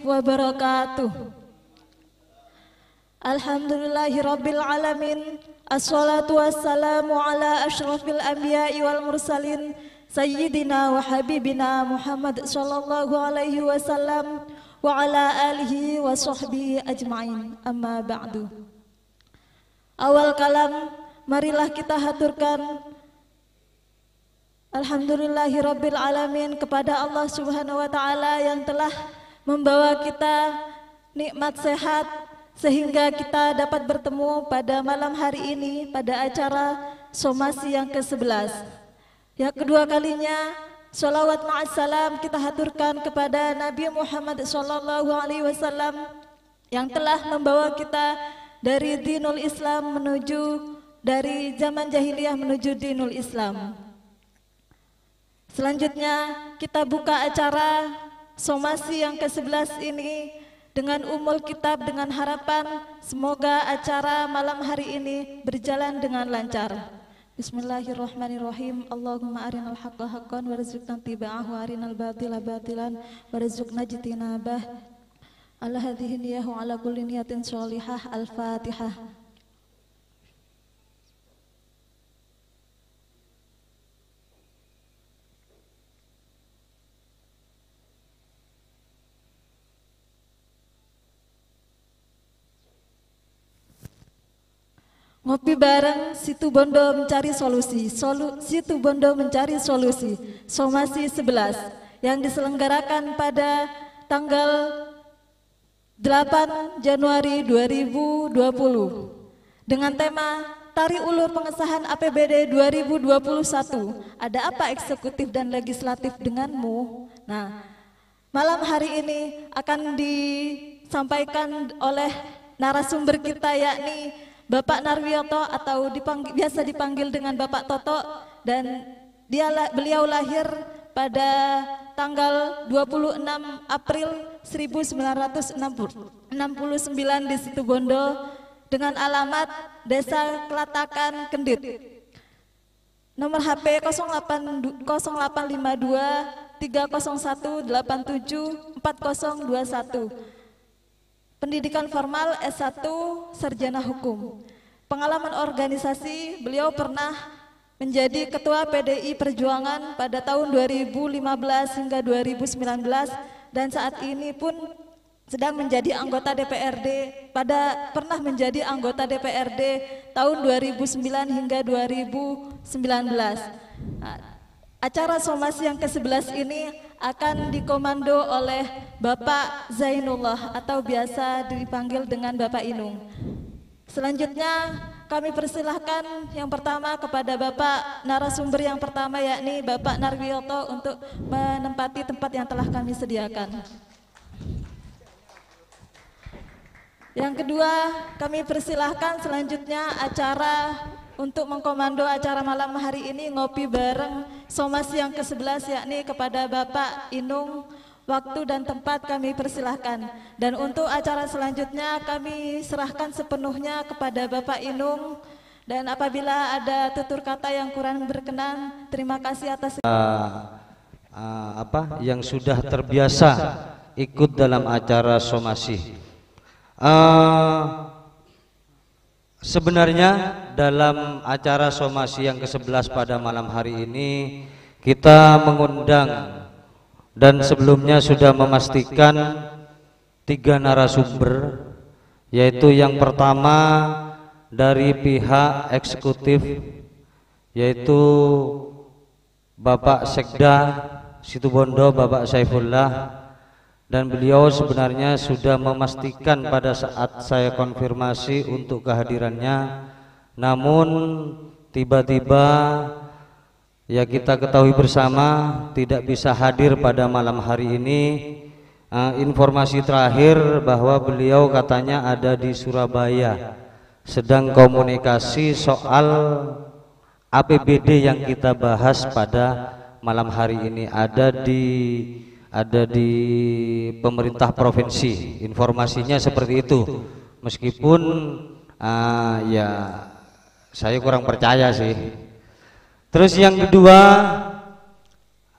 wabarakatuh. Alhamdulillahirabbil alamin. Assalatu wassalamu ala asyrafil anbiya'i wal mursalin sayyidina wa habibina Muhammad sallallahu alaihi wasallam wa ala alihi wa sahbihi ajmain. Amma ba'du. Awal kalam marilah kita haturkan Alhamdulillahirabbil alamin kepada Allah Subhanahu wa taala yang telah membawa kita nikmat sehat sehingga kita dapat bertemu pada malam hari ini pada acara somasi yang ke-11. Yang kedua kalinya Salawat ma'assalam kita haturkan kepada Nabi Muhammad Sallallahu Alaihi Wasallam yang telah membawa kita dari dinul Islam menuju dari zaman jahiliyah menuju dinul Islam. Selanjutnya kita buka acara somasi yang ke-11 ini dengan umul kitab dengan harapan semoga acara malam hari ini berjalan dengan lancar. Bismillahirrahmanirrahim. Allahumma arinal haqqa haqqan warzuqna tiba'ahu arinal batila batilan warzuqna jitinabah. Allah hadhihi niyahu ala kulli niyatin sholihah. Al-Fatihah. Ngopi bareng Situ Bondo mencari solusi. Solu, Situ Bondo mencari solusi. Somasi 11 yang diselenggarakan pada tanggal 8 Januari 2020 dengan tema Tari Ulur Pengesahan APBD 2021. Ada apa eksekutif dan legislatif denganmu? Nah, malam hari ini akan disampaikan oleh narasumber kita yakni Bapak Narwiyoto atau dipanggil, biasa dipanggil dengan Bapak Toto dan dia beliau lahir pada tanggal 26 April 1969 di Situbondo dengan alamat Desa Kelatakan Kendit. Nomor HP 08, 0852 301 87 4021. Pendidikan formal S1 Sarjana Hukum. Pengalaman organisasi, beliau pernah menjadi Ketua PDI Perjuangan pada tahun 2015 hingga 2019 dan saat ini pun sedang menjadi anggota DPRD pada pernah menjadi anggota DPRD tahun 2009 hingga 2019. Nah, acara somasi yang ke-11 ini akan dikomando oleh Bapak Zainullah atau biasa dipanggil dengan Bapak Inung. Selanjutnya kami persilahkan yang pertama kepada Bapak narasumber yang pertama yakni Bapak Narwiyoto untuk menempati tempat yang telah kami sediakan. Yang kedua kami persilahkan selanjutnya acara untuk mengkomando acara malam hari ini ngopi bareng Somas yang ke-11 yakni kepada Bapak Inung waktu dan tempat kami persilahkan dan untuk acara selanjutnya kami serahkan sepenuhnya kepada Bapak Inung dan apabila ada tutur kata yang kurang berkenan terima kasih atas uh, uh, apa yang sudah terbiasa ikut dalam acara somasi uh, Sebenarnya dalam acara somasi yang ke-11 pada malam hari ini kita mengundang dan sebelumnya sudah memastikan tiga narasumber yaitu yang pertama dari pihak eksekutif yaitu Bapak Sekda Situbondo, Bapak Saifullah dan beliau sebenarnya sudah memastikan pada saat saya konfirmasi untuk kehadirannya namun tiba-tiba ya kita ketahui bersama tidak bisa hadir pada malam hari ini uh, informasi terakhir bahwa beliau katanya ada di Surabaya sedang komunikasi soal APBD yang kita bahas pada malam hari ini ada di ada di pemerintah provinsi. Informasinya seperti itu. Meskipun uh, ya saya kurang percaya sih. Terus yang kedua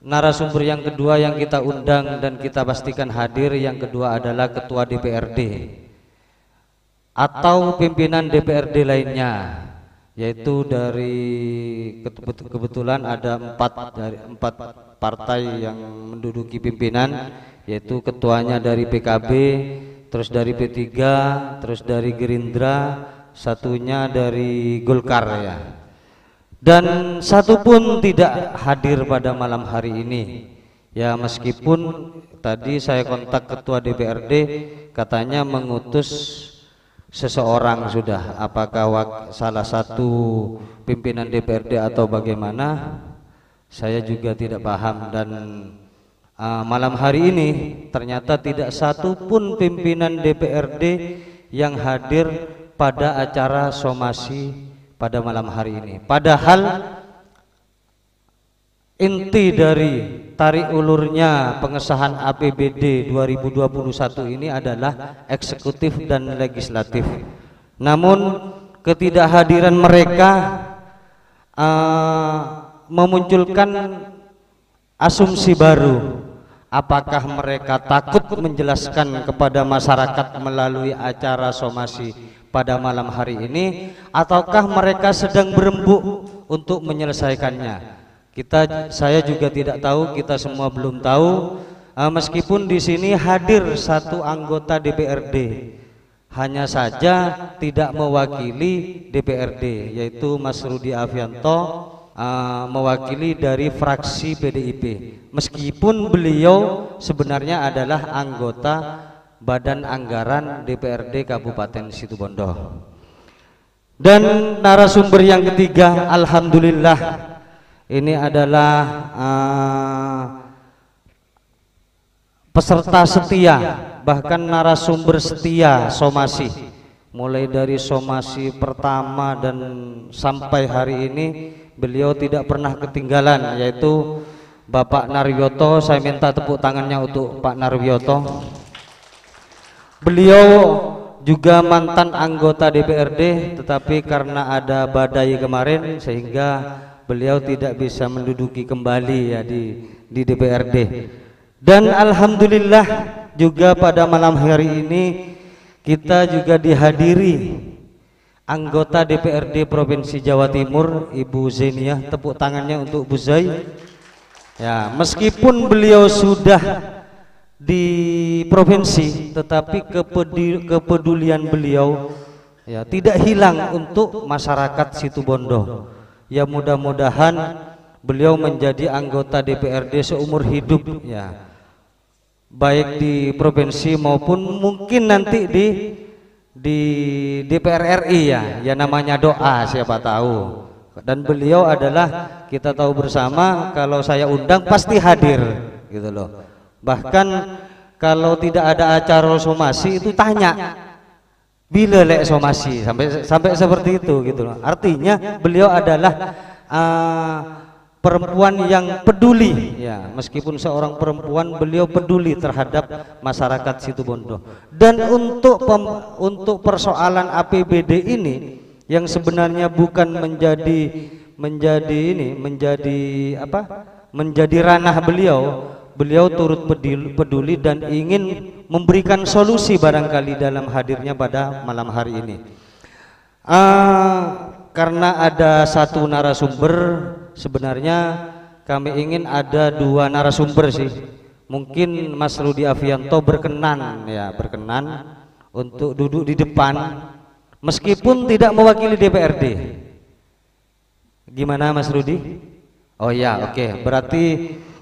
narasumber yang kedua yang kita undang dan kita pastikan hadir yang kedua adalah ketua DPRD atau pimpinan DPRD lainnya yaitu dari kebetulan ada empat dari empat partai yang menduduki pimpinan yaitu ketuanya dari PKB terus dari P3 terus dari Gerindra satunya dari Golkar ya dan satu pun tidak hadir pada malam hari ini ya meskipun tadi saya kontak ketua DPRD katanya mengutus seseorang sudah apakah salah satu pimpinan DPRD atau bagaimana saya juga tidak paham dan uh, malam hari ini ternyata tidak satu pun pimpinan DPRD yang hadir pada acara somasi pada malam hari ini padahal inti dari tarik ulurnya pengesahan APBD 2021 ini adalah eksekutif dan legislatif namun ketidakhadiran mereka uh, memunculkan asumsi baru apakah mereka takut menjelaskan kepada masyarakat melalui acara somasi pada malam hari ini ataukah mereka sedang berembuk untuk menyelesaikannya kita saya juga tidak tahu kita semua belum tahu eh, meskipun di sini hadir satu anggota DPRD hanya saja tidak mewakili DPRD yaitu Mas Rudi Avianto Eh, mewakili dari fraksi PDIP meskipun beliau sebenarnya adalah anggota Badan Anggaran DPRD Kabupaten Situbondo dan narasumber yang ketiga Alhamdulillah ini adalah eh, peserta setia bahkan narasumber setia somasi mulai dari somasi pertama dan sampai hari ini beliau tidak pernah ketinggalan yaitu Bapak Naryoto saya minta tepuk tangannya untuk Pak Naryoto beliau juga mantan anggota DPRD tetapi karena ada badai kemarin sehingga beliau tidak bisa menduduki kembali ya di di DPRD dan Alhamdulillah juga pada malam hari ini kita juga dihadiri anggota DPRD Provinsi Jawa Timur Ibu Zenia, tepuk tangannya untuk Bu Zai ya meskipun beliau sudah di provinsi tetapi kepedulian beliau ya tidak hilang untuk masyarakat Situbondo. ya mudah-mudahan beliau menjadi anggota DPRD seumur hidup ya baik di provinsi maupun mungkin nanti di di DPR RI ya, iya, ya iya. namanya doa ah, siapa tahu. Dan beliau adalah kita tahu bersama kalau saya undang pasti hadir gitu loh. Bahkan kalau tidak ada acara somasi itu tanya bila lek somasi sampai sampai seperti itu gitu loh. Artinya beliau adalah uh, perempuan yang peduli ya meskipun seorang perempuan beliau peduli terhadap masyarakat situ Bondo. dan untuk pem, untuk persoalan APBD ini yang sebenarnya bukan menjadi menjadi ini menjadi apa menjadi ranah beliau beliau turut peduli, peduli dan ingin memberikan solusi barangkali dalam hadirnya pada malam hari ini uh, karena ada satu narasumber sebenarnya kami ingin ada dua narasumber sih mungkin Mas Rudi Avianto berkenan ya berkenan untuk duduk di depan meskipun tidak mewakili DPRD gimana Mas Rudi Oh ya oke okay. berarti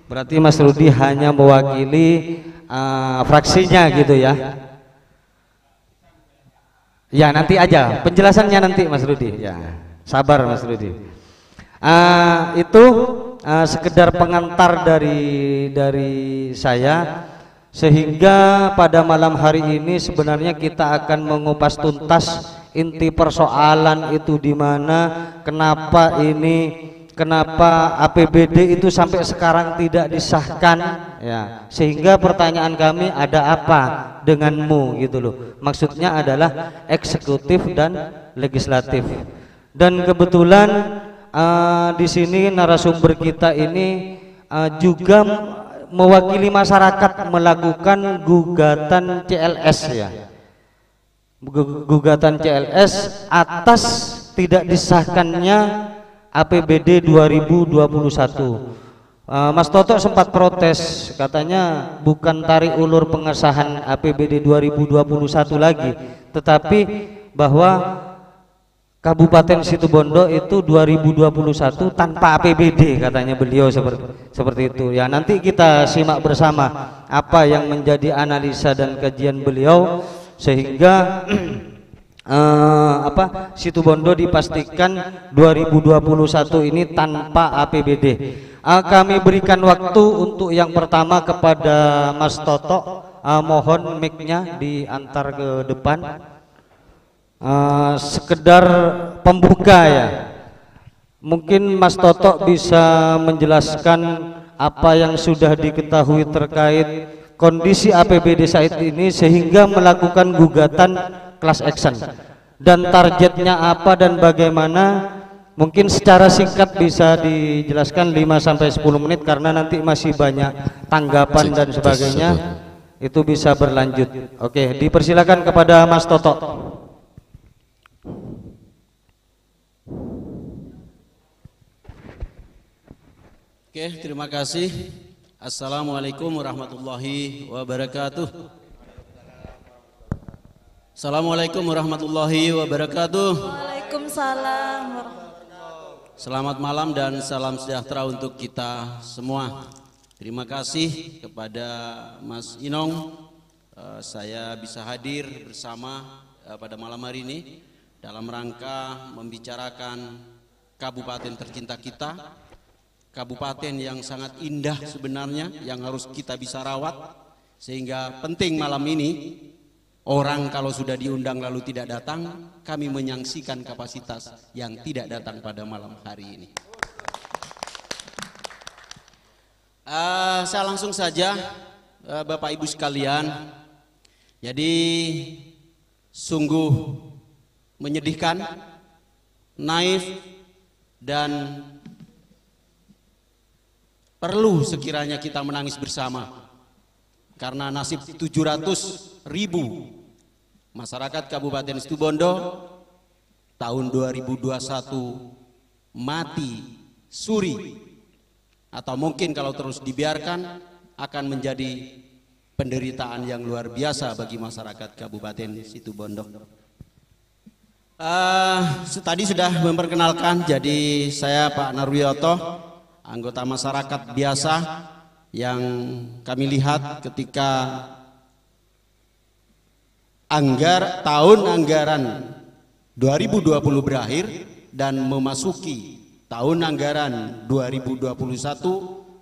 berarti Mas Rudi hanya mewakili uh, fraksinya gitu ya Ya nanti aja penjelasannya nanti Mas Rudi ya sabar Mas Rudi Eh, itu uh, sekedar pengantar dari dari saya sehingga pada malam hari ini sebenarnya kita akan mengupas tuntas inti persoalan itu di mana kenapa ini kenapa APBD itu sampai sekarang tidak disahkan ya sehingga pertanyaan kami ada apa denganmu gitu loh maksudnya adalah eksekutif dan legislatif dan kebetulan uh, di sini narasumber kita ini uh, juga mewakili masyarakat melakukan gugatan CLS ya gugatan CLS atas tidak disahkannya APBD 2021 eh, Mas Toto sempat protes katanya bukan tarik ulur pengesahan APBD 2021 lagi tetapi bahwa Kabupaten Situbondo itu 2021 tanpa APBD katanya beliau seperti seperti itu ya nanti kita simak bersama apa yang menjadi analisa dan kajian beliau sehingga eh, apa Situbondo dipastikan 2021 ini tanpa APBD eh, kami berikan waktu untuk yang pertama kepada Mas Toto eh, mohon micnya diantar ke depan Eh, sekedar pembuka ya mungkin Mas Toto bisa menjelaskan apa yang sudah diketahui terkait kondisi APBD saat ini sehingga melakukan gugatan kelas action dan targetnya apa dan bagaimana mungkin secara singkat bisa dijelaskan 5 sampai 10 menit karena nanti masih banyak tanggapan dan sebagainya itu bisa berlanjut oke dipersilakan kepada Mas Toto Oke, terima kasih. Assalamualaikum warahmatullahi wabarakatuh. Assalamualaikum warahmatullahi wabarakatuh. Waalaikumsalam. Selamat malam dan salam sejahtera untuk kita semua. Terima kasih kepada Mas Inong. Eh, saya bisa hadir bersama eh, pada malam hari ini dalam rangka membicarakan kabupaten tercinta kita kabupaten yang sangat indah sebenarnya yang harus kita bisa rawat sehingga penting malam ini orang kalau sudah diundang lalu tidak datang kami menyaksikan kapasitas yang tidak datang pada malam hari ini uh, saya langsung saja uh, Bapak Ibu sekalian jadi sungguh menyedihkan naif dan Perlu sekiranya kita menangis bersama karena nasib 700 ribu masyarakat Kabupaten Situbondo tahun 2021 mati suri atau mungkin kalau terus dibiarkan akan menjadi penderitaan yang luar biasa bagi masyarakat Kabupaten Situbondo. Uh, tadi sudah memperkenalkan, jadi saya Pak Narwiyoto anggota masyarakat biasa yang kami lihat ketika anggar tahun anggaran 2020 berakhir dan memasuki tahun anggaran 2021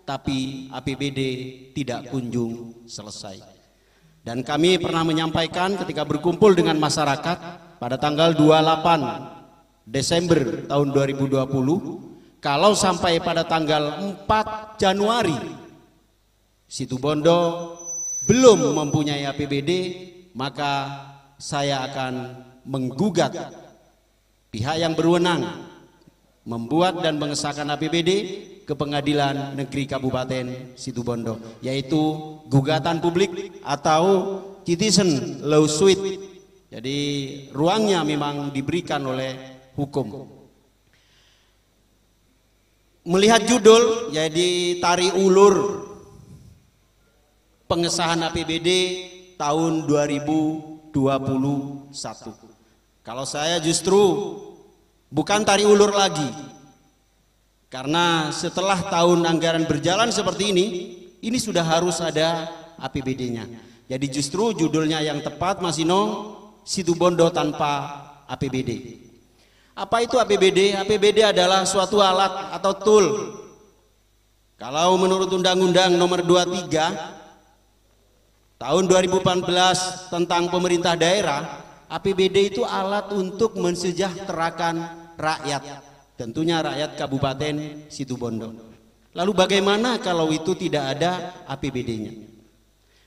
tapi APBD tidak kunjung selesai. Dan kami pernah menyampaikan ketika berkumpul dengan masyarakat pada tanggal 28 Desember tahun 2020 kalau sampai pada tanggal 4 Januari Situbondo belum mempunyai APBD, maka saya akan menggugat pihak yang berwenang membuat dan mengesahkan APBD ke Pengadilan Negeri Kabupaten Situbondo, yaitu gugatan publik atau citizen lawsuit. Jadi ruangnya memang diberikan oleh hukum. Melihat judul jadi ya tari ulur pengesahan APBD tahun 2021. Kalau saya justru bukan tari ulur lagi. Karena setelah tahun anggaran berjalan seperti ini, ini sudah harus ada APBD-nya. Jadi justru judulnya yang tepat Mas Ino, Situbondo tanpa APBD. Apa itu APBD? APBD adalah suatu alat atau tool. Kalau menurut Undang-Undang Nomor 23 tahun 2014 tentang pemerintah daerah, APBD itu alat untuk mensejahterakan rakyat. Tentunya rakyat Kabupaten Situbondo. Lalu bagaimana kalau itu tidak ada APBD-nya?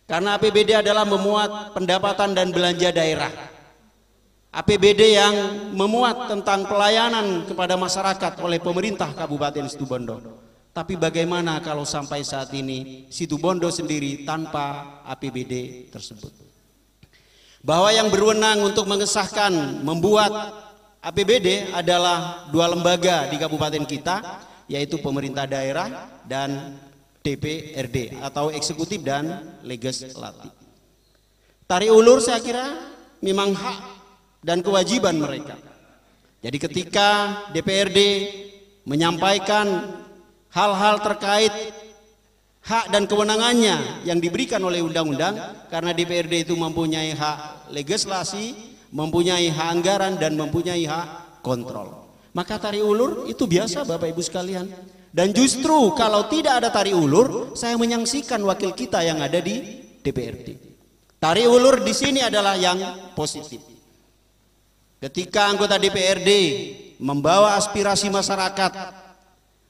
Karena APBD adalah memuat pendapatan dan belanja daerah. APBD yang memuat tentang pelayanan kepada masyarakat oleh pemerintah Kabupaten Situbondo. Tapi bagaimana kalau sampai saat ini Situbondo sendiri tanpa APBD tersebut? Bahwa yang berwenang untuk mengesahkan, membuat APBD adalah dua lembaga di kabupaten kita, yaitu pemerintah daerah dan DPRD atau eksekutif dan legislatif. Tarik ulur saya kira memang hak dan kewajiban mereka. Jadi ketika DPRD menyampaikan hal-hal terkait hak dan kewenangannya yang diberikan oleh undang-undang karena DPRD itu mempunyai hak legislasi, mempunyai hak anggaran dan mempunyai hak kontrol. Maka tari ulur itu biasa Bapak Ibu sekalian. Dan justru kalau tidak ada tari ulur, saya menyaksikan wakil kita yang ada di DPRD. Tari ulur di sini adalah yang positif. Ketika anggota DPRD membawa aspirasi masyarakat,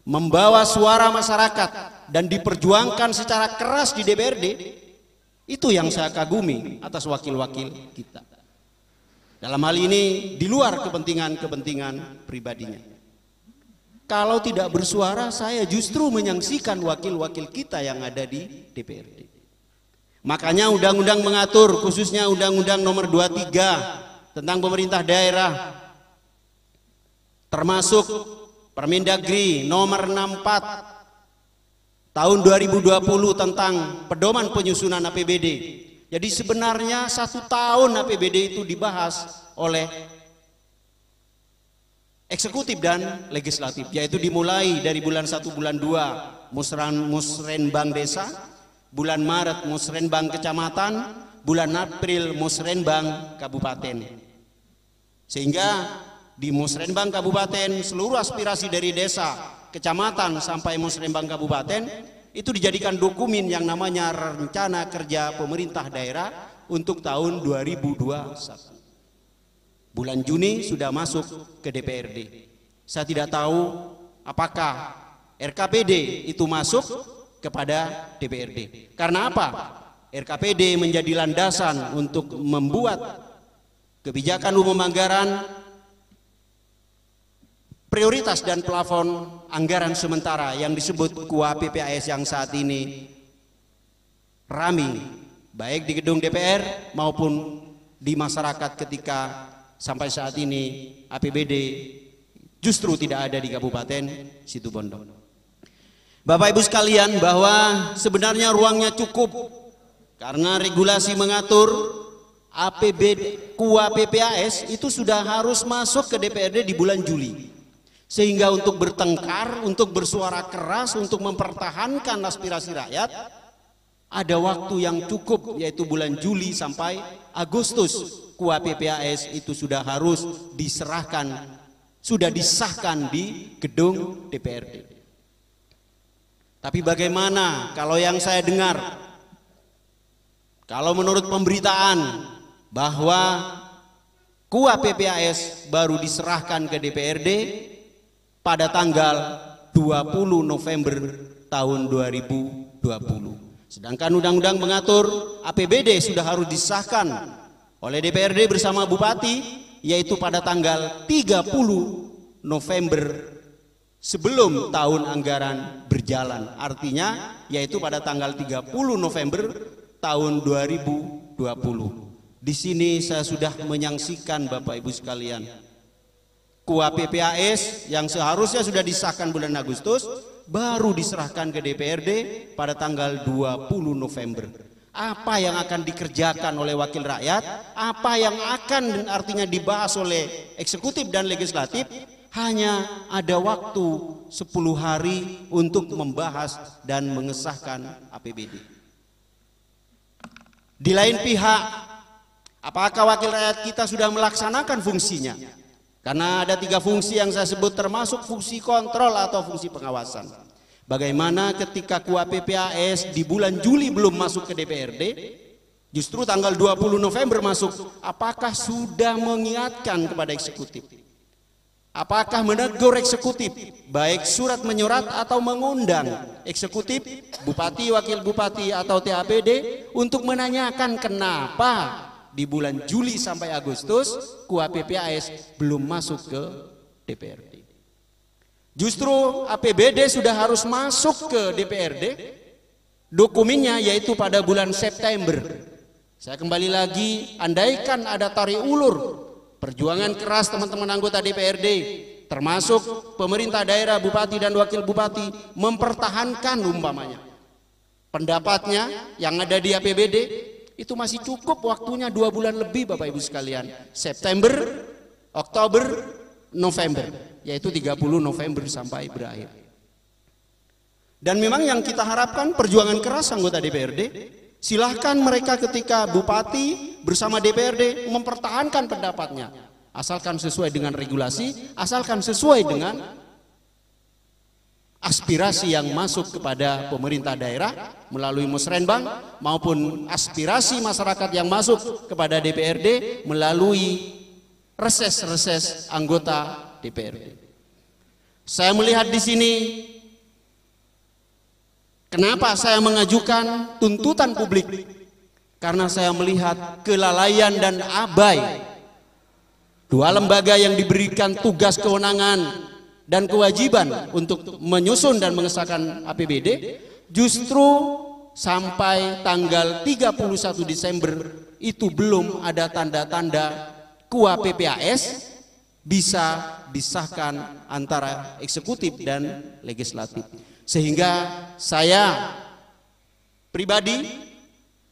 membawa suara masyarakat dan diperjuangkan secara keras di DPRD, itu yang saya kagumi atas wakil-wakil kita. Dalam hal ini di luar kepentingan-kepentingan pribadinya. Kalau tidak bersuara, saya justru menyaksikan wakil-wakil kita yang ada di DPRD. Makanya undang-undang mengatur khususnya undang-undang nomor 23 tentang pemerintah daerah termasuk Permendagri nomor 64 tahun 2020 tentang pedoman penyusunan APBD. Jadi sebenarnya satu tahun APBD itu dibahas oleh eksekutif dan legislatif, yaitu dimulai dari bulan 1 bulan 2 musran musrenbang desa, bulan Maret musrenbang kecamatan, bulan April musrenbang kabupaten. Sehingga di Musrenbang Kabupaten seluruh aspirasi dari desa, kecamatan sampai Musrenbang Kabupaten itu dijadikan dokumen yang namanya rencana kerja pemerintah daerah untuk tahun 2021. Bulan Juni sudah masuk ke DPRD. Saya tidak tahu apakah RKPD itu masuk kepada DPRD. Karena apa? RKPD menjadi landasan untuk membuat kebijakan umum anggaran, prioritas dan plafon anggaran sementara yang disebut KUA PPAS yang saat ini rami baik di gedung DPR maupun di masyarakat ketika sampai saat ini APBD justru tidak ada di Kabupaten Situbondo. Bapak Ibu sekalian bahwa sebenarnya ruangnya cukup karena regulasi mengatur APB KUA PPAS itu sudah harus masuk ke DPRD di bulan Juli. Sehingga untuk bertengkar, untuk bersuara keras, untuk mempertahankan aspirasi rakyat, ada waktu yang cukup yaitu bulan Juli sampai Agustus. KUA PPAS itu sudah harus diserahkan, sudah disahkan di gedung DPRD. Tapi bagaimana kalau yang saya dengar, kalau menurut pemberitaan bahwa KUA PPAS baru diserahkan ke DPRD pada tanggal 20 November tahun 2020. Sedangkan undang-undang mengatur APBD sudah harus disahkan oleh DPRD bersama bupati yaitu pada tanggal 30 November sebelum tahun anggaran berjalan. Artinya yaitu pada tanggal 30 November tahun 2020. Di sini saya sudah menyaksikan Bapak Ibu sekalian. PPAS yang seharusnya sudah disahkan bulan Agustus baru diserahkan ke DPRD pada tanggal 20 November. Apa yang akan dikerjakan oleh wakil rakyat, apa yang akan dan artinya dibahas oleh eksekutif dan legislatif hanya ada waktu 10 hari untuk membahas dan mengesahkan APBD. Di lain pihak, Apakah wakil rakyat kita sudah melaksanakan fungsinya? Karena ada tiga fungsi yang saya sebut termasuk fungsi kontrol atau fungsi pengawasan. Bagaimana ketika KUAPPAS di bulan Juli belum masuk ke DPRD, justru tanggal 20 November masuk, apakah sudah mengingatkan kepada eksekutif? Apakah menegur eksekutif, baik surat menyurat atau mengundang eksekutif, bupati, wakil bupati, atau TAPD untuk menanyakan kenapa di bulan Juli sampai Agustus KUHPPAS belum masuk ke DPRD. Justru APBD sudah harus masuk ke DPRD dokumennya yaitu pada bulan September. Saya kembali lagi, andaikan ada tarik ulur, perjuangan keras teman-teman anggota DPRD, termasuk pemerintah daerah, bupati dan wakil bupati, mempertahankan umpamanya pendapatnya yang ada di APBD itu masih cukup waktunya dua bulan lebih Bapak Ibu sekalian. September, Oktober, November, yaitu 30 November sampai berakhir. Dan memang yang kita harapkan perjuangan keras anggota DPRD, silahkan mereka ketika bupati bersama DPRD mempertahankan pendapatnya. Asalkan sesuai dengan regulasi, asalkan sesuai dengan aspirasi yang masuk kepada pemerintah daerah melalui musrenbang maupun aspirasi masyarakat yang masuk kepada DPRD melalui reses-reses anggota DPRD. Saya melihat di sini kenapa saya mengajukan tuntutan publik karena saya melihat kelalaian dan abai dua lembaga yang diberikan tugas kewenangan dan kewajiban untuk menyusun dan mengesahkan APBD justru sampai tanggal 31 Desember itu belum ada tanda-tanda KUA PPAS bisa disahkan antara eksekutif dan legislatif. Sehingga saya pribadi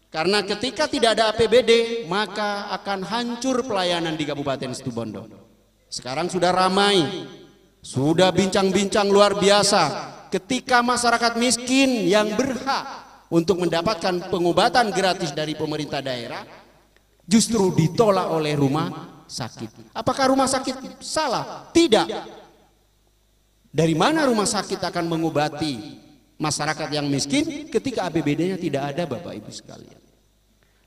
karena ketika tidak ada APBD maka akan hancur pelayanan di Kabupaten Situbondo. Sekarang sudah ramai sudah bincang-bincang luar biasa ketika masyarakat miskin yang berhak untuk mendapatkan pengobatan gratis dari pemerintah daerah justru ditolak oleh rumah sakit. Apakah rumah sakit salah? Tidak. Dari mana rumah sakit akan mengobati masyarakat yang miskin ketika APBD-nya tidak ada Bapak Ibu sekalian.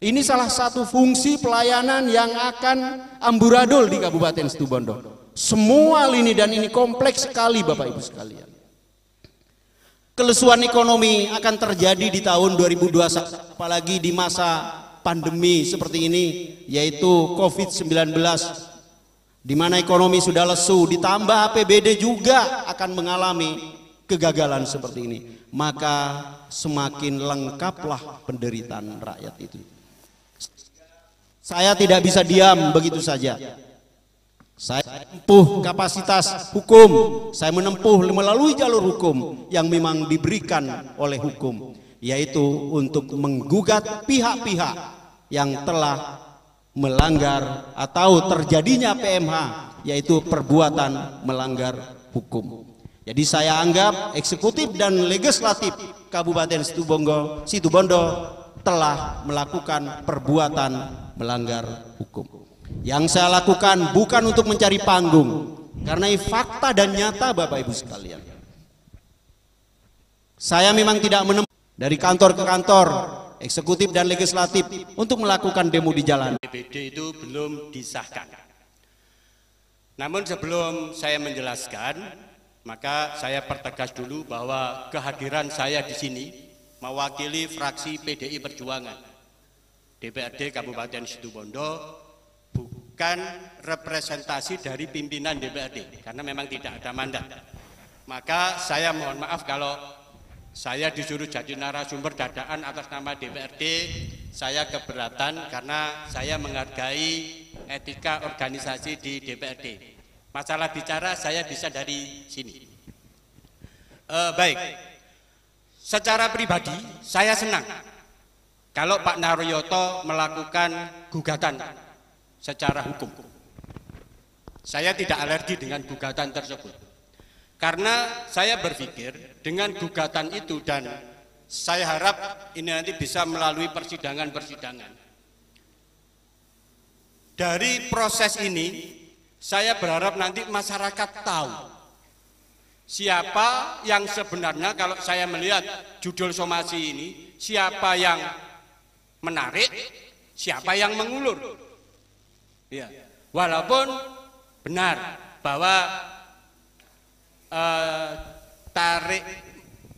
Ini salah satu fungsi pelayanan yang akan amburadul di Kabupaten Situbondo. Semua lini dan ini kompleks sekali Bapak Ibu sekalian. Kelesuan ekonomi akan terjadi di tahun 2021 apalagi di masa pandemi seperti ini yaitu Covid-19 di mana ekonomi sudah lesu ditambah APBD juga akan mengalami kegagalan seperti ini maka semakin lengkaplah penderitaan rakyat itu. Saya tidak bisa diam begitu saja. Saya menempuh kapasitas hukum, saya menempuh melalui jalur hukum yang memang diberikan oleh hukum, yaitu untuk menggugat pihak-pihak yang telah melanggar atau terjadinya PMH, yaitu perbuatan melanggar hukum. Jadi saya anggap eksekutif dan legislatif Kabupaten Situbondo, Situbondo telah melakukan perbuatan melanggar hukum. Yang saya lakukan bukan untuk mencari panggung, karena fakta dan nyata Bapak Ibu sekalian. Saya memang tidak menemukan dari kantor ke kantor, eksekutif dan legislatif untuk melakukan demo di jalan. DPD itu belum disahkan. Namun sebelum saya menjelaskan, maka saya pertegas dulu bahwa kehadiran saya di sini mewakili fraksi PDI Perjuangan DPRD Kabupaten Situbondo bukan representasi dari pimpinan DPRD karena memang tidak ada mandat. Maka saya mohon maaf kalau saya disuruh jadi narasumber dadaan atas nama DPRD, saya keberatan karena saya menghargai etika organisasi di DPRD. Masalah bicara saya bisa dari sini. Uh, baik, secara pribadi saya senang kalau Pak Naryoto melakukan gugatan secara hukum. Saya tidak alergi dengan gugatan tersebut. Karena saya berpikir dengan gugatan itu dan saya harap ini nanti bisa melalui persidangan-persidangan. Dari proses ini, saya berharap nanti masyarakat tahu siapa yang sebenarnya kalau saya melihat judul somasi ini, siapa yang menarik, siapa yang mengulur. Ya. Walaupun benar bahwa uh, tarik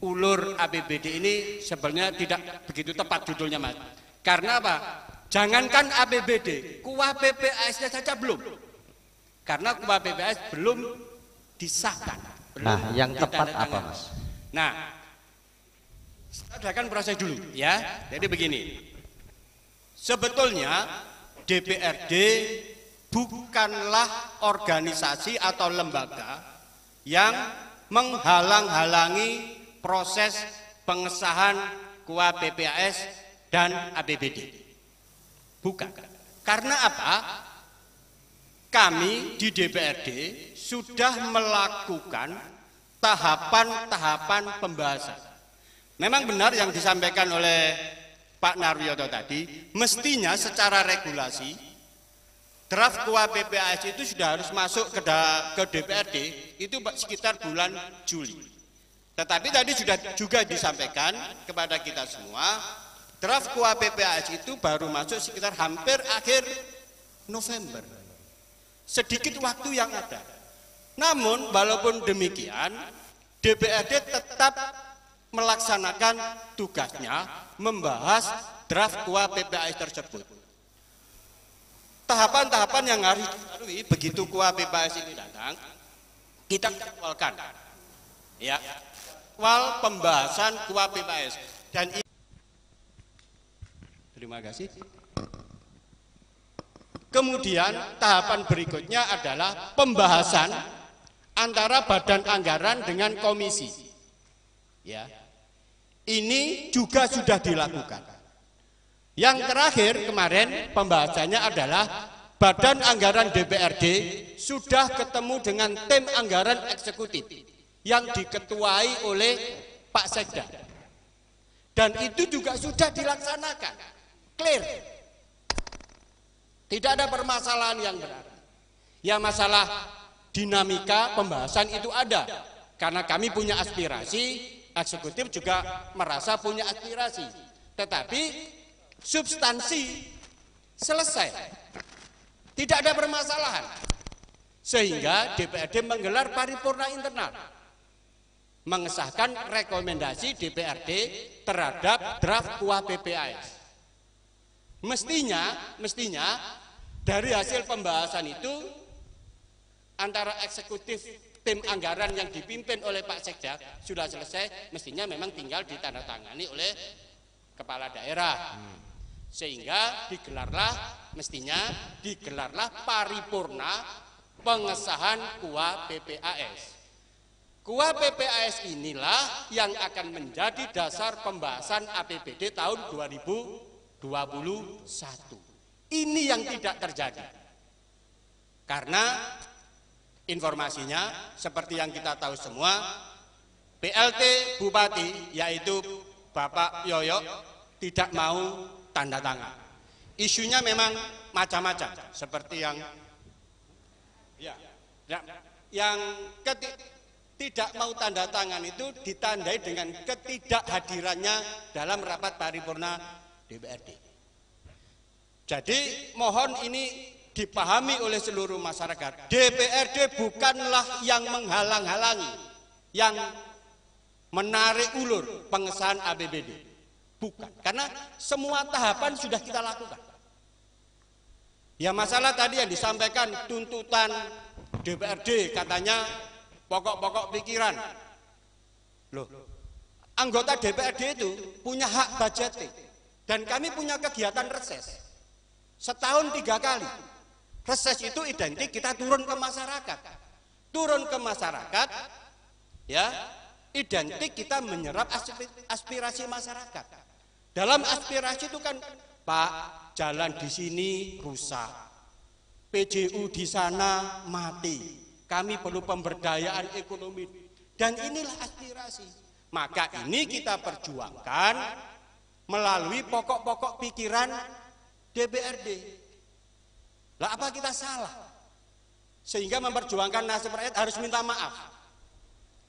ulur APBD ini sebenarnya tidak begitu tepat judulnya mas. Karena apa? Jangankan APBD, kuah PPAS-nya saja belum. Karena kuah PPAS belum disahkan. Belum nah, yang tepat apa mas? Nah, kita akan proses dulu ya. Jadi begini, sebetulnya DPRD bukanlah organisasi atau lembaga yang menghalang-halangi proses pengesahan KUA PPAS dan APBD. Bukan. Karena apa? Kami di DPRD sudah melakukan tahapan-tahapan pembahasan. Memang benar yang disampaikan oleh Pak Narwiyoto tadi, mestinya secara regulasi draft KUA PPAS itu sudah harus masuk ke, ke DPRD itu sekitar bulan Juli. Tetapi tadi sudah juga disampaikan kepada kita semua, draft KUA PPAS itu baru masuk sekitar hampir akhir November. Sedikit waktu yang ada. Namun walaupun demikian, DPRD tetap melaksanakan tugasnya membahas draft kuah PPAS tersebut. Tahapan-tahapan yang harus dilalui begitu kuah PPAS ini datang, kita jadwalkan. Ya, jadwal pembahasan kuah PPAS dan Terima kasih. Kemudian tahapan berikutnya adalah pembahasan antara badan anggaran dengan komisi. Ya. Ini juga sudah dilakukan. Yang terakhir kemarin pembahasannya adalah Badan Anggaran DPRD sudah ketemu dengan tim anggaran eksekutif yang diketuai oleh Pak Sekda. Dan itu juga sudah dilaksanakan. Clear. Tidak ada permasalahan yang berarti. Ya masalah dinamika pembahasan itu ada. Karena kami punya aspirasi, eksekutif juga merasa punya aspirasi. Tetapi substansi selesai. Tidak ada permasalahan. Sehingga DPRD menggelar paripurna internal. Mengesahkan rekomendasi DPRD terhadap draft kuah PPAS. Mestinya, mestinya dari hasil pembahasan itu antara eksekutif tim anggaran yang dipimpin oleh Pak Sekda sudah selesai, mestinya memang tinggal ditandatangani oleh kepala daerah. Sehingga digelarlah mestinya digelarlah paripurna pengesahan KUA PPAS. KUA PPAS inilah yang akan menjadi dasar pembahasan APBD tahun 2021. Ini yang tidak terjadi. Karena Informasinya seperti yang kita tahu semua, PLT Bupati yaitu Bapak Yoyo tidak mau tanda tangan. Isunya memang macam-macam seperti yang ya, ya, yang ketik, tidak mau tanda tangan itu ditandai dengan ketidakhadirannya dalam rapat paripurna DPRD. Jadi mohon ini dipahami oleh seluruh masyarakat. DPRD bukanlah yang menghalang-halangi, yang menarik ulur pengesahan APBD. Bukan, karena semua tahapan sudah kita lakukan. Ya masalah tadi yang disampaikan tuntutan DPRD katanya pokok-pokok pikiran. Loh, anggota DPRD itu punya hak budgeting dan kami punya kegiatan reses setahun tiga kali reses itu identik kita turun ke masyarakat turun ke masyarakat ya identik kita menyerap aspirasi masyarakat dalam aspirasi itu kan Pak jalan di sini rusak PJU di sana mati kami perlu pemberdayaan ekonomi dan inilah aspirasi maka ini kita perjuangkan melalui pokok-pokok pikiran DPRD. Lah apa kita salah? Sehingga memperjuangkan nasib rakyat harus minta maaf.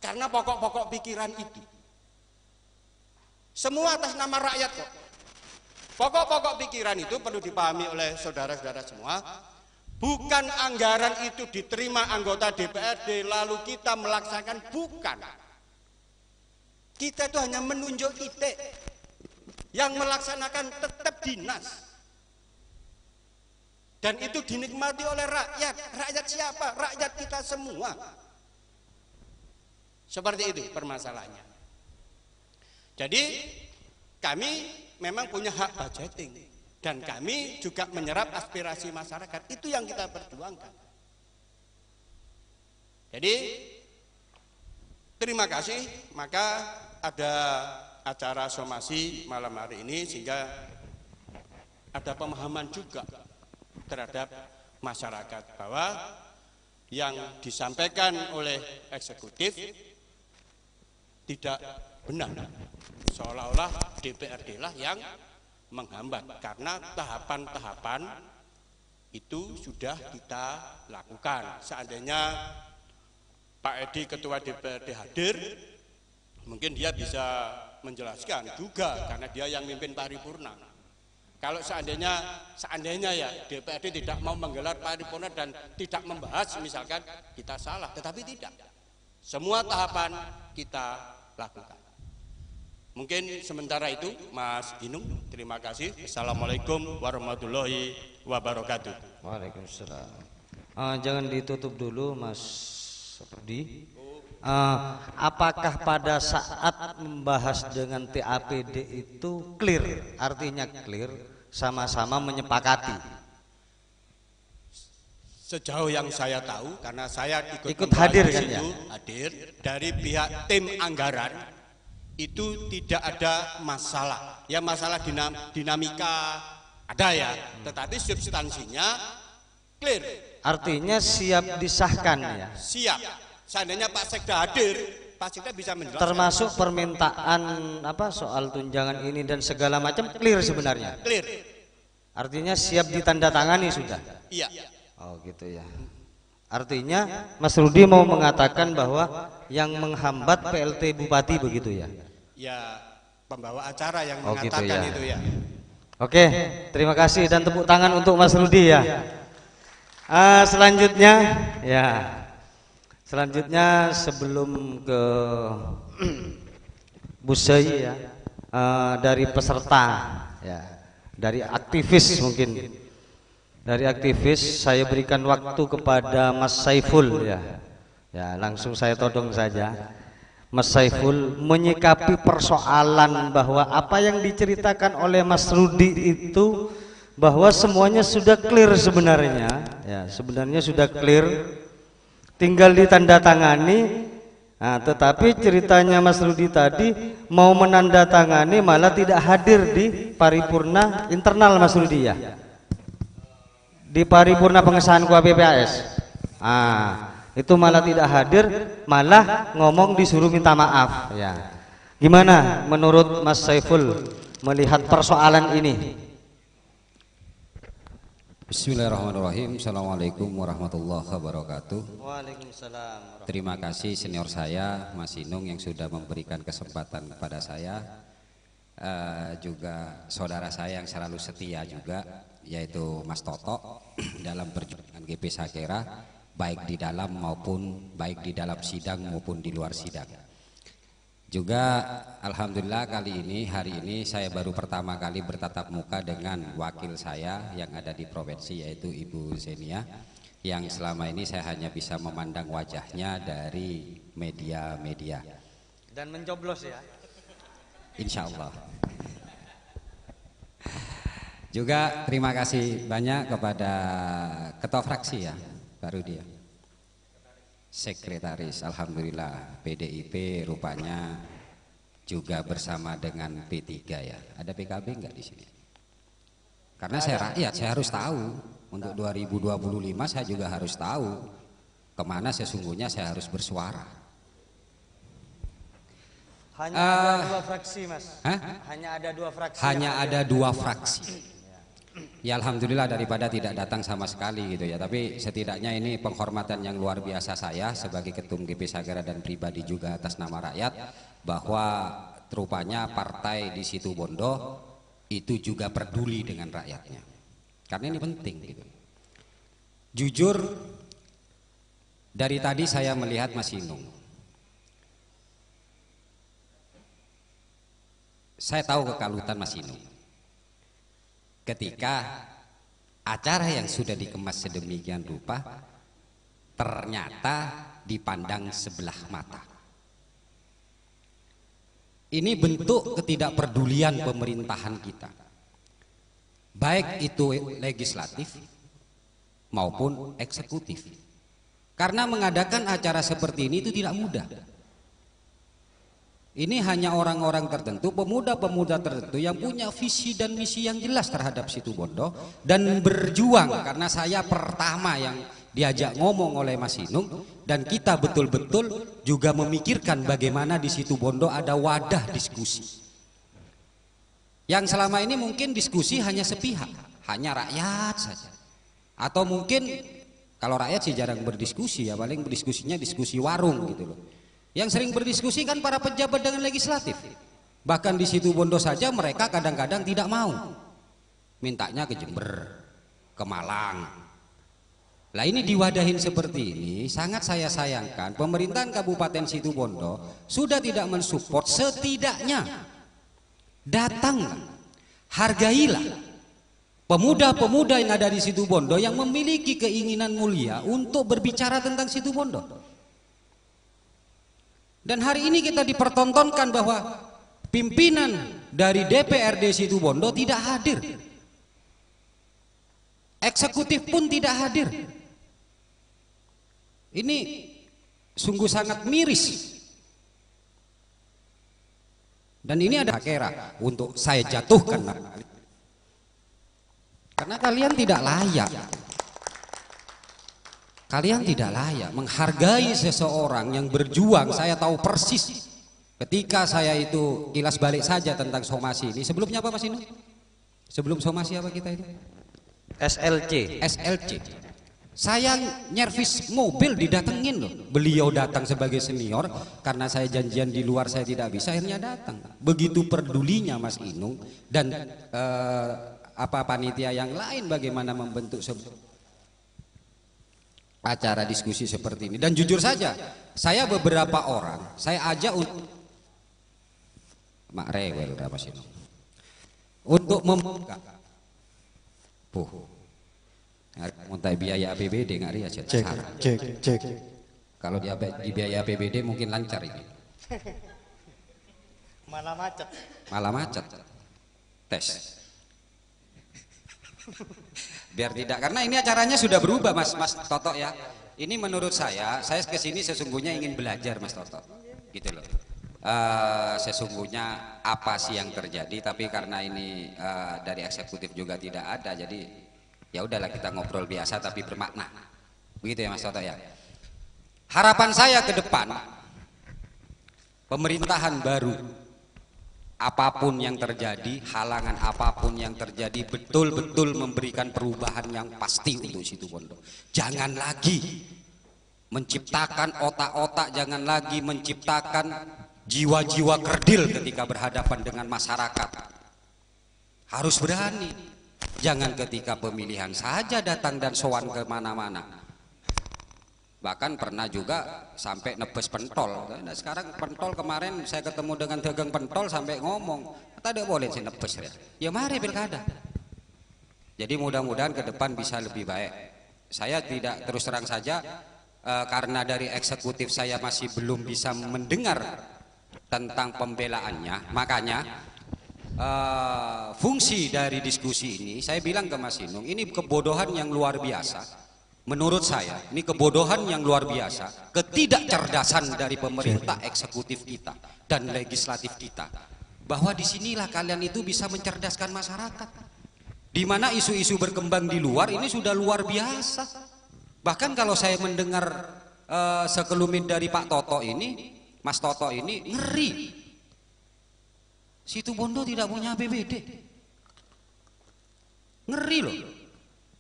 Karena pokok-pokok pikiran itu. Semua atas nama rakyat kok. Pokok-pokok pikiran itu perlu dipahami oleh saudara-saudara semua. Bukan anggaran itu diterima anggota DPRD lalu kita melaksanakan bukan. Kita itu hanya menunjuk titik. Yang melaksanakan tetap dinas. Dan itu dinikmati oleh rakyat. Rakyat siapa? Rakyat kita semua. Seperti itu permasalahannya. Jadi kami memang punya hak budgeting dan kami juga menyerap aspirasi masyarakat. Itu yang kita perjuangkan. Jadi terima kasih. Maka ada acara somasi malam hari ini sehingga ada pemahaman juga terhadap masyarakat bahwa yang disampaikan oleh eksekutif tidak benar seolah-olah DPRD lah yang menghambat karena tahapan-tahapan itu sudah kita lakukan seandainya Pak Edi Ketua DPRD hadir mungkin dia bisa menjelaskan juga karena dia yang mimpin paripurna kalau seandainya seandainya ya DPRD tidak mau menggelar paripurna dan tidak membahas misalkan kita salah, tetapi tidak. Semua tahapan kita lakukan. Mungkin sementara itu Mas Inung, terima kasih. Assalamualaikum warahmatullahi wabarakatuh. Waalaikumsalam. Uh, jangan ditutup dulu Mas Sabdi. Uh, ah, apakah pada saat membahas dengan TAPD itu clear artinya clear sama-sama menyepakati. Sejauh yang saya tahu, karena saya ikut, ikut hadir kan ya? hadir dari pihak tim anggaran itu tidak ada masalah. Ya masalah dinam, dinamika ada ya, tetapi substansinya clear. Artinya siap disahkan ya. Siap. Seandainya Pak Sekda hadir, Pak bisa menjelaskan. Termasuk permintaan apa soal tunjangan ini dan segala macam clear sebenarnya. Clear. Artinya siap ditandatangani sudah. Iya. Oh gitu ya. Artinya Mas Rudi mau mengatakan bahwa yang menghambat PLT Bupati begitu ya. Ya, pembawa acara yang oh, gitu ya. itu ya. Oke, terima kasih dan tepuk tangan untuk Mas Rudi ya. Uh, selanjutnya ya. Selanjutnya sebelum ke Busai ya, uh, dari peserta ya, dari aktivis mungkin. Dari aktivis saya berikan waktu kepada Mas Saiful ya. Ya, langsung saya todong saja. Mas Saiful menyikapi persoalan bahwa apa yang diceritakan oleh Mas Rudi itu bahwa semuanya sudah clear sebenarnya ya sebenarnya sudah clear tinggal ditandatangani Nah, tetapi ceritanya Mas Rudi tadi mau menandatangani malah tidak hadir di paripurna internal Mas Rudi ya. Di paripurna pengesahan KUA PPAS. Ah, itu malah tidak hadir, malah ngomong disuruh minta maaf ya. Gimana menurut Mas Saiful melihat persoalan ini? Bismillahirrahmanirrahim. Assalamualaikum warahmatullahi wabarakatuh. Waalaikumsalam. Terima kasih senior saya Mas Inung yang sudah memberikan kesempatan kepada saya. Uh, juga saudara saya yang selalu setia juga yaitu Mas Toto dalam perjuangan GP Sakera baik di dalam maupun baik di dalam sidang maupun di luar sidang. Juga alhamdulillah kali ini hari ini saya baru pertama kali bertatap muka dengan wakil saya yang ada di provinsi yaitu Ibu Zenia yang selama ini saya hanya bisa memandang wajahnya dari media-media. Dan mencoblos ya. Insya Allah. Juga terima kasih banyak kepada ketua fraksi ya, baru dia. Ya sekretaris Alhamdulillah PDIP rupanya juga bersama dengan P3 ya ada PKB nggak di sini karena saya rakyat iya, saya harus tahu untuk 2025 saya juga harus tahu kemana sesungguhnya saya harus bersuara hanya uh, ada eh, dua fraksi mas hanya ada dua fraksi hanya ada dua fraksi ya alhamdulillah daripada tidak datang sama sekali gitu ya tapi setidaknya ini penghormatan yang luar biasa saya sebagai ketum GP Sagara dan pribadi juga atas nama rakyat bahwa rupanya partai di situ Bondo itu juga peduli dengan rakyatnya karena ini penting gitu jujur dari tadi saya melihat Mas Inung saya tahu kekalutan Mas Inung ketika acara yang sudah dikemas sedemikian rupa ternyata dipandang sebelah mata. Ini bentuk ketidakpedulian pemerintahan kita. Baik itu legislatif maupun eksekutif. Karena mengadakan acara seperti ini itu tidak mudah. Ini hanya orang-orang tertentu, pemuda-pemuda tertentu yang punya visi dan misi yang jelas terhadap situ Bondo dan berjuang karena saya pertama yang diajak ngomong oleh Mas Inung dan kita betul-betul juga memikirkan bagaimana di situ Bondo ada wadah diskusi. Yang selama ini mungkin diskusi hanya sepihak, hanya rakyat saja. Atau mungkin kalau rakyat sih jarang berdiskusi ya, paling berdiskusinya diskusi warung gitu loh yang sering berdiskusi kan para pejabat dengan legislatif. Bahkan di situ Bondo saja mereka kadang-kadang tidak mau. Mintanya ke Jember, ke Malang. Lah ini diwadahin seperti ini sangat saya sayangkan pemerintahan Kabupaten Situbondo sudah tidak mensupport setidaknya datang, hargailah pemuda-pemuda yang ada di Situbondo yang memiliki keinginan mulia untuk berbicara tentang Situbondo. Dan hari ini kita dipertontonkan bahwa pimpinan dari DPRD Situbondo tidak hadir. Eksekutif pun tidak hadir. Ini sungguh sangat miris. Dan ini ada kera untuk saya jatuhkan. Karena kalian tidak layak. Kalian tidak layak menghargai seseorang yang berjuang, saya tahu persis. Ketika saya itu kilas balik saja tentang somasi ini, sebelumnya apa Mas Inu? Sebelum somasi apa kita ini? SLC. SLC. Saya nyervis mobil didatengin loh. Beliau datang sebagai senior karena saya janjian di luar saya tidak bisa akhirnya datang. Begitu pedulinya Mas Inung dan uh, apa panitia yang lain bagaimana membentuk sebuah acara diskusi seperti ini dan jujur saja saya beberapa orang saya ajak untuk mak rewel udah mas untuk membuka puh ngontai biaya APBD nggak ria cek cek cek kalau dia di biaya APBD mungkin lancar ini malah macet malah macet tes biar tidak karena ini acaranya sudah berubah Mas Mas Toto ya. Ini menurut saya, saya kesini sesungguhnya ingin belajar Mas Toto, gitu loh. Uh, sesungguhnya apa sih yang terjadi? Tapi karena ini uh, dari eksekutif juga tidak ada, jadi ya udahlah kita ngobrol biasa tapi bermakna, begitu ya Mas Toto ya. Harapan saya ke depan pemerintahan baru apapun yang terjadi, halangan apapun yang terjadi, betul-betul memberikan perubahan yang pasti untuk situ Bondo. Jangan lagi menciptakan otak-otak, jangan lagi menciptakan jiwa-jiwa kerdil ketika berhadapan dengan masyarakat. Harus berani, jangan ketika pemilihan saja datang dan sowan kemana-mana bahkan pernah juga sampai nebes pentol nah, sekarang pentol kemarin saya ketemu dengan dagang pentol sampai ngomong tadi boleh sih nebes ya ya mari pilkada jadi mudah-mudahan ke depan bisa lebih baik saya tidak terus terang saja eh, karena dari eksekutif saya masih belum bisa mendengar tentang pembelaannya makanya Uh, fungsi dari diskusi ini saya bilang ke Mas Inung ini kebodohan yang luar biasa Menurut saya, ini kebodohan yang luar biasa, ketidakcerdasan dari pemerintah eksekutif kita dan legislatif kita. Bahwa disinilah kalian itu bisa mencerdaskan masyarakat. Di mana isu-isu berkembang di luar ini sudah luar biasa. Bahkan kalau saya mendengar uh, sekelumit dari Pak Toto ini, Mas Toto ini ngeri. Situ Bondo tidak punya APBD. Ngeri loh.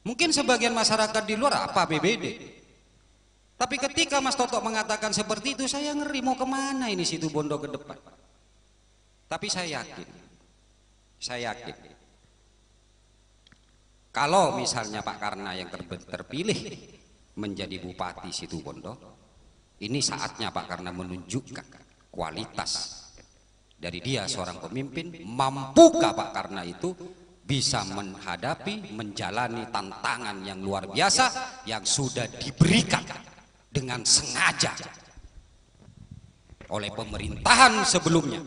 Mungkin sebagian masyarakat di luar apa PBD. Tapi ketika Mas Toto mengatakan seperti itu, saya ngeri mau kemana ini situ Bondo ke depan. Tapi saya yakin, saya yakin. Kalau misalnya Pak Karna yang terpilih menjadi Bupati situ Bondo, ini saatnya Pak Karna menunjukkan kualitas dari dia seorang pemimpin, mampukah Pak Karna itu bisa menghadapi, menjalani tantangan yang luar biasa yang sudah diberikan dengan sengaja oleh pemerintahan sebelumnya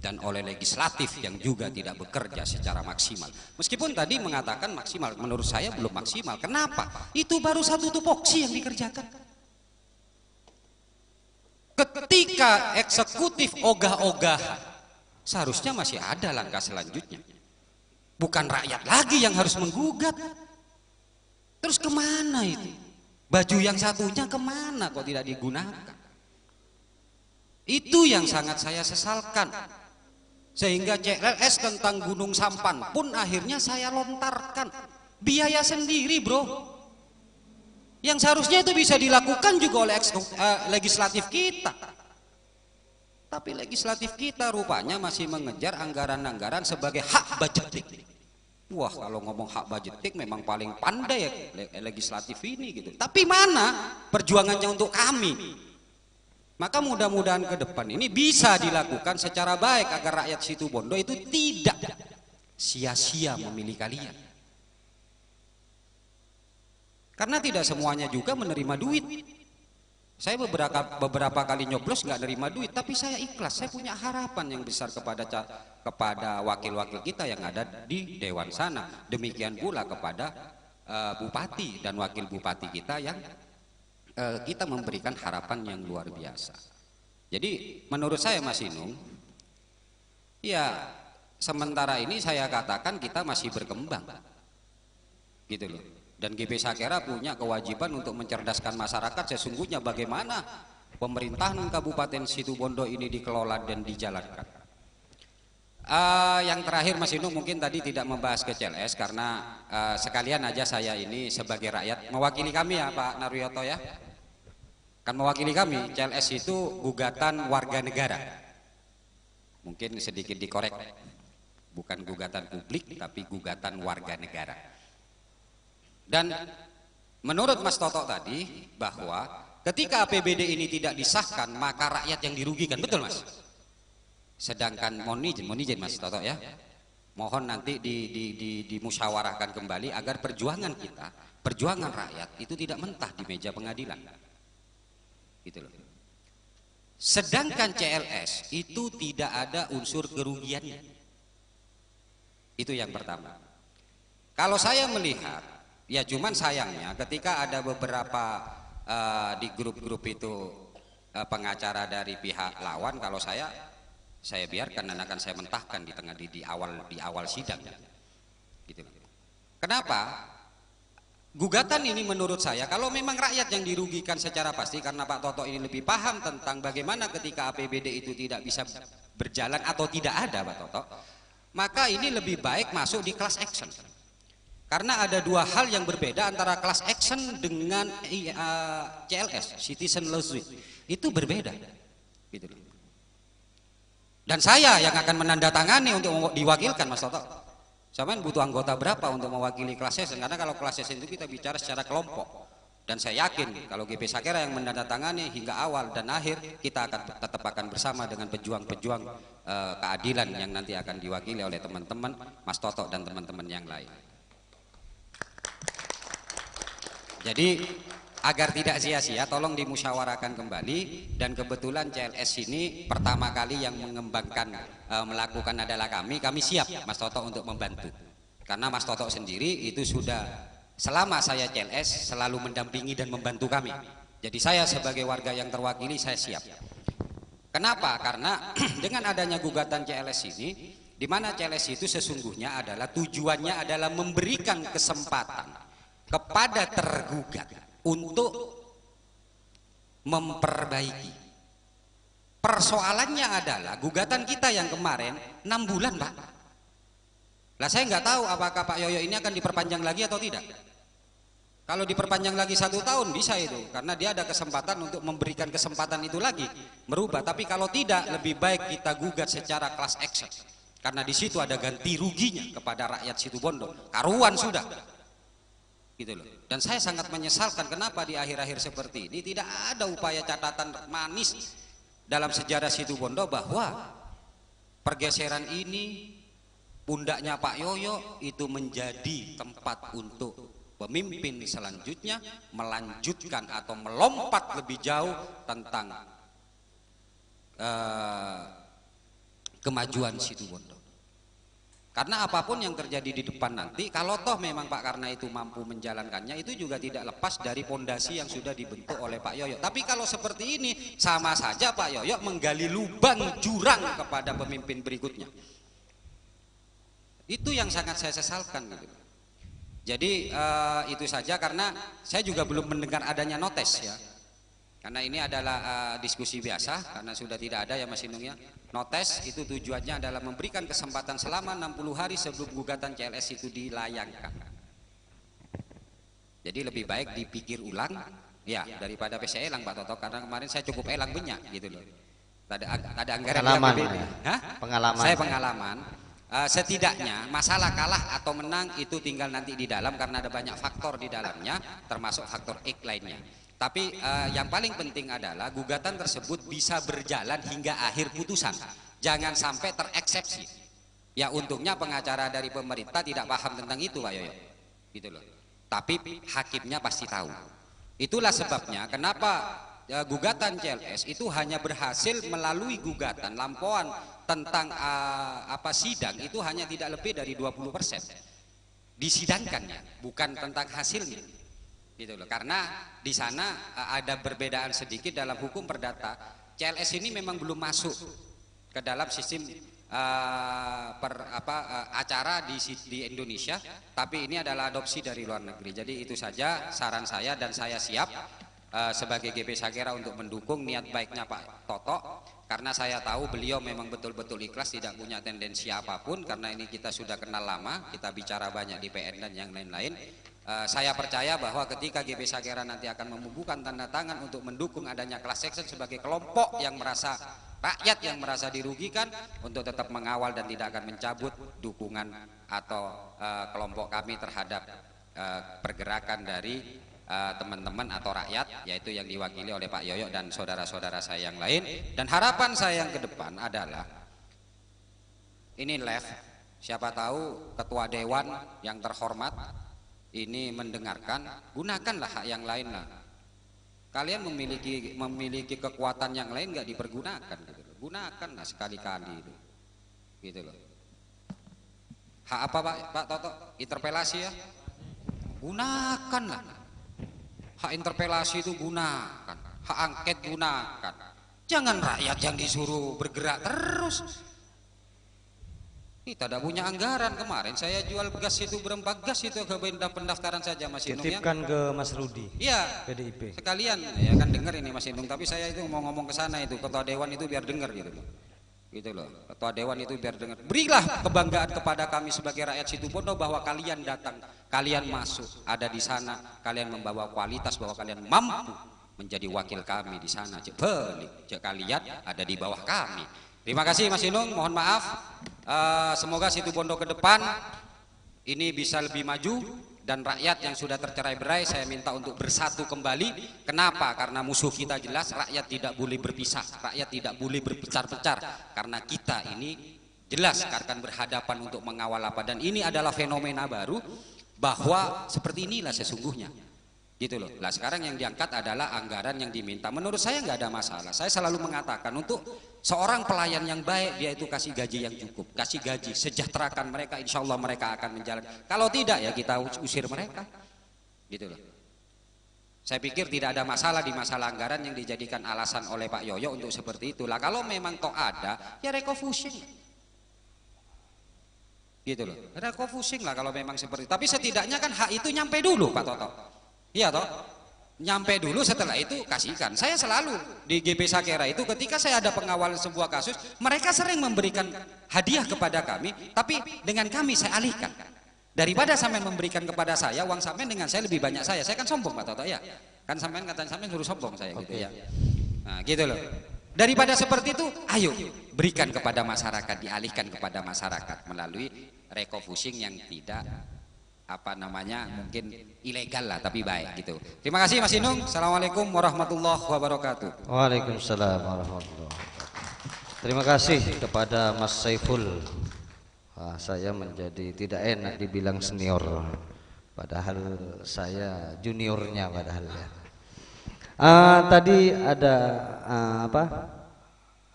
dan oleh legislatif yang juga tidak bekerja secara maksimal. Meskipun tadi mengatakan maksimal, menurut saya belum maksimal. Kenapa? Itu baru satu tupoksi yang dikerjakan. Ketika eksekutif ogah-ogahan, seharusnya masih ada langkah selanjutnya. Bukan rakyat lagi yang harus menggugat. Terus kemana itu? Baju yang satunya kemana kok tidak digunakan? Itu yang sangat saya sesalkan. Sehingga CLS tentang Gunung Sampan pun akhirnya saya lontarkan. Biaya sendiri bro. Yang seharusnya itu bisa dilakukan juga oleh eh, legislatif kita. Tapi legislatif kita rupanya masih mengejar anggaran-anggaran sebagai hak budgeting. Wah, kalau ngomong hak budgeting memang paling pandai ya legislatif ini gitu. Tapi mana perjuangannya untuk kami? Maka mudah-mudahan ke depan ini bisa dilakukan secara baik agar rakyat situ Bondo itu tidak sia-sia memilih kalian. Karena tidak semuanya juga menerima duit. Saya beberapa beberapa kali nyoblos nggak nerima duit, tapi saya ikhlas. Saya punya harapan yang besar kepada kepada wakil-wakil kita yang ada di dewan sana. Demikian pula kepada uh, bupati dan wakil bupati kita yang uh, kita memberikan harapan yang luar biasa. Jadi menurut saya Mas Inung, ya sementara ini saya katakan kita masih berkembang, gitu loh. Dan GB Sakera punya kewajiban untuk mencerdaskan masyarakat sesungguhnya bagaimana pemerintahan Kabupaten Situbondo ini dikelola dan dijalankan. Uh, yang terakhir Mas Indung mungkin tadi tidak membahas ke CLS karena uh, sekalian aja saya ini sebagai rakyat mewakili kami ya Pak Naryoto ya. Kan mewakili kami, CLS itu gugatan warga negara. Mungkin sedikit dikorek. Bukan gugatan publik tapi gugatan warga negara. Dan menurut Mas Toto tadi bahwa ketika APBD ini tidak disahkan maka rakyat yang dirugikan, betul Mas? Sedangkan mohon izin, Mas Toto ya. Mohon nanti di, di, di, dimusyawarahkan kembali agar perjuangan kita, perjuangan rakyat itu tidak mentah di meja pengadilan. Gitu loh. Sedangkan CLS itu tidak ada unsur kerugiannya. Itu yang pertama. Kalau saya melihat Ya cuman sayangnya ketika ada beberapa uh, di grup-grup itu uh, pengacara dari pihak lawan kalau saya saya biarkan dan akan saya mentahkan di tengah di, di awal di awal sidang. Gitu. Kenapa? Gugatan ini menurut saya kalau memang rakyat yang dirugikan secara pasti karena Pak Toto ini lebih paham tentang bagaimana ketika APBD itu tidak bisa berjalan atau tidak ada Pak Toto, maka ini lebih baik masuk di class action karena ada dua hal yang berbeda antara kelas action dengan eh, CLS, citizen lawsuit. Itu berbeda. Gitu Dan saya yang akan menandatangani untuk diwakilkan Mas Toto. Cuman butuh anggota berapa untuk mewakili kelas action? Karena kalau kelas action itu kita bicara secara kelompok. Dan saya yakin kalau GP Sakera yang menandatangani hingga awal dan akhir kita akan tetap akan bersama dengan pejuang-pejuang eh, keadilan yang nanti akan diwakili oleh teman-teman Mas Toto dan teman-teman yang lain. Jadi agar tidak sia-sia tolong dimusyawarakan kembali dan kebetulan CLS ini pertama kali yang mengembangkan e, melakukan adalah kami kami siap Mas Toto untuk membantu karena Mas Toto sendiri itu sudah selama saya CLS selalu mendampingi dan membantu kami jadi saya sebagai warga yang terwakili saya siap kenapa karena dengan adanya gugatan CLS ini di mana CLS itu sesungguhnya adalah tujuannya adalah memberikan kesempatan kepada tergugat untuk memperbaiki. Persoalannya adalah gugatan kita yang kemarin 6 bulan, Pak. Lah saya nggak tahu apakah Pak Yoyo ini akan diperpanjang lagi atau tidak. Kalau diperpanjang lagi satu tahun bisa itu, karena dia ada kesempatan untuk memberikan kesempatan itu lagi merubah. Tapi kalau tidak, lebih baik kita gugat secara kelas ekses karena di situ ada ganti ruginya kepada rakyat situ Bondo Karuan sudah, gitu loh. Dan saya sangat menyesalkan kenapa di akhir-akhir seperti ini tidak ada upaya catatan manis dalam sejarah situ Bondo bahwa pergeseran ini pundaknya Pak Yoyo itu menjadi tempat untuk pemimpin selanjutnya melanjutkan atau melompat lebih jauh tentang uh, kemajuan situ Bondo. Karena apapun yang terjadi di depan nanti, kalau toh memang Pak Karna itu mampu menjalankannya, itu juga tidak lepas dari fondasi yang sudah dibentuk oleh Pak Yoyo. Tapi kalau seperti ini, sama saja Pak Yoyo menggali lubang jurang kepada pemimpin berikutnya. Itu yang sangat saya sesalkan. Jadi uh, itu saja karena saya juga belum mendengar adanya notes ya. Karena ini adalah uh, diskusi biasa, karena sudah tidak ada ya Mas Inung ya. Notes itu tujuannya adalah memberikan kesempatan selama 60 hari sebelum gugatan CLS itu dilayangkan. Jadi lebih baik dipikir ulang ya daripada PC elang Pak Toto karena kemarin saya cukup elang banyak gitu loh. Ada ada anggaran pengalaman. Ya. Hah? Pengalaman. Saya pengalaman. Uh, setidaknya masalah kalah atau menang itu tinggal nanti di dalam karena ada banyak faktor di dalamnya termasuk faktor X lainnya. Tapi uh, yang paling penting adalah gugatan tersebut bisa berjalan hingga akhir putusan. Jangan sampai tereksepsi. Ya untungnya pengacara dari pemerintah tidak paham tentang itu Pak Yoyo. Gitu loh. Tapi hakimnya pasti tahu. Itulah sebabnya kenapa uh, gugatan CLS itu hanya berhasil melalui gugatan lampauan tentang uh, apa sidang itu hanya tidak lebih dari 20% disidangkannya bukan tentang hasilnya gitu loh karena di sana e, ada perbedaan sedikit dalam hukum perdata CLS ini memang belum masuk ke dalam sistem uh, per apa uh, acara di di Indonesia tapi ini adalah adopsi dari luar negeri jadi itu saja saran saya dan saya siap uh, sebagai GP Sagera untuk mendukung niat baiknya Pak Toto karena saya tahu beliau memang betul-betul ikhlas tidak punya tendensi apapun karena ini kita sudah kenal lama kita bicara banyak di PN dan yang lain-lain Eh, saya percaya bahwa ketika GB Sagera nanti akan membubuhkan tanda tangan untuk mendukung adanya class action sebagai kelompok yang merasa rakyat yang merasa dirugikan untuk tetap mengawal dan tidak akan mencabut dukungan atau uh, kelompok kami terhadap uh, pergerakan dari teman-teman uh, atau rakyat yaitu yang diwakili oleh Pak Yoyo dan saudara-saudara saya yang lain dan harapan saya yang ke depan adalah ini left siapa tahu ketua dewan yang terhormat ini mendengarkan, gunakanlah hak yang lain lah. Kalian memiliki memiliki kekuatan yang lain nggak dipergunakan, gitu loh. gunakanlah sekali-kali itu, gitu loh. Hak apa Pak Pak Toto? Interpelasi ya, gunakanlah. Hak interpelasi itu gunakan, hak angket gunakan. Jangan rakyat yang disuruh bergerak terus kita tidak punya anggaran kemarin. Saya jual gas itu berempat gas itu ke pendaftaran saja Mas Inung. Titipkan ya. ke Mas Rudi. Iya. PDIP. Sekalian ya kan dengar ini Mas Inung. Tapi saya itu mau ngomong ke sana itu ketua dewan itu biar dengar gitu loh. Gitu loh. Ketua dewan itu biar dengar. Berilah kebanggaan kepada kami sebagai rakyat situ Situbondo bahwa kalian datang, kalian masuk, ada di sana, kalian membawa kualitas bahwa kalian mampu menjadi wakil kami di sana. Cek kalian ada di bawah kami Terima kasih Mas Inung, mohon maaf. Uh, semoga situ Bondo ke depan ini bisa lebih maju dan rakyat yang sudah tercerai berai saya minta untuk bersatu kembali. Kenapa? Karena musuh kita jelas, rakyat tidak boleh berpisah, rakyat tidak boleh berpecar-pecar karena kita ini jelas akan berhadapan untuk mengawal apa dan ini adalah fenomena baru bahwa seperti inilah sesungguhnya gitu loh. Lah sekarang yang diangkat adalah anggaran yang diminta. Menurut saya nggak ada masalah. Saya selalu mengatakan untuk seorang pelayan yang baik dia itu kasih gaji yang cukup, kasih gaji, sejahterakan mereka, insya Allah mereka akan menjalankan. Kalau tidak ya kita usir mereka, gitu loh. Saya pikir tidak ada masalah di masalah anggaran yang dijadikan alasan oleh Pak Yoyo untuk seperti itulah. Kalau memang toh ada, ya rekofusi gitu loh. Ada kok lah kalau memang seperti itu. Tapi setidaknya kan hak itu nyampe dulu Pak Toto. Iya toh? Nyampe dulu setelah itu kasihkan. Saya selalu di GP Sakera itu ketika saya ada pengawal sebuah kasus, mereka sering memberikan hadiah kepada kami, tapi dengan kami saya alihkan. Daripada sampean memberikan kepada saya uang sampean dengan saya lebih banyak saya. Saya kan sombong Pak Toto ya. Kan sampean kata sampean suruh sombong saya gitu ya. Nah, gitu loh. Daripada seperti itu, ayo berikan kepada masyarakat, dialihkan kepada masyarakat melalui rekofusing yang tidak apa namanya mungkin ilegal lah tapi baik gitu. Terima kasih Mas Inung. Assalamualaikum warahmatullahi wabarakatuh. Waalaikumsalam warahmatullahi wabarakatuh. Terima kasih kepada Mas Saiful. Wah, saya menjadi tidak enak dibilang senior padahal saya juniornya padahal ya. Uh, tadi ada uh, apa?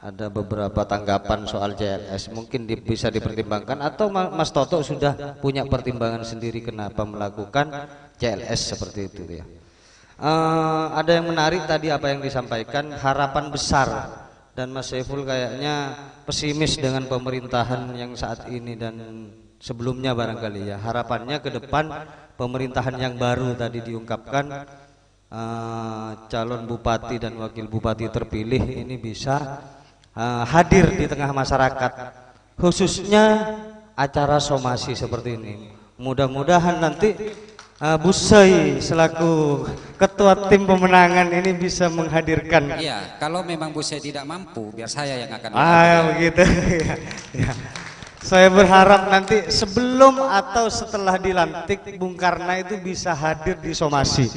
ada beberapa tanggapan soal JLS mungkin di, bisa dipertimbangkan atau Mas Toto sudah punya pertimbangan sendiri kenapa melakukan JLS seperti itu ya uh, ada yang menarik tadi apa yang disampaikan harapan besar dan Mas Saiful kayaknya pesimis dengan pemerintahan yang saat ini dan sebelumnya barangkali ya harapannya ke depan pemerintahan yang baru tadi diungkapkan uh, calon bupati dan wakil bupati terpilih ini bisa Eh, hadir di tengah masyarakat khususnya acara somasi seperti ini mudah-mudahan nanti uh, eh, Busai selaku ketua tim pemenangan ini bisa menghadirkan iya kalau memang Busai tidak mampu biar saya yang akan ah begitu ya, ya. Saya berharap nanti sebelum atau setelah dilantik Bung Karna itu bisa hadir di somasi.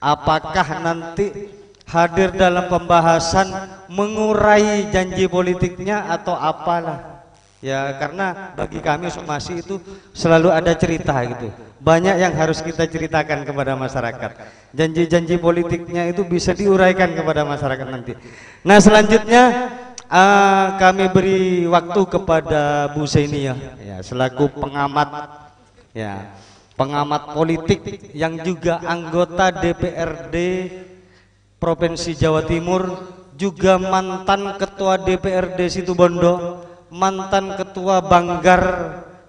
Apakah nanti hadir dalam pembahasan mengurai janji politiknya atau apalah ya karena bagi kami somasi itu selalu ada cerita gitu banyak yang harus kita ceritakan kepada masyarakat janji-janji politiknya itu bisa diuraikan kepada masyarakat nanti nah selanjutnya uh, kami beri waktu kepada Bu Seni ya, ya selaku pengamat ya pengamat politik yang juga anggota DPRD Provinsi Jawa Timur juga mantan ketua DPRD Situbondo mantan ketua Banggar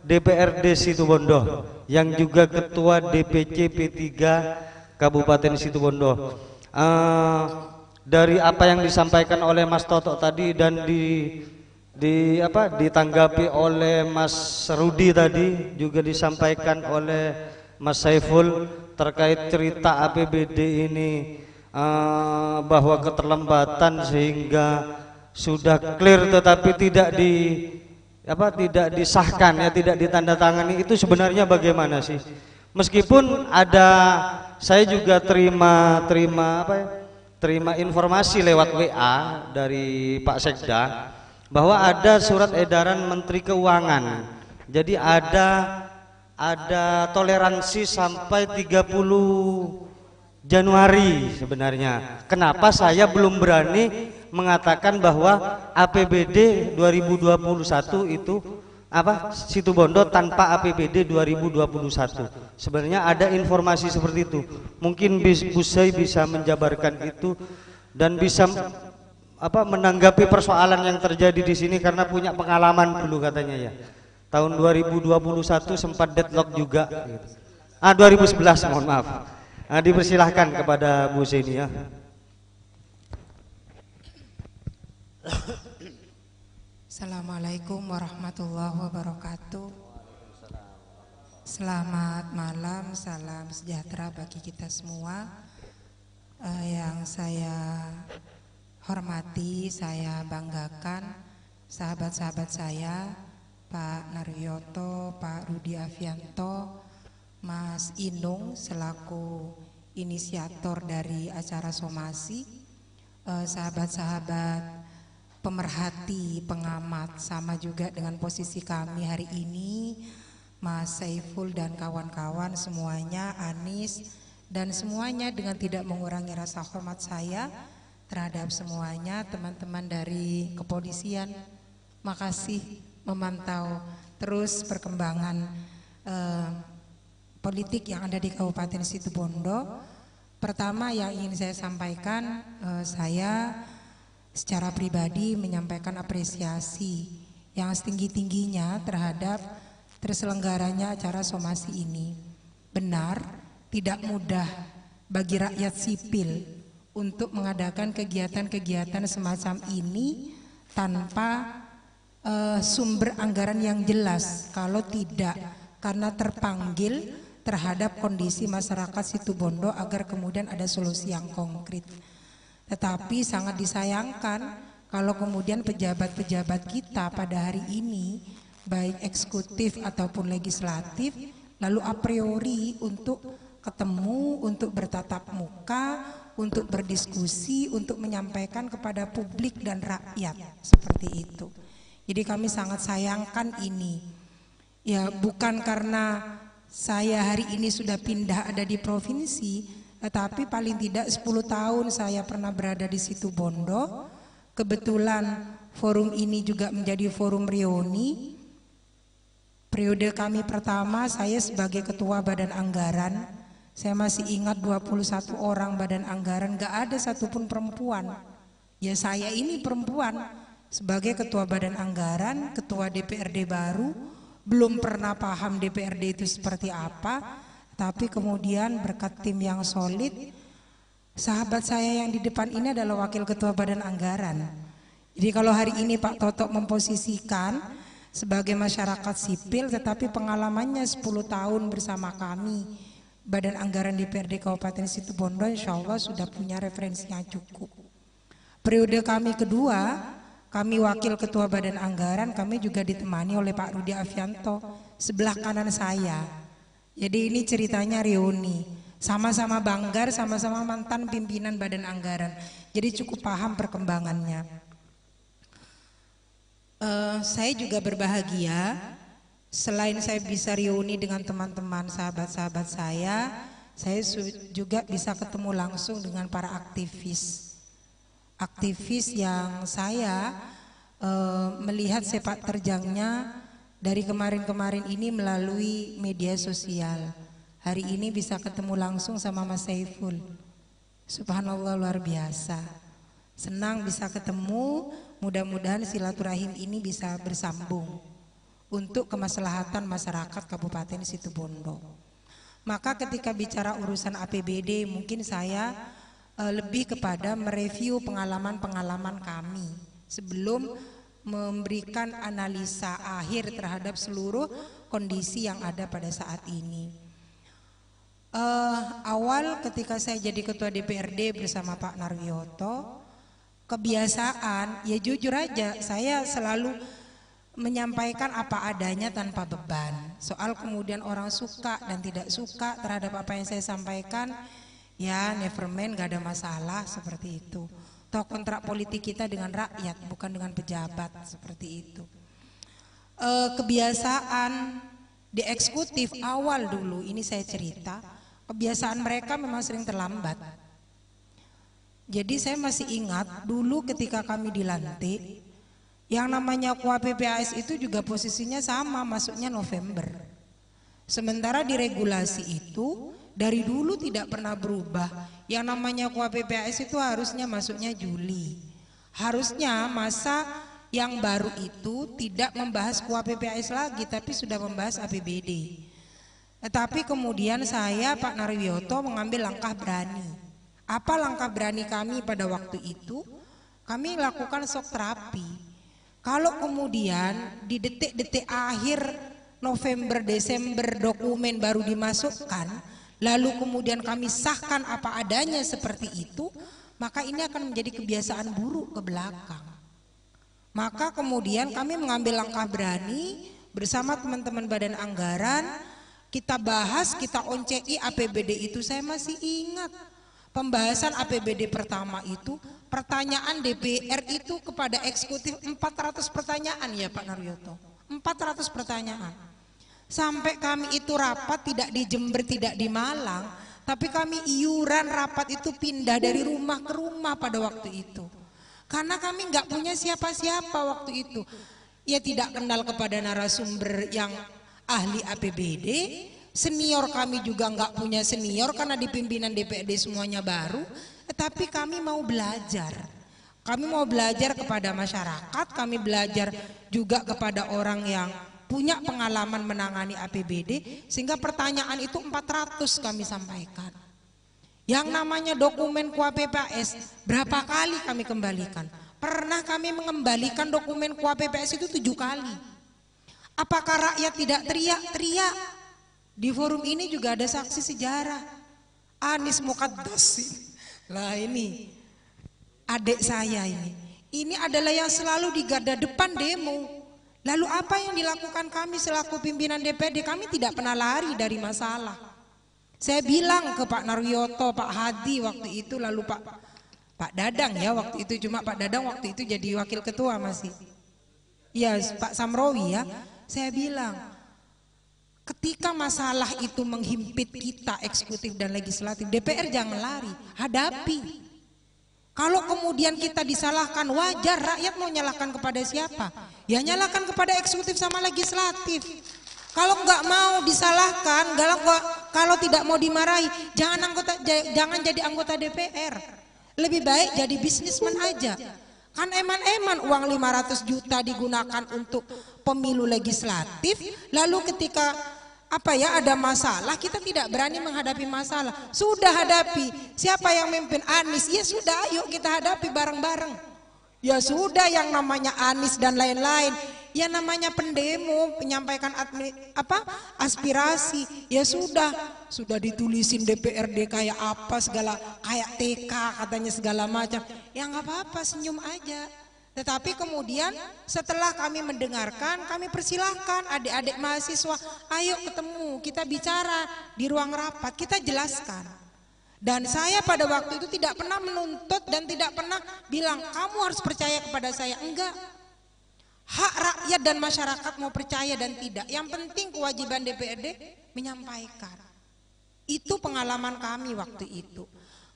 DPRD Situbondo yang juga ketua DPC P3 Kabupaten Situbondo uh, dari apa yang disampaikan oleh Mas Toto tadi dan di di apa ditanggapi oleh Mas Rudi tadi juga disampaikan oleh Mas Saiful terkait cerita APBD ini Ah, bahwa keterlambatan sehingga sudah clear tetapi tidak di apa tidak disahkan ya tidak ditandatangani itu sebenarnya bagaimana sih meskipun ada saya juga terima terima apa ya terima informasi lewat WA dari Pak Sekda bahwa ada surat edaran Menteri Keuangan jadi ada ada toleransi sampai 30 Januari sebenarnya. Kenapa saya belum berani mengatakan bahwa APBD 2021 itu apa situ Bondo tanpa APBD 2021 sebenarnya ada informasi seperti itu mungkin Busei Busai bisa menjabarkan itu dan bisa apa menanggapi persoalan yang terjadi di sini karena punya pengalaman dulu katanya ya tahun 2021 sempat deadlock juga gitu. ah 2011 mohon maaf Nah, dipersilahkan kepada Bu Zeni ya. Assalamualaikum warahmatullahi wabarakatuh. Selamat malam, salam sejahtera bagi kita semua. Uh, yang saya hormati, saya banggakan sahabat-sahabat saya, Pak Naryoto, Pak Rudi Avianto, Mas Inung selaku inisiator dari acara somasi, eh, sahabat-sahabat eh, pemerhati, pengamat, sama juga dengan posisi kami hari ini, Mas Saiful dan kawan-kawan semuanya, Anis, dan semuanya dengan tidak mengurangi rasa hormat saya terhadap semuanya, teman-teman dari kepolisian, makasih memantau terus perkembangan eh, politik yang ada di Kabupaten Situbondo. Pertama yang ingin saya sampaikan, eh, saya secara pribadi menyampaikan apresiasi yang setinggi-tingginya terhadap terselenggaranya acara somasi ini. Benar, tidak mudah bagi rakyat sipil untuk mengadakan kegiatan-kegiatan semacam ini tanpa uh, sumber anggaran yang jelas. Kalau tidak, karena terpanggil terhadap kondisi masyarakat Situbondo agar kemudian ada solusi yang konkret. Tetapi sangat disayangkan kalau kemudian pejabat-pejabat kita pada hari ini baik eksekutif ataupun legislatif lalu a priori untuk ketemu, untuk bertatap muka, untuk berdiskusi, untuk menyampaikan kepada publik dan rakyat seperti itu. Jadi kami sangat sayangkan ini. Ya bukan karena saya hari ini sudah pindah ada di provinsi, tetapi paling tidak 10 tahun saya pernah berada di situ Bondo. Kebetulan forum ini juga menjadi forum reuni. Periode kami pertama saya sebagai ketua badan anggaran, saya masih ingat 21 orang badan anggaran, gak ada satupun perempuan. Ya saya ini perempuan sebagai ketua badan anggaran, ketua DPRD baru, belum pernah paham DPRD itu seperti apa, tapi kemudian berkat tim yang solid, sahabat saya yang di depan ini adalah Wakil Ketua Badan Anggaran. Jadi kalau hari ini Pak Toto memposisikan sebagai masyarakat sipil, tetapi pengalamannya 10 tahun bersama kami, Badan Anggaran DPRD Kabupaten Situbondo insya Allah sudah punya referensinya cukup. Periode kami kedua, kami wakil ketua badan anggaran kami juga ditemani oleh Pak Rudi Avianto sebelah kanan saya jadi ini ceritanya reuni sama-sama banggar sama-sama mantan pimpinan badan anggaran jadi cukup paham perkembangannya uh, saya juga berbahagia selain saya bisa reuni dengan teman-teman sahabat-sahabat saya saya juga bisa ketemu langsung dengan para aktivis aktivis yang saya uh, melihat sepak terjangnya dari kemarin-kemarin ini melalui media sosial. Hari ini bisa ketemu langsung sama Mas Saiful. Subhanallah luar biasa. Senang bisa ketemu, mudah-mudahan silaturahim ini bisa bersambung untuk kemaslahatan masyarakat Kabupaten Situbondo. Maka ketika bicara urusan APBD mungkin saya uh, lebih kepada mereview pengalaman-pengalaman kami sebelum memberikan analisa akhir terhadap seluruh kondisi yang ada pada saat ini. Uh, awal ketika saya jadi ketua DPRD bersama Pak Narwioto, kebiasaan ya jujur aja saya selalu menyampaikan apa adanya tanpa beban. Soal kemudian orang suka dan tidak suka terhadap apa yang saya sampaikan, ya nevermind gak ada masalah seperti itu toh kontrak politik kita dengan rakyat bukan dengan pejabat seperti itu e, kebiasaan di eksekutif awal dulu ini saya cerita kebiasaan mereka memang sering terlambat jadi saya masih ingat dulu ketika kami dilantik yang namanya kuah PPAS itu juga posisinya sama masuknya November sementara di regulasi itu dari dulu tidak pernah berubah. Yang namanya KUAPPAS itu harusnya masuknya Juli. Harusnya masa yang baru itu tidak membahas KUAPPAS lagi tapi sudah membahas APBD. Tetapi kemudian saya Pak Narwiyoto mengambil langkah berani. Apa langkah berani kami pada waktu itu? Kami lakukan sok terapi. Kalau kemudian di detik-detik akhir November Desember dokumen baru dimasukkan, lalu kemudian kami sahkan apa adanya seperti itu, maka ini akan menjadi kebiasaan buruk ke belakang. Maka kemudian kami mengambil langkah berani bersama teman-teman badan anggaran, kita bahas, kita oncei APBD itu saya masih ingat. Pembahasan APBD pertama itu pertanyaan DPR itu kepada eksekutif 400 pertanyaan ya Pak Naryoto. 400 pertanyaan. Sampai kami itu rapat tidak di Jember, tidak di Malang, tapi kami iuran rapat itu pindah dari rumah ke rumah pada waktu itu. Karena kami nggak punya siapa-siapa waktu itu. Ya tidak kenal kepada narasumber yang ahli APBD, senior kami juga nggak punya senior karena di pimpinan DPD semuanya baru. Tapi kami mau belajar. Kami mau belajar kepada masyarakat, kami belajar juga kepada orang yang punya pengalaman menangani APBD sehingga pertanyaan itu 400 kami sampaikan. Yang ya. namanya dokumen KUAPPAS berapa kali kami kembalikan? Pernah kami mengembalikan dokumen KUAPPAS itu tujuh kali. Apakah rakyat tidak teriak-teriak? Di forum ini juga ada saksi sejarah. Anis Mukaddas. Lah ini adik saya ini. Ini adalah yang selalu di garda depan demo Lalu apa yang dilakukan kami selaku pimpinan DPD? Kami tidak pernah lari dari masalah. Saya bilang ke Pak Narwiyoto, Pak Hadi waktu itu, lalu Pak Pak Dadang ya waktu itu cuma Pak Dadang waktu itu jadi wakil ketua masih. Ya Pak Samrowi ya. Saya bilang, ketika masalah itu menghimpit kita eksekutif dan legislatif, DPR jangan lari, hadapi. Kalau kemudian kita disalahkan wajar rakyat mau nyalahkan kepada siapa? Ya nyalahkan kepada eksekutif sama legislatif. Kalau nggak mau disalahkan, kalau tidak mau dimarahi, jangan anggota jangan jadi anggota DPR. Lebih baik jadi bisnismen aja. Kan eman-eman uang 500 juta digunakan untuk pemilu legislatif, lalu ketika apa ya ada masalah kita tidak berani menghadapi masalah sudah hadapi siapa yang memimpin Anies ya sudah ayo kita hadapi bareng-bareng ya sudah yang namanya Anies dan lain-lain ya namanya pendemo menyampaikan apa aspirasi ya sudah sudah ditulisin DPRD kayak apa segala kayak TK katanya segala macam ya nggak apa-apa senyum aja tetapi kemudian setelah kami mendengarkan, kami persilahkan adik-adik mahasiswa, ayo ketemu, kita bicara di ruang rapat, kita jelaskan. Dan saya pada waktu itu tidak pernah menuntut dan tidak pernah bilang, kamu harus percaya kepada saya. Enggak. Hak rakyat dan masyarakat mau percaya dan tidak. Yang penting kewajiban DPRD menyampaikan. Itu pengalaman kami waktu itu.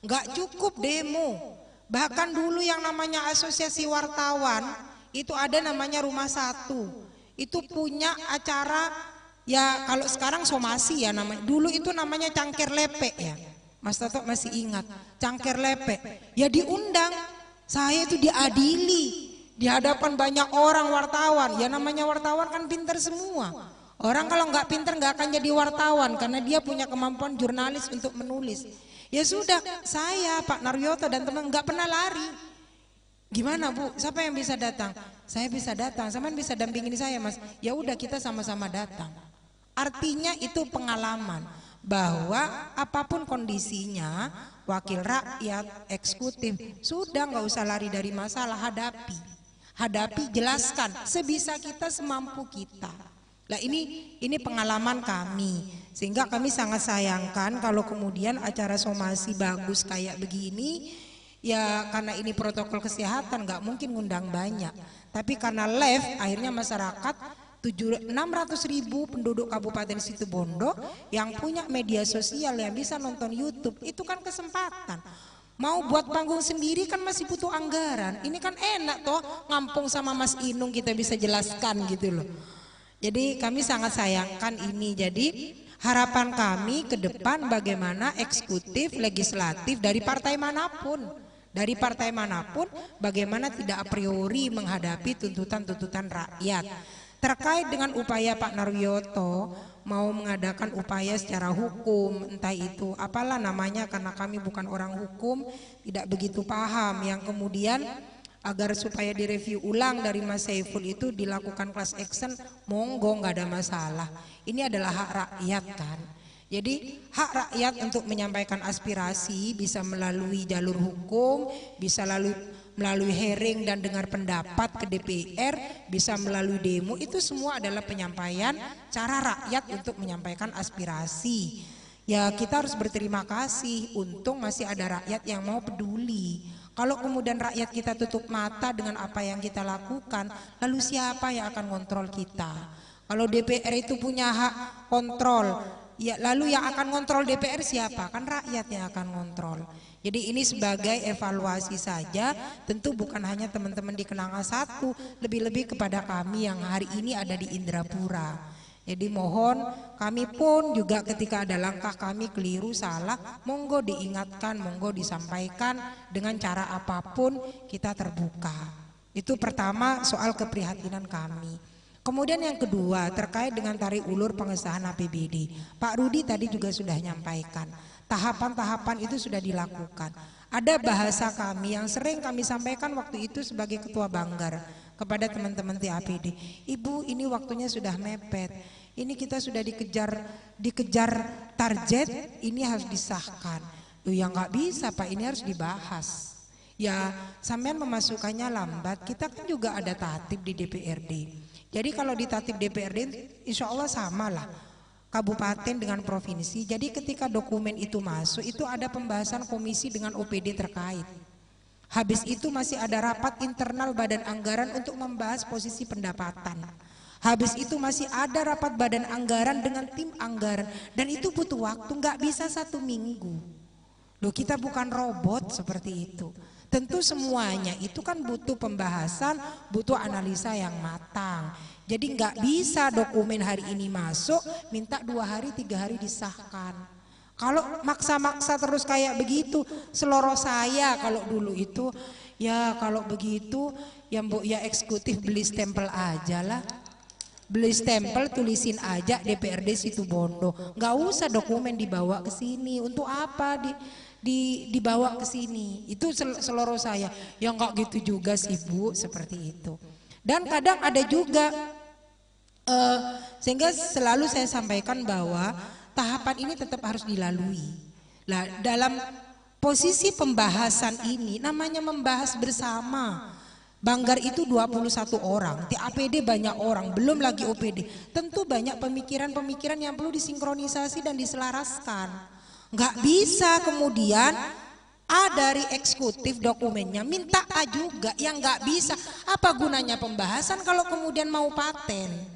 Enggak cukup demo, Bahkan dulu yang namanya asosiasi wartawan itu ada namanya Rumah Satu. Itu punya acara ya kalau sekarang somasi ya namanya. Dulu itu namanya cangkir lepek ya. Mas Toto masih ingat cangkir lepek. Ya diundang. Saya itu diadili di hadapan banyak orang wartawan. Ya namanya wartawan kan pinter semua. Orang kalau nggak pinter nggak akan jadi wartawan karena dia punya kemampuan jurnalis untuk menulis. Ya sudah, saya Pak Naryoto dan teman nggak pernah lari. Gimana Bu? Siapa yang bisa datang? Saya bisa datang. Sama bisa dampingin saya Mas. Ya udah kita sama-sama datang. Artinya itu pengalaman bahwa apapun kondisinya wakil rakyat eksekutif sudah nggak usah lari dari masalah hadapi hadapi jelaskan sebisa kita semampu kita Nah ini ini pengalaman kami sehingga kami sangat sayangkan kalau kemudian acara somasi bagus kayak begini ya karena ini protokol kesehatan nggak mungkin ngundang banyak tapi karena live akhirnya masyarakat 600 ribu penduduk Kabupaten Situbondo yang punya media sosial yang bisa nonton YouTube itu kan kesempatan Mau buat panggung sendiri kan masih butuh anggaran. Ini kan enak toh ngampung sama Mas Inung kita bisa jelaskan gitu loh. Jadi kami sangat sayangkan ini. Jadi harapan kami ke depan bagaimana eksekutif, legislatif dari partai manapun, dari partai manapun bagaimana tidak a priori menghadapi tuntutan-tuntutan rakyat. Terkait dengan upaya Pak Narwiyoto mau mengadakan upaya secara hukum, entah itu apalah namanya karena kami bukan orang hukum, tidak begitu paham yang kemudian agar supaya direview ulang dari Mas Saiful itu dilakukan kelas action monggo nggak ada masalah ini adalah hak rakyat kan jadi hak rakyat untuk menyampaikan aspirasi bisa melalui jalur hukum bisa lalu melalui hearing dan dengar pendapat ke DPR bisa melalui demo itu semua adalah penyampaian cara rakyat untuk menyampaikan aspirasi ya kita harus berterima kasih untung masih ada rakyat yang mau peduli kalau kemudian rakyat kita tutup mata dengan apa yang kita lakukan, lalu siapa yang akan kontrol kita? Kalau DPR itu punya hak kontrol, ya lalu yang akan kontrol DPR siapa? Kan rakyat yang akan kontrol. Jadi ini sebagai evaluasi saja, tentu bukan hanya teman-teman di Kenanga satu, lebih-lebih kepada kami yang hari ini ada di Indrapura. Jadi mohon kami pun juga ketika ada langkah kami keliru salah, monggo diingatkan, monggo disampaikan dengan cara apapun kita terbuka. Itu pertama soal keprihatinan kami. Kemudian yang kedua terkait dengan tarik ulur pengesahan APBD. Pak Rudi tadi juga sudah nyampaikan, tahapan-tahapan itu sudah dilakukan. Ada bahasa kami yang sering kami sampaikan waktu itu sebagai ketua Banggar kepada teman-teman TAPD. Ibu, ini waktunya sudah mepet. Ini kita sudah dikejar dikejar target, ini harus disahkan. Lu ya nggak bisa Pak, ini harus dibahas. Ya, sampean memasukkannya lambat, kita kan juga ada tatib di DPRD. Jadi kalau di tatib DPRD, insya Allah sama lah kabupaten dengan provinsi. Jadi ketika dokumen itu masuk, itu ada pembahasan komisi dengan OPD terkait. Habis itu masih ada rapat internal badan anggaran untuk membahas posisi pendapatan. Habis itu masih ada rapat badan anggaran dengan tim anggaran dan itu butuh waktu nggak bisa satu minggu. Loh kita bukan robot seperti itu. Tentu semuanya itu kan butuh pembahasan, butuh analisa yang matang. Jadi nggak bisa dokumen hari ini masuk, minta dua hari, tiga hari disahkan. Kalau maksa-maksa terus kayak begitu, seloro saya kalau dulu itu, ya kalau begitu, ya mbok ya eksekutif beli stempel aja lah. Beli stempel tulisin aja DPRD situ Bondo. Gak usah dokumen dibawa ke sini. Untuk apa di di dibawa ke sini? Itu sel, seloro saya. Ya nggak gitu juga sih Bu, seperti itu. Dan kadang ada juga uh, sehingga selalu saya sampaikan bahwa tahapan ini tetap harus dilalui. Nah, dalam posisi pembahasan ini namanya membahas bersama. Banggar itu 21 orang, di APD banyak orang, belum lagi OPD. Tentu banyak pemikiran-pemikiran yang perlu disinkronisasi dan diselaraskan. Gak bisa kemudian A dari eksekutif dokumennya minta A juga yang gak bisa. Apa gunanya pembahasan kalau kemudian mau paten?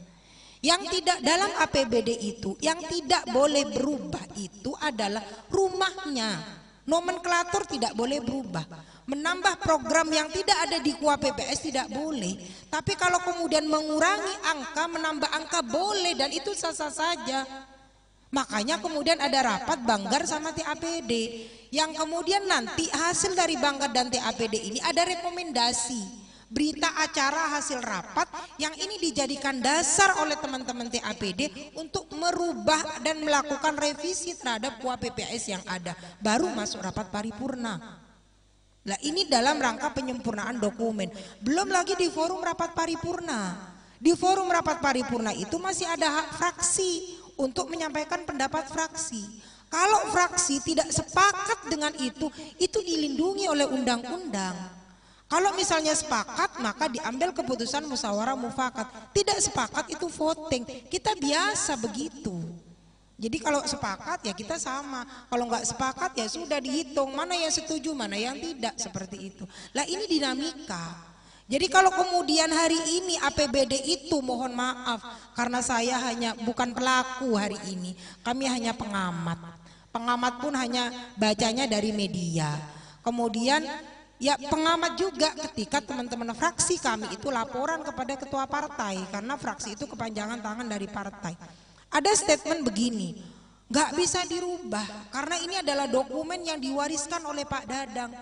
Yang tidak dalam APBD itu, yang tidak boleh berubah itu adalah rumahnya. Nomenklatur tidak boleh berubah. Menambah program yang tidak ada di kuah PPS tidak boleh. Tapi kalau kemudian mengurangi angka, menambah angka boleh dan itu sah-sah saja. Makanya kemudian ada rapat Banggar sama TAPD yang kemudian nanti hasil dari Banggar dan TAPD ini ada rekomendasi berita acara hasil rapat yang ini dijadikan dasar oleh teman-teman TAPD untuk merubah dan melakukan revisi terhadap PPS yang ada baru masuk rapat paripurna. Nah ini dalam rangka penyempurnaan dokumen. Belum lagi di forum rapat paripurna. Di forum rapat paripurna itu masih ada hak fraksi untuk menyampaikan pendapat fraksi. Kalau fraksi tidak sepakat dengan itu, itu dilindungi oleh undang-undang. Kalau misalnya sepakat, maka diambil keputusan musyawarah mufakat. Tidak sepakat itu voting. Kita biasa begitu. Jadi kalau sepakat ya kita sama. Kalau nggak sepakat ya sudah dihitung mana yang setuju, mana yang tidak seperti itu. Lah ini dinamika. Jadi kalau kemudian hari ini APBD itu mohon maaf karena saya hanya bukan pelaku hari ini. Kami hanya pengamat. Pengamat pun hanya bacanya dari media. Kemudian Ya pengamat juga ketika teman-teman fraksi kami itu laporan kepada ketua partai karena fraksi itu kepanjangan tangan dari partai. Ada statement begini, nggak bisa dirubah karena ini adalah dokumen yang diwariskan oleh Pak Dadang.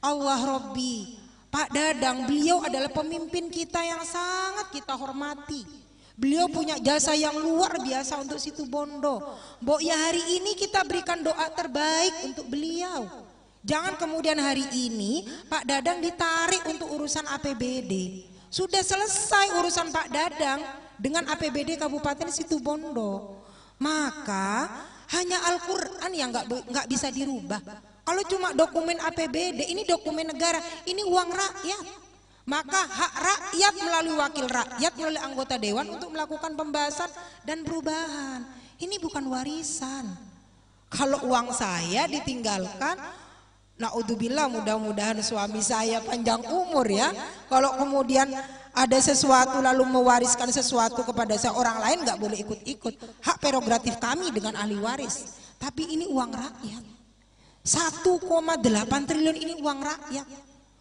Allah Robbi, Pak Dadang beliau adalah pemimpin kita yang sangat kita hormati. Beliau punya jasa yang luar biasa untuk situ Bondo. Bo ya hari ini kita berikan doa terbaik untuk beliau. Jangan kemudian hari ini Pak Dadang ditarik untuk urusan APBD. Sudah selesai urusan Pak Dadang dengan APBD Kabupaten Situbondo. Maka hanya Al-Quran yang gak, nggak bisa dirubah. Kalau cuma dokumen APBD, ini dokumen negara, ini uang rakyat. Maka hak rakyat melalui wakil rakyat, melalui anggota dewan untuk melakukan pembahasan dan perubahan. Ini bukan warisan. Kalau uang saya ditinggalkan, Naudzubillah mudah-mudahan suami saya panjang umur ya. Kalau kemudian ada sesuatu lalu mewariskan sesuatu kepada seorang lain nggak boleh ikut-ikut. Hak prerogatif kami dengan ahli waris. Tapi ini uang rakyat. 1,8 triliun ini uang rakyat.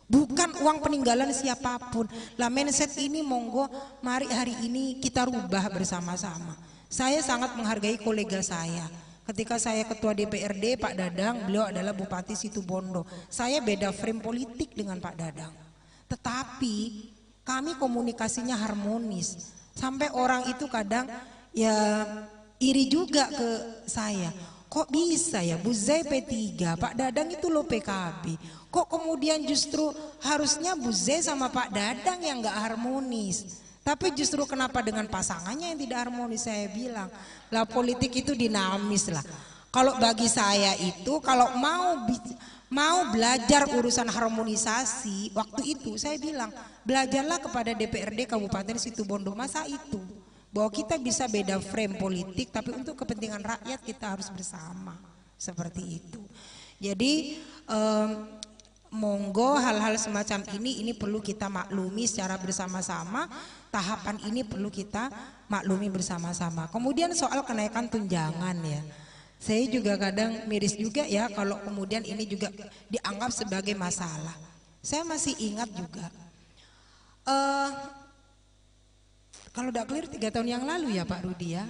Bukan uang peninggalan siapapun. Lah mindset ini monggo mari hari ini kita rubah bersama-sama. Saya sangat menghargai kolega saya Ketika saya ketua DPRD Pak Dadang, beliau adalah Bupati Situbondo. Saya beda frame politik dengan Pak Dadang. Tetapi kami komunikasinya harmonis. Sampai orang itu kadang ya iri juga ke saya. Kok bisa ya Bu Zai P3, Pak Dadang itu lo PKB. Kok kemudian justru harusnya Bu Zai sama Pak Dadang yang gak harmonis. Tapi justru kenapa dengan pasangannya yang tidak harmonis saya bilang. Lah politik itu dinamis lah. Kalau bagi saya itu kalau mau mau belajar urusan harmonisasi waktu itu saya bilang belajarlah kepada DPRD Kabupaten Situbondo masa itu bahwa kita bisa beda frame politik tapi untuk kepentingan rakyat kita harus bersama seperti itu. Jadi um, monggo hal-hal semacam ini ini perlu kita maklumi secara bersama-sama tahapan ini perlu kita maklumi bersama-sama. Kemudian soal kenaikan tunjangan ya. Saya juga kadang miris juga ya kalau kemudian ini juga dianggap sebagai masalah. Saya masih ingat juga. Uh, kalau tidak clear tiga tahun yang lalu ya Pak Rudi ya.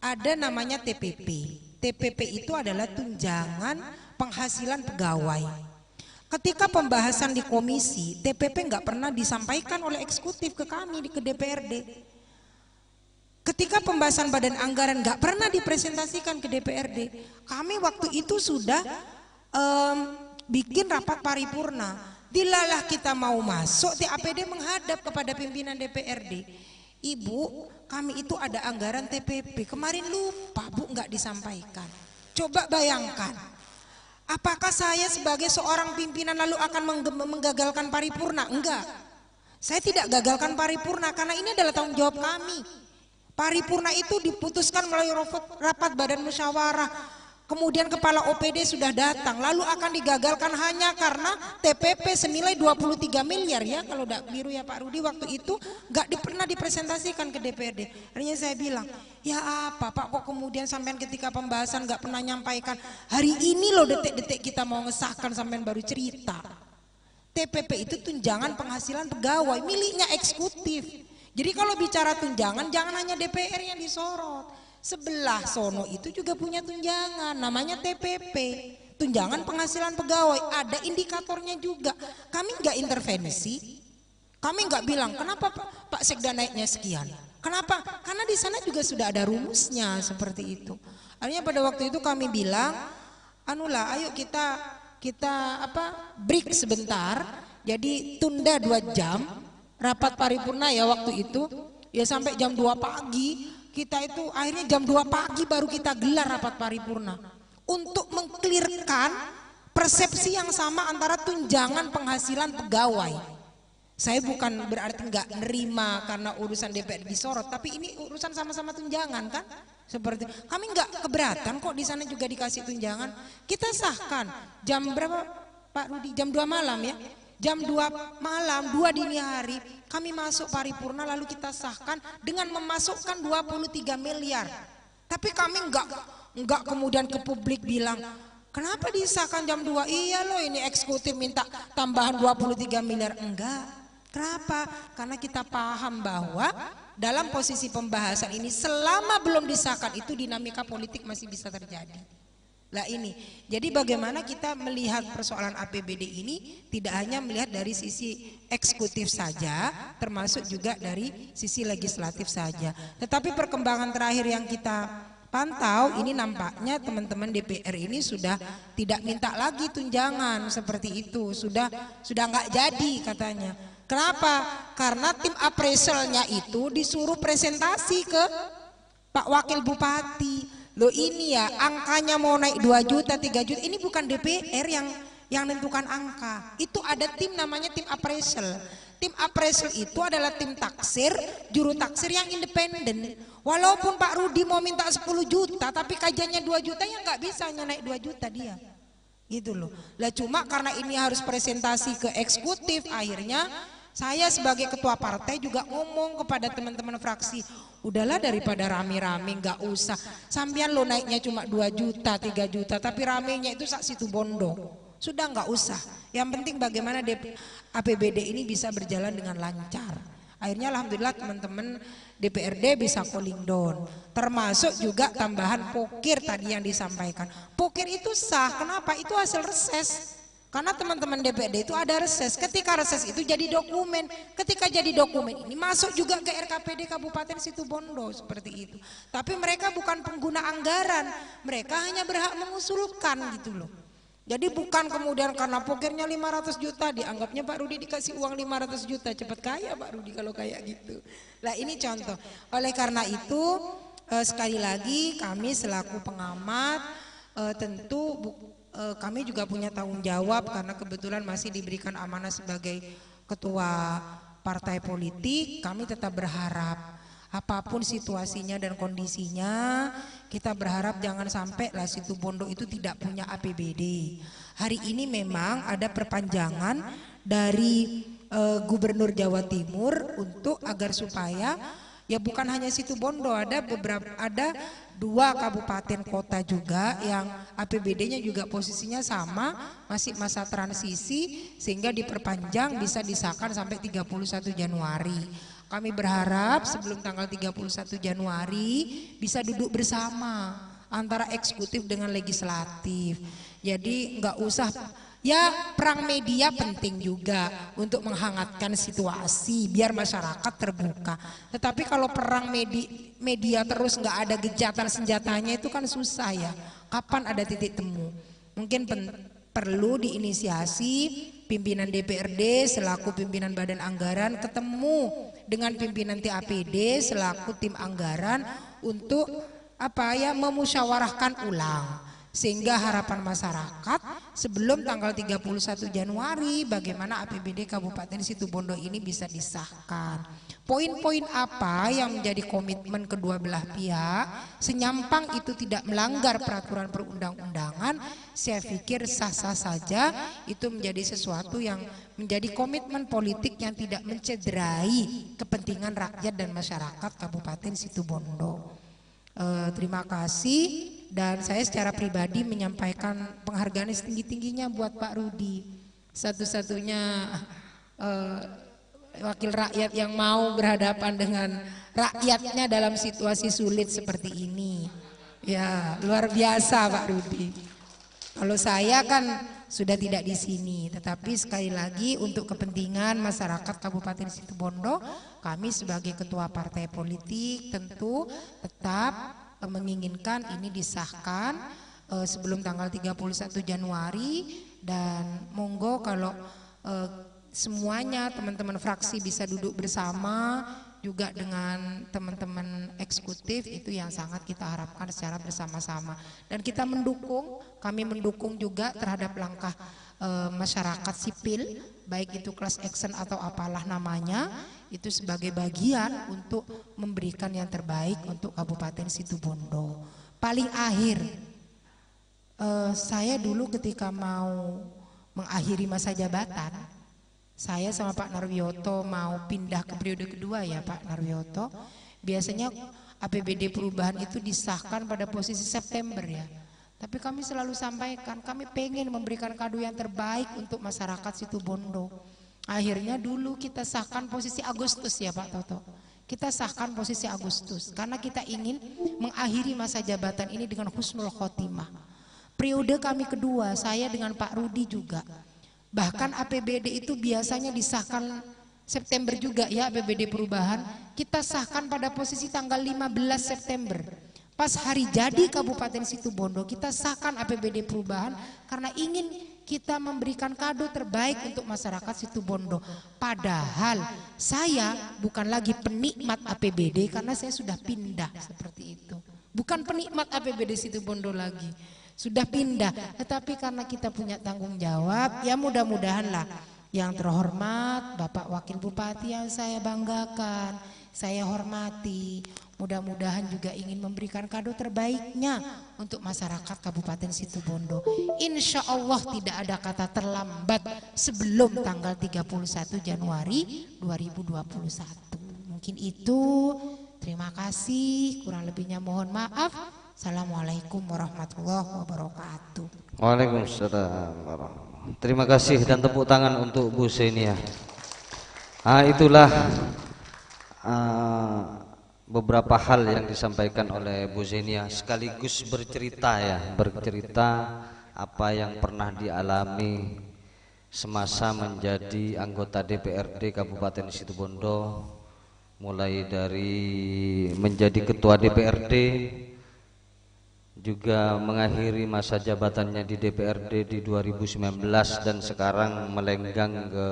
Ada namanya TPP. TPP itu adalah tunjangan penghasilan pegawai. Ketika pembahasan di komisi, TPP nggak pernah disampaikan oleh eksekutif ke kami, ke DPRD. Ketika pembahasan badan anggaran nggak pernah dipresentasikan ke DPRD, kami waktu itu sudah um, bikin rapat paripurna. Dilalah kita mau masuk, di APD menghadap kepada pimpinan DPRD. Ibu, kami itu ada anggaran TPP, kemarin lupa Bu nggak disampaikan. Coba bayangkan, Apakah saya sebagai seorang pimpinan lalu akan menggagalkan paripurna? Enggak. Saya tidak gagalkan paripurna karena ini adalah tanggung jawab kami. Paripurna itu diputuskan melalui rapat badan musyawarah. Kemudian kepala OPD sudah datang, lalu akan digagalkan hanya karena TPP senilai 23 miliar ya kalau tidak biru ya Pak Rudi waktu itu nggak di, pernah dipresentasikan ke DPRD. Hanya saya bilang, ya apa Pak kok kemudian sampean ketika pembahasan nggak pernah nyampaikan hari ini loh detik-detik kita mau ngesahkan sampean baru cerita. TPP itu tunjangan penghasilan pegawai miliknya eksekutif. Jadi kalau bicara tunjangan jangan hanya DPR yang disorot. Sebelah sono itu juga punya tunjangan, namanya TPP. Tunjangan penghasilan pegawai, ada indikatornya juga. Kami nggak intervensi, kami nggak bilang kenapa Pak Sekda naiknya sekian. Kenapa? Karena di sana juga sudah ada rumusnya seperti itu. Artinya pada waktu itu kami bilang, anulah, ayo kita kita apa break sebentar. Jadi tunda dua jam rapat paripurna ya waktu itu ya sampai jam dua pagi kita itu akhirnya jam 2 pagi baru kita gelar rapat paripurna untuk mengklirkan persepsi yang sama antara tunjangan penghasilan pegawai. Saya bukan berarti nggak nerima karena urusan DPR disorot, tapi ini urusan sama-sama tunjangan kan? seperti kami nggak keberatan kok di sana juga dikasih tunjangan kita sahkan jam berapa Pak Rudi jam 2 malam ya jam 2 malam, 2 dini hari, kami masuk paripurna lalu kita sahkan dengan memasukkan 23 miliar. Tapi kami enggak enggak kemudian ke publik bilang, "Kenapa disahkan jam 2?" Iya loh ini eksekutif minta tambahan 23 miliar. Enggak. Kenapa? Karena kita paham bahwa dalam posisi pembahasan ini selama belum disahkan itu dinamika politik masih bisa terjadi. Lah ini. Jadi bagaimana kita melihat persoalan APBD ini tidak hanya melihat dari sisi eksekutif saja, termasuk juga dari sisi legislatif saja. Tetapi perkembangan terakhir yang kita pantau ini nampaknya teman-teman DPR ini sudah tidak minta lagi tunjangan seperti itu, sudah sudah nggak jadi katanya. Kenapa? Karena tim appraisalnya itu disuruh presentasi ke Pak Wakil Bupati Loh ini ya angkanya mau naik 2 juta, 3 juta. Ini bukan DPR yang yang menentukan angka. Itu ada tim namanya tim appraisal. Tim appraisal itu adalah tim taksir, juru taksir yang independen. Walaupun Pak Rudi mau minta 10 juta, tapi kajiannya 2 juta ya nggak bisa hanya naik 2 juta dia. Gitu loh. Lah cuma karena ini harus presentasi ke eksekutif akhirnya saya sebagai ketua partai juga ngomong kepada teman-teman fraksi, udahlah daripada rame-rame nggak usah. Sambian lo naiknya cuma 2 juta, 3 juta, tapi ramenya itu saksi situ bondo. Sudah nggak usah. Yang penting bagaimana APBD ini bisa berjalan dengan lancar. Akhirnya alhamdulillah teman-teman DPRD bisa calling down. Termasuk juga tambahan pokir tadi yang disampaikan. Pokir itu sah. Kenapa? Itu hasil reses. Karena teman-teman DPD itu ada reses. Ketika reses itu jadi dokumen. Ketika jadi dokumen ini masuk juga ke RKPD Kabupaten situ bondo seperti itu. Tapi mereka bukan pengguna anggaran. Mereka hanya berhak mengusulkan gitu loh. Jadi bukan kemudian karena pokernya 500 juta dianggapnya Pak Rudi dikasih uang 500 juta cepat kaya Pak Rudi kalau kayak gitu. Lah ini contoh. Oleh karena itu eh, sekali lagi kami selaku pengamat eh, tentu Eh, kami juga punya tanggung jawab karena kebetulan masih diberikan amanah sebagai ketua partai politik, kami tetap berharap apapun situasinya dan kondisinya, kita berharap jangan sampai lah situ Bondo itu tidak punya APBD. Hari ini memang ada perpanjangan dari uh, Gubernur Jawa Timur untuk agar supaya ya bukan hanya situ Bondo ada beberapa ada dua kabupaten kota juga yang APBD-nya juga posisinya sama, masih masa transisi sehingga diperpanjang bisa disahkan sampai 31 Januari. Kami berharap sebelum tanggal 31 Januari bisa duduk bersama antara eksekutif dengan legislatif. Jadi nggak usah ya perang media penting juga untuk menghangatkan situasi biar masyarakat terbuka. Tetapi kalau perang media, media terus nggak ada gejatan senjatanya itu kan susah ya. Kapan ada titik temu? Mungkin pen, perlu diinisiasi pimpinan DPRD selaku pimpinan badan anggaran ketemu dengan pimpinan TAPD selaku tim anggaran untuk apa ya memusyawarahkan ulang sehingga harapan masyarakat sebelum tanggal 31 Januari bagaimana APBD Kabupaten Situbondo ini bisa disahkan. Poin-poin apa yang menjadi komitmen kedua belah pihak senyampang itu tidak melanggar peraturan perundang-undangan, saya pikir sah-sah saja itu menjadi sesuatu yang menjadi komitmen politik yang tidak mencederai kepentingan rakyat dan masyarakat Kabupaten Situbondo. Uh, terima kasih dan saya secara pribadi menyampaikan penghargaan setinggi-tingginya buat Pak Rudi satu-satunya uh, wakil rakyat yang mau berhadapan dengan rakyatnya dalam situasi sulit seperti ini ya luar biasa Pak Rudi kalau saya kan sudah tidak di sini tetapi sekali lagi untuk kepentingan masyarakat Kabupaten Situbondo kami sebagai ketua partai politik tentu tetap Eh, menginginkan ini disahkan uh, sebelum tanggal 31 Januari dan monggo kalau uh, semuanya teman-teman fraksi bisa duduk bersama juga dengan teman-teman eksekutif itu yang sangat kita harapkan secara bersama-sama dan kita mendukung kami mendukung juga terhadap langkah e, masyarakat sipil baik itu kelas action atau apalah namanya itu sebagai bagian untuk memberikan yang terbaik untuk Kabupaten Situbondo. Paling akhir, eh, saya dulu ketika mau mengakhiri masa jabatan, saya sama Pak Narwiyoto mau pindah ke periode kedua ya Pak Narwiyoto. Biasanya APBD perubahan itu disahkan pada posisi September ya. Tapi kami selalu sampaikan, kami pengen memberikan kado yang terbaik untuk masyarakat Situbondo. Bondo Akhirnya dulu kita sahkan posisi Agustus ya Pak Toto. Kita sahkan posisi Agustus karena kita ingin mengakhiri masa jabatan ini dengan husnul khotimah. Periode kami kedua saya dengan Pak Rudi juga. Bahkan APBD itu biasanya disahkan September juga ya APBD perubahan. Kita sahkan pada posisi tanggal 15 September. Pas hari jadi Kabupaten Situbondo kita sahkan APBD perubahan karena ingin kita memberikan kado terbaik untuk masyarakat situ Bondo. Padahal saya bukan lagi penikmat APBD karena saya sudah pindah seperti itu. Bukan penikmat APBD situ Bondo lagi. Sudah pindah, tetapi karena kita punya tanggung jawab, ya mudah mudahanlah yang terhormat Bapak Wakil Bupati yang saya banggakan, saya hormati. Mudah-mudahan juga ingin memberikan kado terbaiknya untuk masyarakat Kabupaten Situbondo. Insya Allah tidak ada kata terlambat sebelum tanggal 31 Januari 2021. Mungkin itu, terima kasih. Kurang lebihnya mohon maaf. Assalamualaikum warahmatullahi wabarakatuh. Waalaikumsalam Terima kasih dan tepuk tangan untuk Bu Senia. Ah, itulah uh, beberapa hal yang disampaikan oleh Bu Zenia sekaligus bercerita ya bercerita apa yang pernah dialami semasa menjadi anggota DPRD Kabupaten Situbondo mulai dari menjadi ketua DPRD juga mengakhiri masa jabatannya di DPRD di 2019 dan sekarang melenggang ke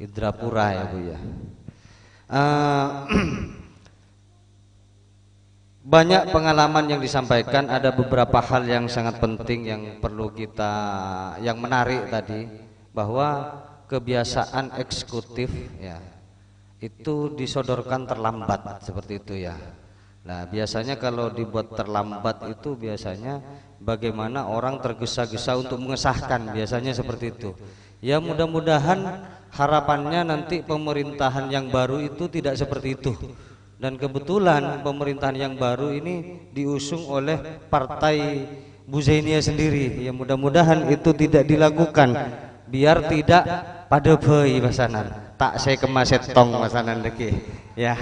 Indrapura ya Bu ya uh, banyak pengalaman yang disampaikan ada beberapa hal yang sangat penting yang perlu kita yang menarik tadi bahwa kebiasaan eksekutif ya itu disodorkan terlambat seperti itu ya nah biasanya kalau dibuat terlambat itu biasanya bagaimana orang tergesa-gesa untuk mengesahkan biasanya seperti itu ya mudah-mudahan harapannya nanti pemerintahan yang baru itu tidak seperti itu dan kebetulan pemerintahan yang baru ini diusung oleh partai Buzainia sendiri. Ya mudah-mudahan itu tidak dilakukan biar tidak pada bayi pasanan. Tak saya kemaset tong pasanan lagi. Ya.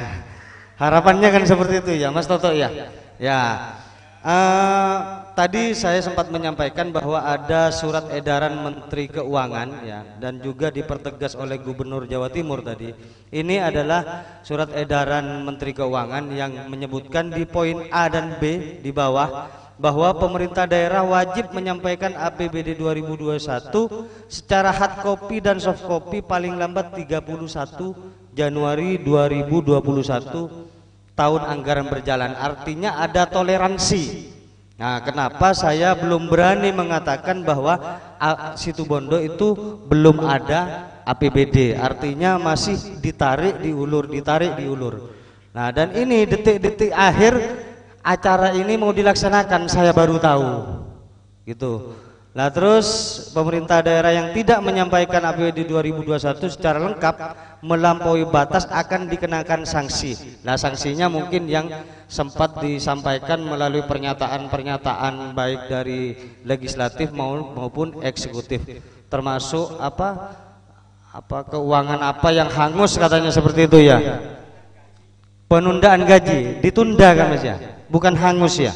Harapannya kan seperti itu ya Mas Toto ya. Ya. Uh, tadi saya sempat menyampaikan bahwa ada surat edaran Menteri Keuangan ya dan juga dipertegas oleh Gubernur Jawa Timur tadi. Ini adalah surat edaran Menteri Keuangan yang menyebutkan di poin A dan B di bawah bahwa pemerintah daerah wajib menyampaikan APBD 2021 secara hard copy dan soft copy paling lambat 31 Januari 2021 tahun anggaran berjalan. Artinya ada toleransi Nah, kenapa saya belum berani mengatakan bahwa situ Bondo itu belum ada APBD, artinya masih ditarik, diulur, ditarik, diulur. Nah, dan ini detik-detik akhir acara ini mau dilaksanakan, saya baru tahu. Gitu. Nah terus pemerintah daerah yang tidak menyampaikan APBD 2021 secara lengkap melampaui batas akan dikenakan sanksi. Nah sanksinya mungkin yang sempat disampaikan melalui pernyataan-pernyataan baik dari legislatif maupun eksekutif termasuk apa apa keuangan apa yang hangus katanya seperti itu ya penundaan gaji ditunda kan mas ya bukan hangus ya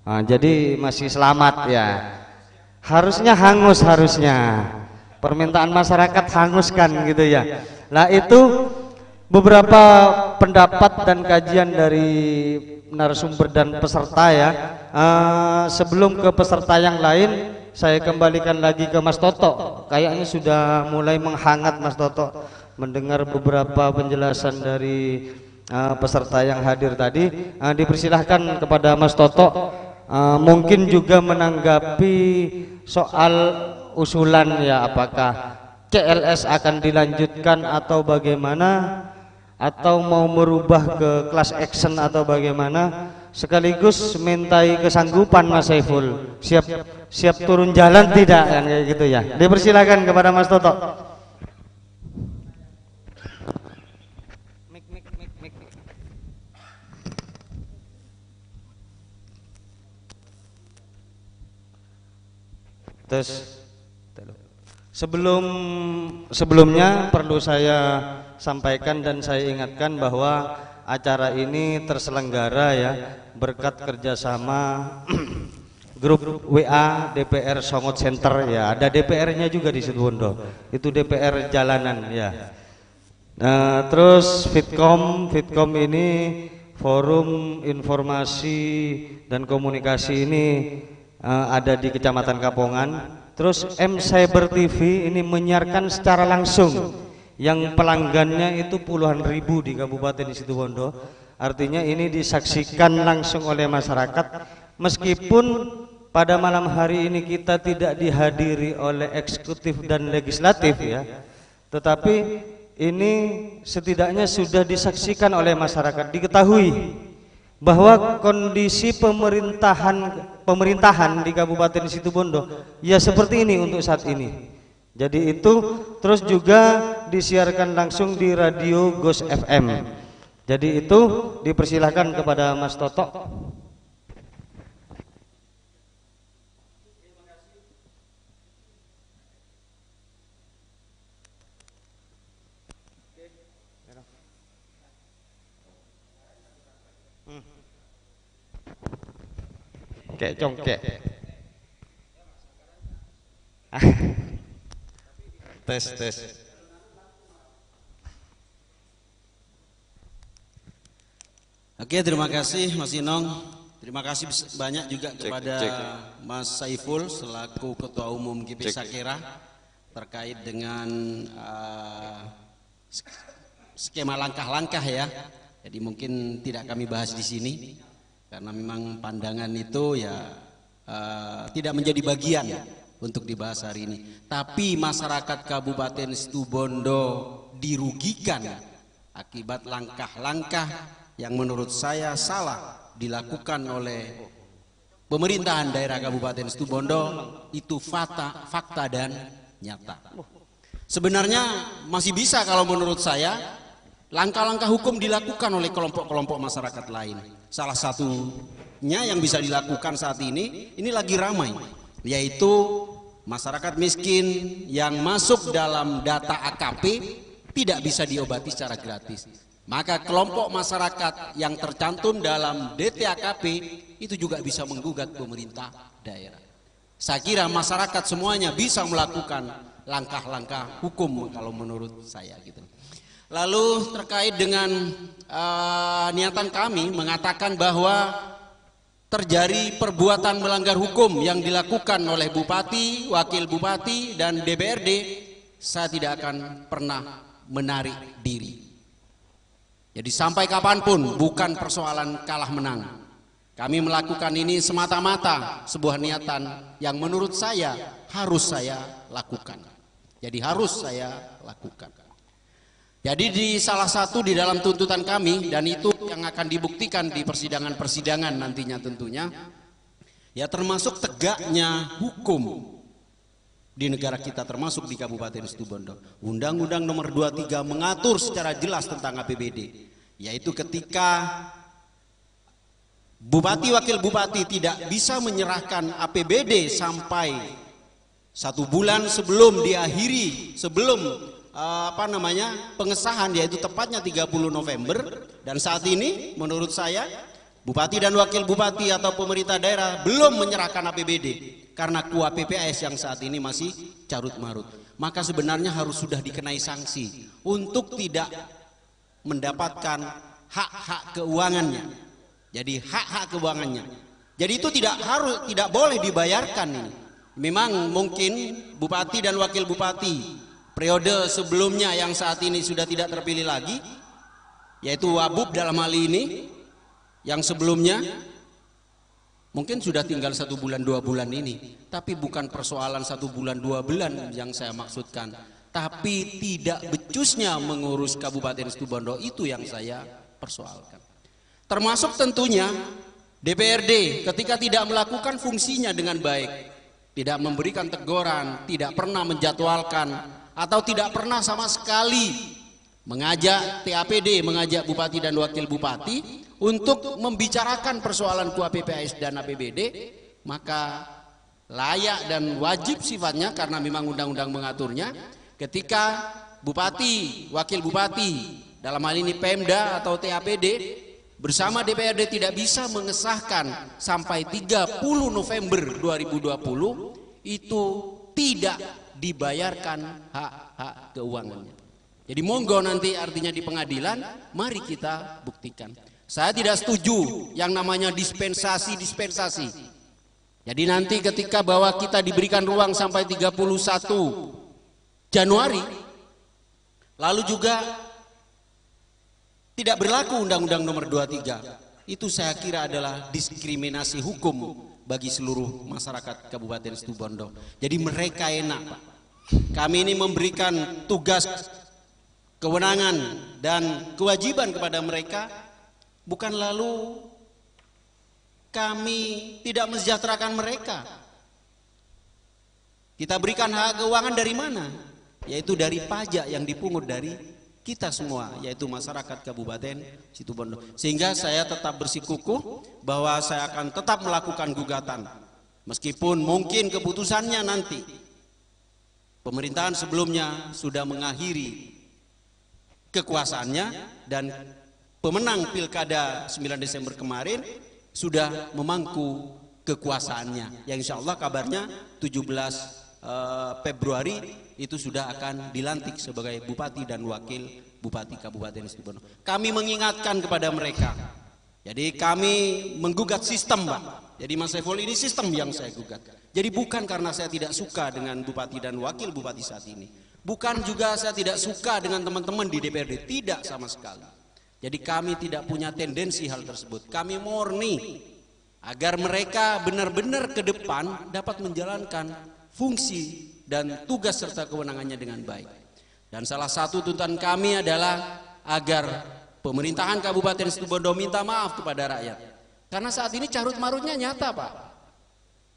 nah, jadi masih selamat ya harusnya hangus harusnya permintaan masyarakat hanguskan gitu ya nah itu beberapa pendapat dan kajian dari narasumber dan peserta ya uh, sebelum ke peserta yang lain saya kembalikan lagi ke Mas Toto kayaknya sudah mulai menghangat Mas Toto mendengar beberapa penjelasan dari uh, peserta yang hadir tadi uh, dipersilahkan kepada Mas Toto uh, mungkin juga menanggapi soal usulan ya apakah CLS akan dilanjutkan atau bagaimana atau mau merubah ke kelas action atau bagaimana sekaligus mintai kesanggupan Mas Saiful siap siap turun jalan tidak kan kayak gitu ya dipersilakan kepada Mas Toto Terus sebelum sebelumnya perlu saya sampaikan dan saya ingatkan bahwa acara ini terselenggara ya berkat kerjasama grup WA DPR Songot Center ya ada DPR-nya juga di situ Bondo itu DPR jalanan ya nah, terus Fitkom Fitkom ini forum informasi dan komunikasi ini Eh, ada di Kecamatan Kapongan. Terus M Cyber TV ini menyiarkan secara langsung yang pelanggannya itu puluhan ribu di Kabupaten Situbondo. Artinya ini disaksikan langsung oleh masyarakat meskipun pada malam hari ini kita tidak dihadiri oleh eksekutif dan legislatif ya. Tetapi ini setidaknya sudah disaksikan oleh masyarakat, diketahui bahwa kondisi pemerintahan pemerintahan di Kabupaten Situbondo ya seperti ini untuk saat ini jadi itu terus juga disiarkan langsung di radio Ghost FM jadi itu dipersilahkan kepada Mas Toto congkek congkek tes tes Oke, terima kasih Mas Inong. Terima kasih banyak juga kepada cek, Mas Saiful selaku Ketua Umum GP sakera terkait dengan uh, skema langkah-langkah ya. Jadi mungkin tidak kami bahas di sini karena memang pandangan itu ya uh, tidak menjadi bagian untuk dibahas hari ini. Tapi masyarakat Kabupaten Situbondo dirugikan akibat langkah-langkah yang menurut saya salah dilakukan oleh pemerintahan daerah Kabupaten Situbondo itu fakta, fakta dan nyata. Sebenarnya masih bisa kalau menurut saya langkah-langkah hukum dilakukan oleh kelompok-kelompok masyarakat lain. Salah satunya yang bisa dilakukan saat ini, ini lagi ramai, yaitu masyarakat miskin yang masuk dalam data AKP tidak bisa diobati secara gratis. Maka kelompok masyarakat yang tercantum dalam DTAKP itu juga bisa menggugat pemerintah daerah. Saya kira masyarakat semuanya bisa melakukan langkah-langkah hukum kalau menurut saya gitu. Lalu terkait dengan uh, niatan kami mengatakan bahwa terjadi perbuatan melanggar hukum yang dilakukan oleh bupati, wakil bupati, dan DPRD, saya tidak akan pernah menarik diri. Jadi sampai kapanpun bukan persoalan kalah menang. Kami melakukan ini semata-mata sebuah niatan yang menurut saya harus saya lakukan. Jadi harus saya lakukan. Jadi di salah satu di dalam tuntutan kami dan itu yang akan dibuktikan di persidangan-persidangan nantinya tentunya ya termasuk tegaknya hukum di negara kita termasuk di Kabupaten Situbondo. Undang-Undang nomor 23 mengatur secara jelas tentang APBD yaitu ketika bupati wakil bupati tidak bisa menyerahkan APBD sampai satu bulan sebelum diakhiri sebelum Eh, apa namanya pengesahan yaitu tepatnya 30 November dan saat ini menurut saya Bupati dan Wakil Bupati atau pemerintah daerah belum menyerahkan APBD karena kuah PPS yang saat ini masih carut marut maka sebenarnya harus sudah dikenai sanksi untuk tidak mendapatkan hak-hak keuangannya jadi hak-hak keuangannya jadi itu tidak harus tidak boleh dibayarkan memang mungkin Bupati dan Wakil Bupati periode sebelumnya yang saat ini sudah tidak terpilih lagi yaitu Wabub dalam hal ini yang sebelumnya mungkin sudah tinggal satu bulan dua bulan ini tapi bukan persoalan satu bulan dua bulan yang saya maksudkan tapi tidak becusnya mengurus Kabupaten Situbondo itu yang saya persoalkan termasuk tentunya DPRD ketika tidak melakukan fungsinya dengan baik tidak memberikan teguran, tidak pernah menjadwalkan atau tidak pernah sama sekali mengajak TAPD, mengajak bupati dan wakil bupati untuk membicarakan persoalan kuap PPS dan APBD, maka layak dan wajib sifatnya karena memang undang-undang mengaturnya ketika bupati, wakil bupati dalam hal ini Pemda atau TAPD bersama DPRD tidak bisa mengesahkan sampai 30 November 2020 itu tidak dibayarkan hak-hak keuangannya. Jadi monggo nanti artinya di pengadilan, mari kita buktikan. Saya tidak setuju yang namanya dispensasi-dispensasi. Jadi nanti ketika bahwa kita diberikan ruang sampai 31 Januari, lalu juga tidak berlaku Undang-Undang nomor 23. Itu saya kira adalah diskriminasi hukum bagi seluruh masyarakat Kabupaten Situbondo. Jadi mereka enak, Pak. Kami ini memberikan tugas, kewenangan dan kewajiban kepada mereka bukan lalu kami tidak mensejahterakan mereka. Kita berikan hak keuangan dari mana? Yaitu dari pajak yang dipungut dari kita semua yaitu masyarakat Kabupaten Situbondo. Sehingga saya tetap bersikukuh bahwa saya akan tetap melakukan gugatan meskipun mungkin keputusannya nanti pemerintahan sebelumnya sudah mengakhiri kekuasaannya dan pemenang Pilkada 9 Desember kemarin sudah memangku kekuasaannya yang insya Allah kabarnya 17 belas eh, Februari itu sudah akan dilantik sebagai bupati dan wakil bupati Kabupaten Situbondo. Kami mengingatkan kepada mereka. Jadi kami menggugat sistem, Pak. Jadi Mas Saiful ini sistem yang saya gugat. Jadi bukan karena saya tidak suka dengan bupati dan wakil bupati saat ini. Bukan juga saya tidak suka dengan teman-teman di DPRD, tidak sama sekali. Jadi kami tidak punya tendensi hal tersebut. Kami murni agar mereka benar-benar ke depan dapat menjalankan fungsi dan tugas serta kewenangannya dengan baik. Dan salah satu tuntutan kami adalah agar pemerintahan Kabupaten Situbondo minta maaf kepada rakyat. Karena saat ini carut marutnya nyata, Pak.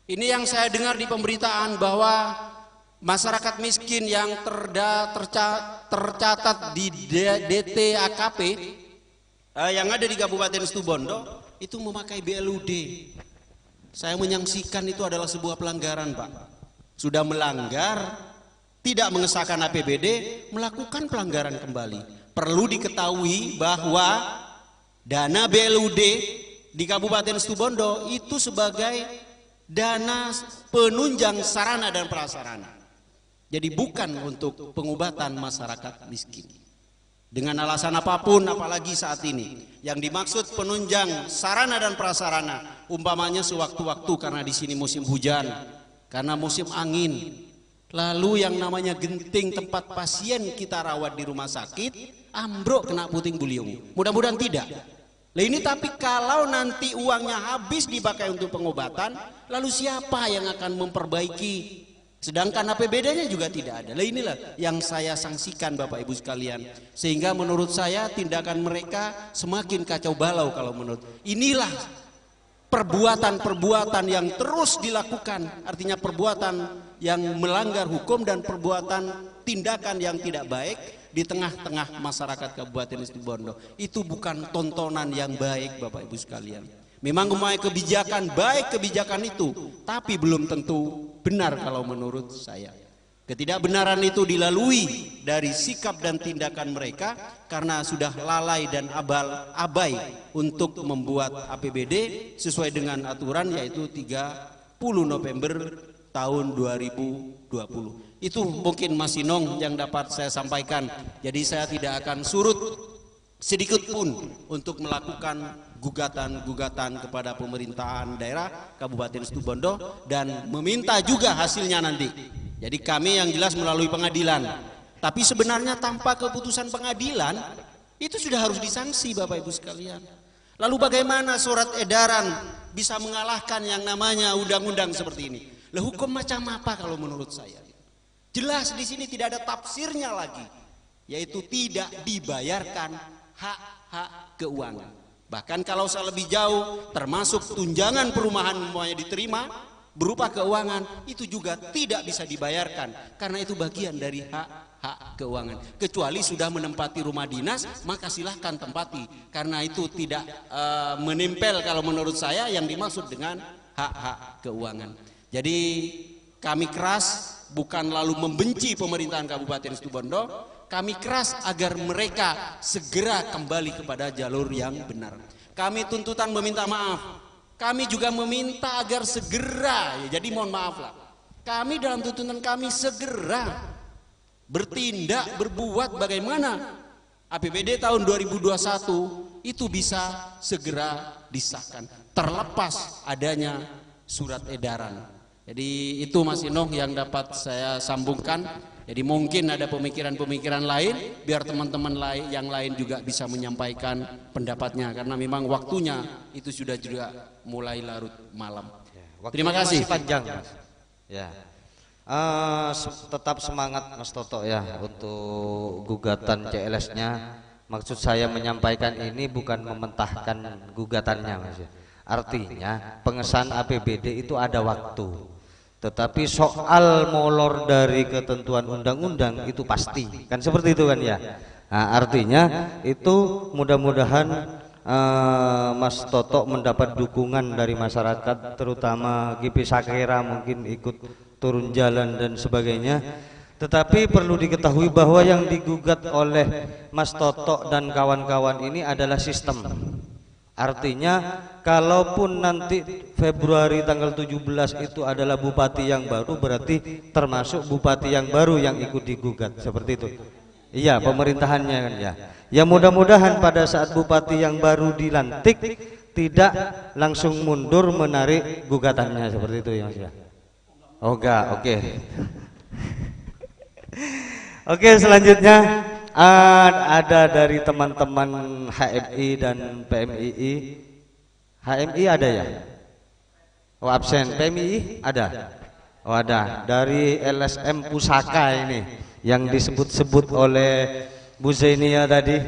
Ini yang saya dengar di pemberitaan bahwa masyarakat miskin yang terda, terca, tercatat di DTAKP eh, yang ada di Kabupaten Situbondo itu memakai BLUD. Saya menyaksikan itu adalah sebuah pelanggaran, Pak sudah melanggar tidak mengesahkan APBD melakukan pelanggaran kembali. Perlu diketahui bahwa dana BLUD di Kabupaten Stubondo itu sebagai dana penunjang sarana dan prasarana. Jadi bukan untuk pengobatan masyarakat miskin. Dengan alasan apapun apalagi saat ini yang dimaksud penunjang sarana dan prasarana umpamanya sewaktu-waktu karena di sini musim hujan karena musim angin. Lalu yang namanya genting tempat pasien kita rawat di rumah sakit, ambruk kena puting beliung. Mudah-mudahan tidak. Nah ini tapi kalau nanti uangnya habis dipakai untuk pengobatan, lalu siapa yang akan memperbaiki? Sedangkan APBD-nya juga tidak ada. Nah inilah yang saya sanksikan Bapak Ibu sekalian. Sehingga menurut saya tindakan mereka semakin kacau balau kalau menurut. Inilah perbuatan-perbuatan yang terus dilakukan, artinya perbuatan yang melanggar hukum dan perbuatan tindakan yang tidak baik di tengah-tengah masyarakat Kabupaten Situbondo. Itu bukan tontonan yang baik Bapak Ibu sekalian. Memang mempunyai kebijakan baik kebijakan itu, tapi belum tentu benar kalau menurut saya. Ketidakbenaran itu dilalui dari sikap dan tindakan mereka karena sudah lalai dan abal abai untuk membuat APBD sesuai dengan aturan yaitu 30 November tahun 2020. Itu mungkin Mas Sinong yang dapat saya sampaikan. Jadi saya tidak akan surut sedikit pun untuk melakukan gugatan-gugatan kepada pemerintahan daerah Kabupaten Situbondo dan meminta juga hasilnya nanti. Jadi kami yang jelas melalui pengadilan. Tapi sebenarnya tanpa keputusan pengadilan itu sudah harus disanksi Bapak Ibu sekalian. Lalu bagaimana surat edaran bisa mengalahkan yang namanya undang-undang seperti ini? Lah hukum macam apa kalau menurut saya? Jelas di sini tidak ada tafsirnya lagi, yaitu tidak dibayarkan hak-hak keuangan. Bahkan kalau saya lebih jauh, termasuk tunjangan perumahan semuanya diterima, berupa keuangan, itu juga tidak bisa dibayarkan. Karena itu bagian dari hak hak keuangan. Kecuali sudah menempati rumah dinas, maka silahkan tempati. Karena itu tidak uh, menempel kalau menurut saya yang dimaksud dengan hak-hak keuangan. Jadi kami keras bukan lalu membenci pemerintahan Kabupaten Situbondo, kami keras agar mereka segera kembali kepada jalur yang benar. Kami tuntutan meminta maaf. Kami juga meminta agar segera, ya, jadi mohon maaf lah. Kami dalam tuntutan kami segera bertindak, berbuat bagaimana APBD tahun 2021 itu bisa segera disahkan terlepas adanya surat edaran. Jadi itu Mas Inong yang dapat saya sambungkan. Jadi mungkin ada pemikiran-pemikiran lain biar teman-teman lain yang lain juga bisa menyampaikan pendapatnya karena memang waktunya itu sudah juga mulai larut malam. Ya, Terima kasih. Panjang, Ya. Uh, tetap semangat Mas Toto ya, ya untuk gugatan CLS-nya. Maksud saya menyampaikan ini bukan mementahkan gugatannya Mas. Ya. Artinya pengesahan APBD itu ada waktu. Tetapi soal molor dari ketentuan undang-undang itu pasti, kan seperti itu kan ya. Nah, artinya itu mudah-mudahan uh, Mas Toto mendapat dukungan dari masyarakat, terutama GP Sakera mungkin ikut turun jalan dan sebagainya. Tetapi perlu diketahui bahwa yang digugat oleh Mas Toto dan kawan-kawan ini adalah sistem Artinya kalaupun nanti Februari tanggal 17 itu adalah bupati yang baru berarti termasuk bupati yang baru yang ikut digugat seperti itu. Iya, pemerintahannya kan ya. Ya mudah-mudahan pada saat bupati yang baru dilantik tidak langsung mundur menarik gugatannya seperti itu ya Mas ya. Oh oke. oke, selanjutnya Kan ada dari teman-teman HMI dan PMII. HMI ada ya? Oh absen. PMII ada. Oh ada. Dari LSM Pusaka ini yang disebut-sebut oleh Bu Zenia tadi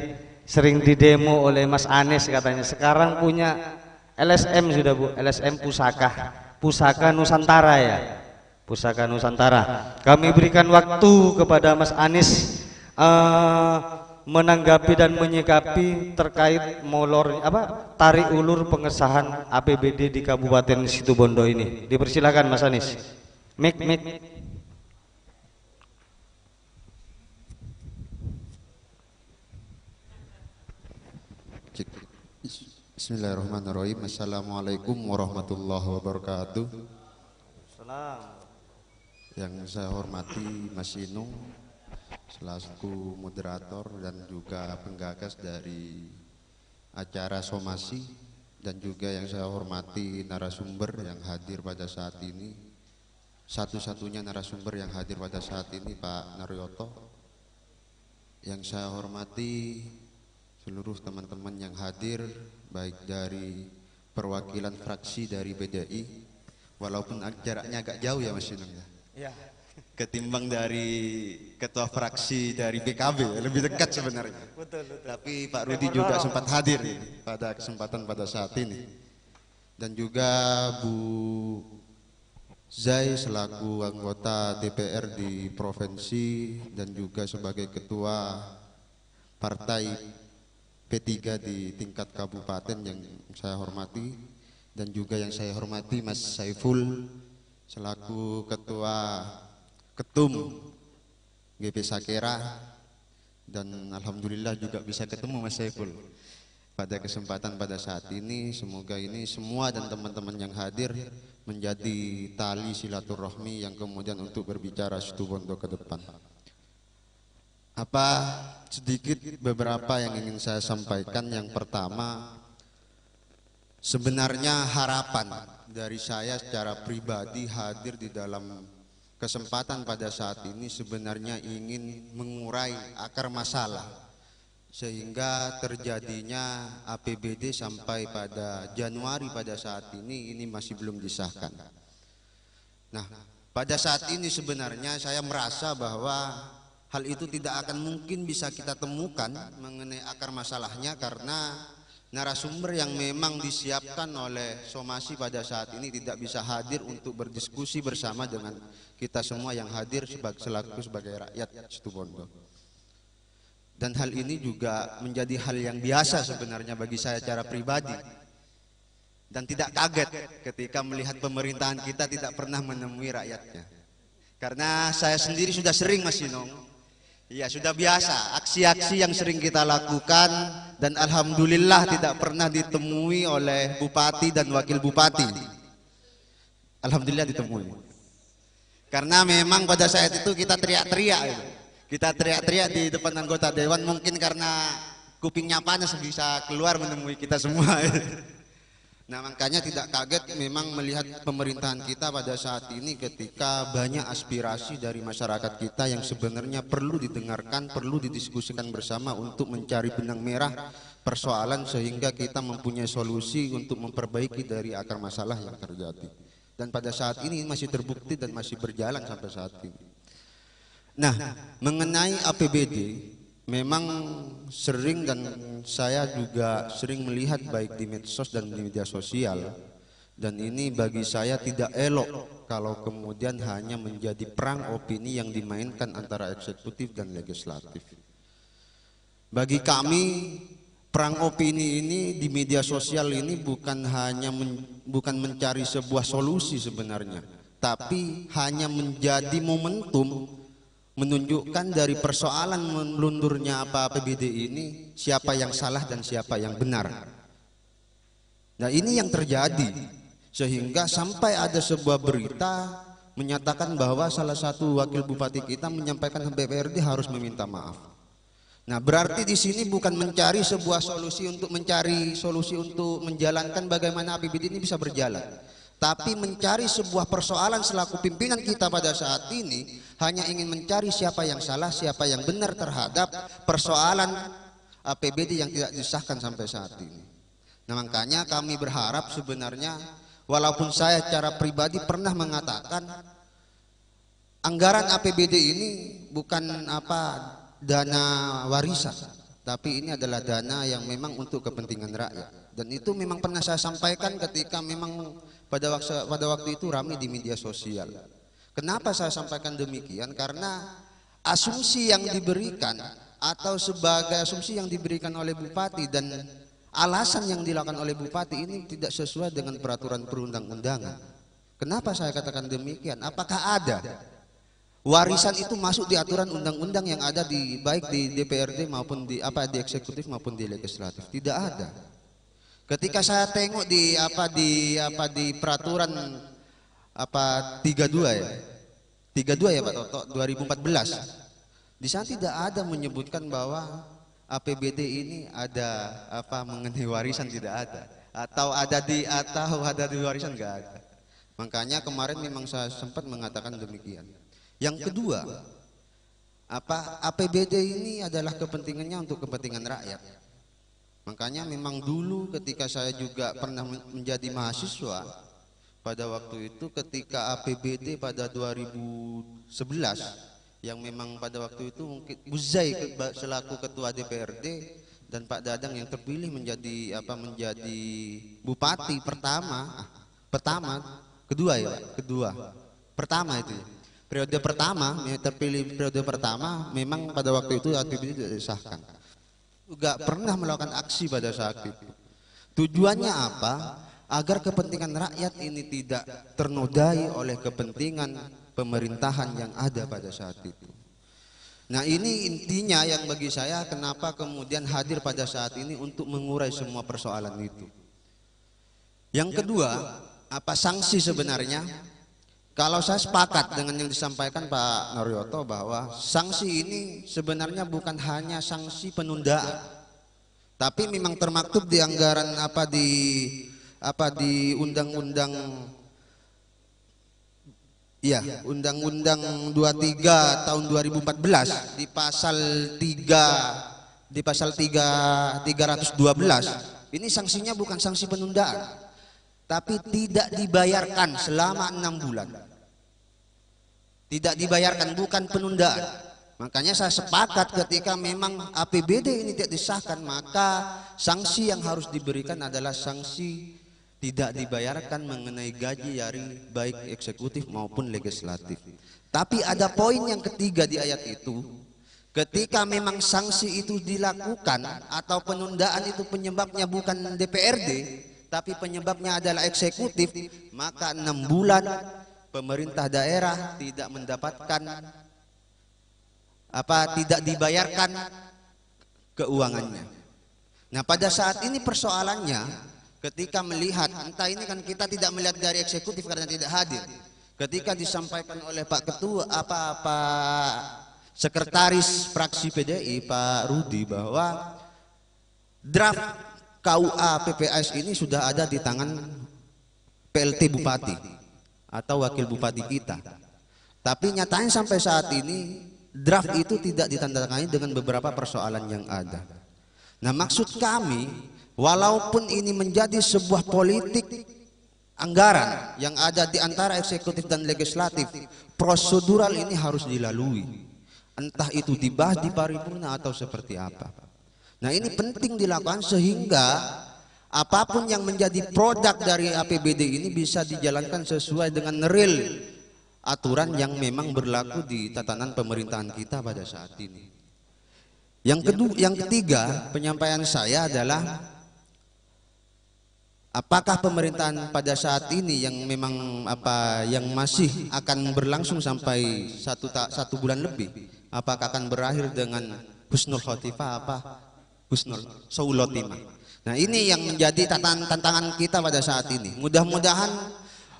sering didemo oleh Mas Anies katanya. Sekarang punya LSM sudah Bu, LSM Pusaka. Pusaka Nusantara ya. Pusaka Nusantara. Kami berikan waktu kepada Mas Anies Eh, menanggapi dan menyikapi terkait molor apa tarik ulur pengesahan APBD di Kabupaten Situbondo ini. Dipersilakan Mas Anies. Mik mik. Bismillahirrahmanirrahim. Assalamualaikum warahmatullahi wabarakatuh. Salam. Yang saya hormati Mas Inung, selaku moderator dan juga penggagas dari acara somasi dan juga yang saya hormati narasumber yang hadir pada saat ini satu-satunya narasumber yang hadir pada saat ini Pak Naryoto yang saya hormati seluruh teman-teman yang hadir baik dari perwakilan fraksi dari BDI walaupun jaraknya agak jauh ya Mas Inang ya iya ketimbang dari ketua fraksi dari PKB lebih dekat sebenarnya. Betul, Tapi Pak Rudi juga sempat hadir pada kesempatan pada saat ini dan juga Bu Zai selaku anggota DPR di provinsi dan juga sebagai ketua partai P3 di tingkat kabupaten yang saya hormati dan juga yang saya hormati Mas Saiful selaku ketua ketum GP Sakera dan alhamdulillah juga bisa ketemu Mas Saiful pada kesempatan pada saat ini semoga ini semua dan teman-teman yang hadir menjadi tali silaturahmi yang kemudian untuk berbicara bondo ke depan apa sedikit beberapa yang ingin saya sampaikan yang pertama sebenarnya harapan dari saya secara pribadi hadir di dalam kesempatan pada saat ini sebenarnya ingin mengurai akar masalah sehingga terjadinya APBD sampai pada Januari pada saat ini ini masih belum disahkan. Nah, pada saat ini sebenarnya saya merasa bahwa hal itu tidak akan mungkin bisa kita temukan mengenai akar masalahnya karena narasumber yang memang disiapkan oleh somasi pada saat ini tidak bisa hadir untuk berdiskusi bersama dengan kita semua yang hadir sebagai selaku sebagai rakyat Situbondo. Dan hal ini juga menjadi hal yang biasa sebenarnya bagi saya cara pribadi. Dan tidak kaget ketika melihat pemerintahan kita tidak pernah menemui rakyatnya. Karena saya sendiri sudah sering Mas Sinong Ya sudah biasa aksi-aksi yang sering kita lakukan dan alhamdulillah tidak pernah ditemui oleh bupati dan wakil bupati. Alhamdulillah ditemui. Karena memang pada saat itu kita teriak-teriak, kita teriak-teriak di depan anggota dewan mungkin karena kupingnya panas bisa keluar menemui kita semua. Nah makanya tidak kaget memang melihat pemerintahan kita pada saat ini ketika banyak aspirasi dari masyarakat kita yang sebenarnya perlu didengarkan, perlu didiskusikan bersama untuk mencari benang merah persoalan sehingga kita mempunyai solusi untuk memperbaiki dari akar masalah yang terjadi. Dan pada saat ini masih terbukti dan masih berjalan sampai saat ini. Nah, mengenai APBD, memang sering dan saya juga sering melihat baik di medsos dan di media sosial dan ini bagi saya tidak elok kalau kemudian hanya menjadi perang opini yang dimainkan antara eksekutif dan legislatif. Bagi kami perang opini ini di media sosial ini bukan hanya men, bukan mencari sebuah solusi sebenarnya, tapi hanya menjadi momentum menunjukkan dari persoalan melundurnya apa PBD ini siapa yang salah dan siapa yang benar. Nah, nah ini yang terjadi sehingga sampai ada sebuah berita menyatakan bahwa salah satu wakil bupati kita menyampaikan ke BPRD harus meminta maaf. Nah berarti di sini bukan mencari sebuah solusi untuk mencari solusi untuk menjalankan bagaimana APBD ini bisa berjalan tapi mencari sebuah persoalan selaku pimpinan kita pada saat ini hanya ingin mencari siapa yang salah, siapa yang benar terhadap persoalan APBD yang tidak disahkan sampai saat ini. Nah makanya kami berharap sebenarnya walaupun saya secara pribadi pernah mengatakan anggaran APBD ini bukan apa dana warisan, tapi ini adalah dana yang memang untuk kepentingan rakyat. Dan itu memang pernah saya sampaikan ketika memang pada waktu, pada waktu itu ramai di media sosial. Kenapa saya sampaikan demikian? Karena asumsi yang diberikan atau sebagai asumsi yang diberikan oleh bupati dan alasan yang dilakukan oleh bupati ini tidak sesuai dengan peraturan perundang-undangan. Kenapa saya katakan demikian? Apakah ada warisan itu masuk di aturan undang-undang yang ada di baik di DPRD maupun di apa di eksekutif maupun di legislatif? Tidak ada. Ketika saya tengok di apa di apa di peraturan apa 32 ya. 32 ya Pak Toto 2014. Di sana tidak ada menyebutkan bahwa APBD ini ada apa mengenai warisan tidak ada atau ada di atau ada di warisan enggak ada. Makanya kemarin memang saya sempat mengatakan demikian. Yang kedua, apa APBD ini adalah kepentingannya untuk kepentingan rakyat Makanya memang dulu ketika saya juga pernah menjadi mahasiswa pada waktu itu ketika APBD pada 2011 yang memang pada waktu itu mungkin Buzai selaku ketua DPRD dan Pak Dadang yang terpilih menjadi apa menjadi bupati pertama pertama kedua ya Pak? kedua pertama itu periode pertama terpilih periode pertama memang pada waktu itu APBD disahkan juga pernah melakukan aksi pada saat itu. Tujuannya apa? Agar kepentingan rakyat ini tidak ternodai oleh kepentingan pemerintahan yang ada pada saat itu. Nah ini intinya yang bagi saya kenapa kemudian hadir pada saat ini untuk mengurai semua persoalan itu. Yang kedua, apa sanksi sebenarnya kalau saya sepakat dengan yang disampaikan Pak Naryoto bahwa sanksi ini sebenarnya bukan hanya sanksi penundaan, tapi memang termaktub di anggaran apa di apa di undang-undang ya undang-undang 23 tahun 2014 di pasal 3 di pasal 3 312 ini sanksinya bukan sanksi penundaan tapi tidak dibayarkan selama enam bulan. Tidak dibayarkan, bukan penundaan. Makanya saya sepakat ketika memang APBD ini tidak disahkan, maka sanksi yang harus diberikan adalah sanksi tidak dibayarkan mengenai gaji dari baik eksekutif maupun legislatif. Tapi ada poin yang ketiga di ayat itu, ketika memang sanksi itu dilakukan atau penundaan itu penyebabnya bukan DPRD, tapi penyebabnya adalah eksekutif, maka enam bulan pemerintah daerah tidak mendapatkan apa tidak dibayarkan keuangannya. Nah, pada saat ini persoalannya ketika melihat entah ini kan kita tidak melihat dari eksekutif karena tidak hadir. Ketika disampaikan oleh Pak Ketua apa apa Sekretaris fraksi PDI Pak Rudi bahwa draft KUA PPS ini sudah ada di tangan PLT Bupati atau Wakil Bupati kita. Tapi nyatanya sampai saat ini draft itu tidak ditandatangani dengan beberapa persoalan yang ada. Nah maksud kami walaupun ini menjadi sebuah politik anggaran yang ada di antara eksekutif dan legislatif, prosedural ini harus dilalui. Entah itu dibahas di paripurna atau seperti apa. Nah ini penting dilakukan sehingga apapun yang menjadi produk dari APBD ini bisa dijalankan sesuai dengan real aturan yang memang berlaku di tatanan pemerintahan kita pada saat ini. Yang kedua, yang ketiga, penyampaian saya adalah apakah pemerintahan pada saat ini yang memang apa yang masih akan berlangsung sampai satu satu bulan lebih, apakah akan berakhir dengan husnul khotifah apa husnul saulotimah. Nah ini yang menjadi tantangan kita pada saat ini. Mudah-mudahan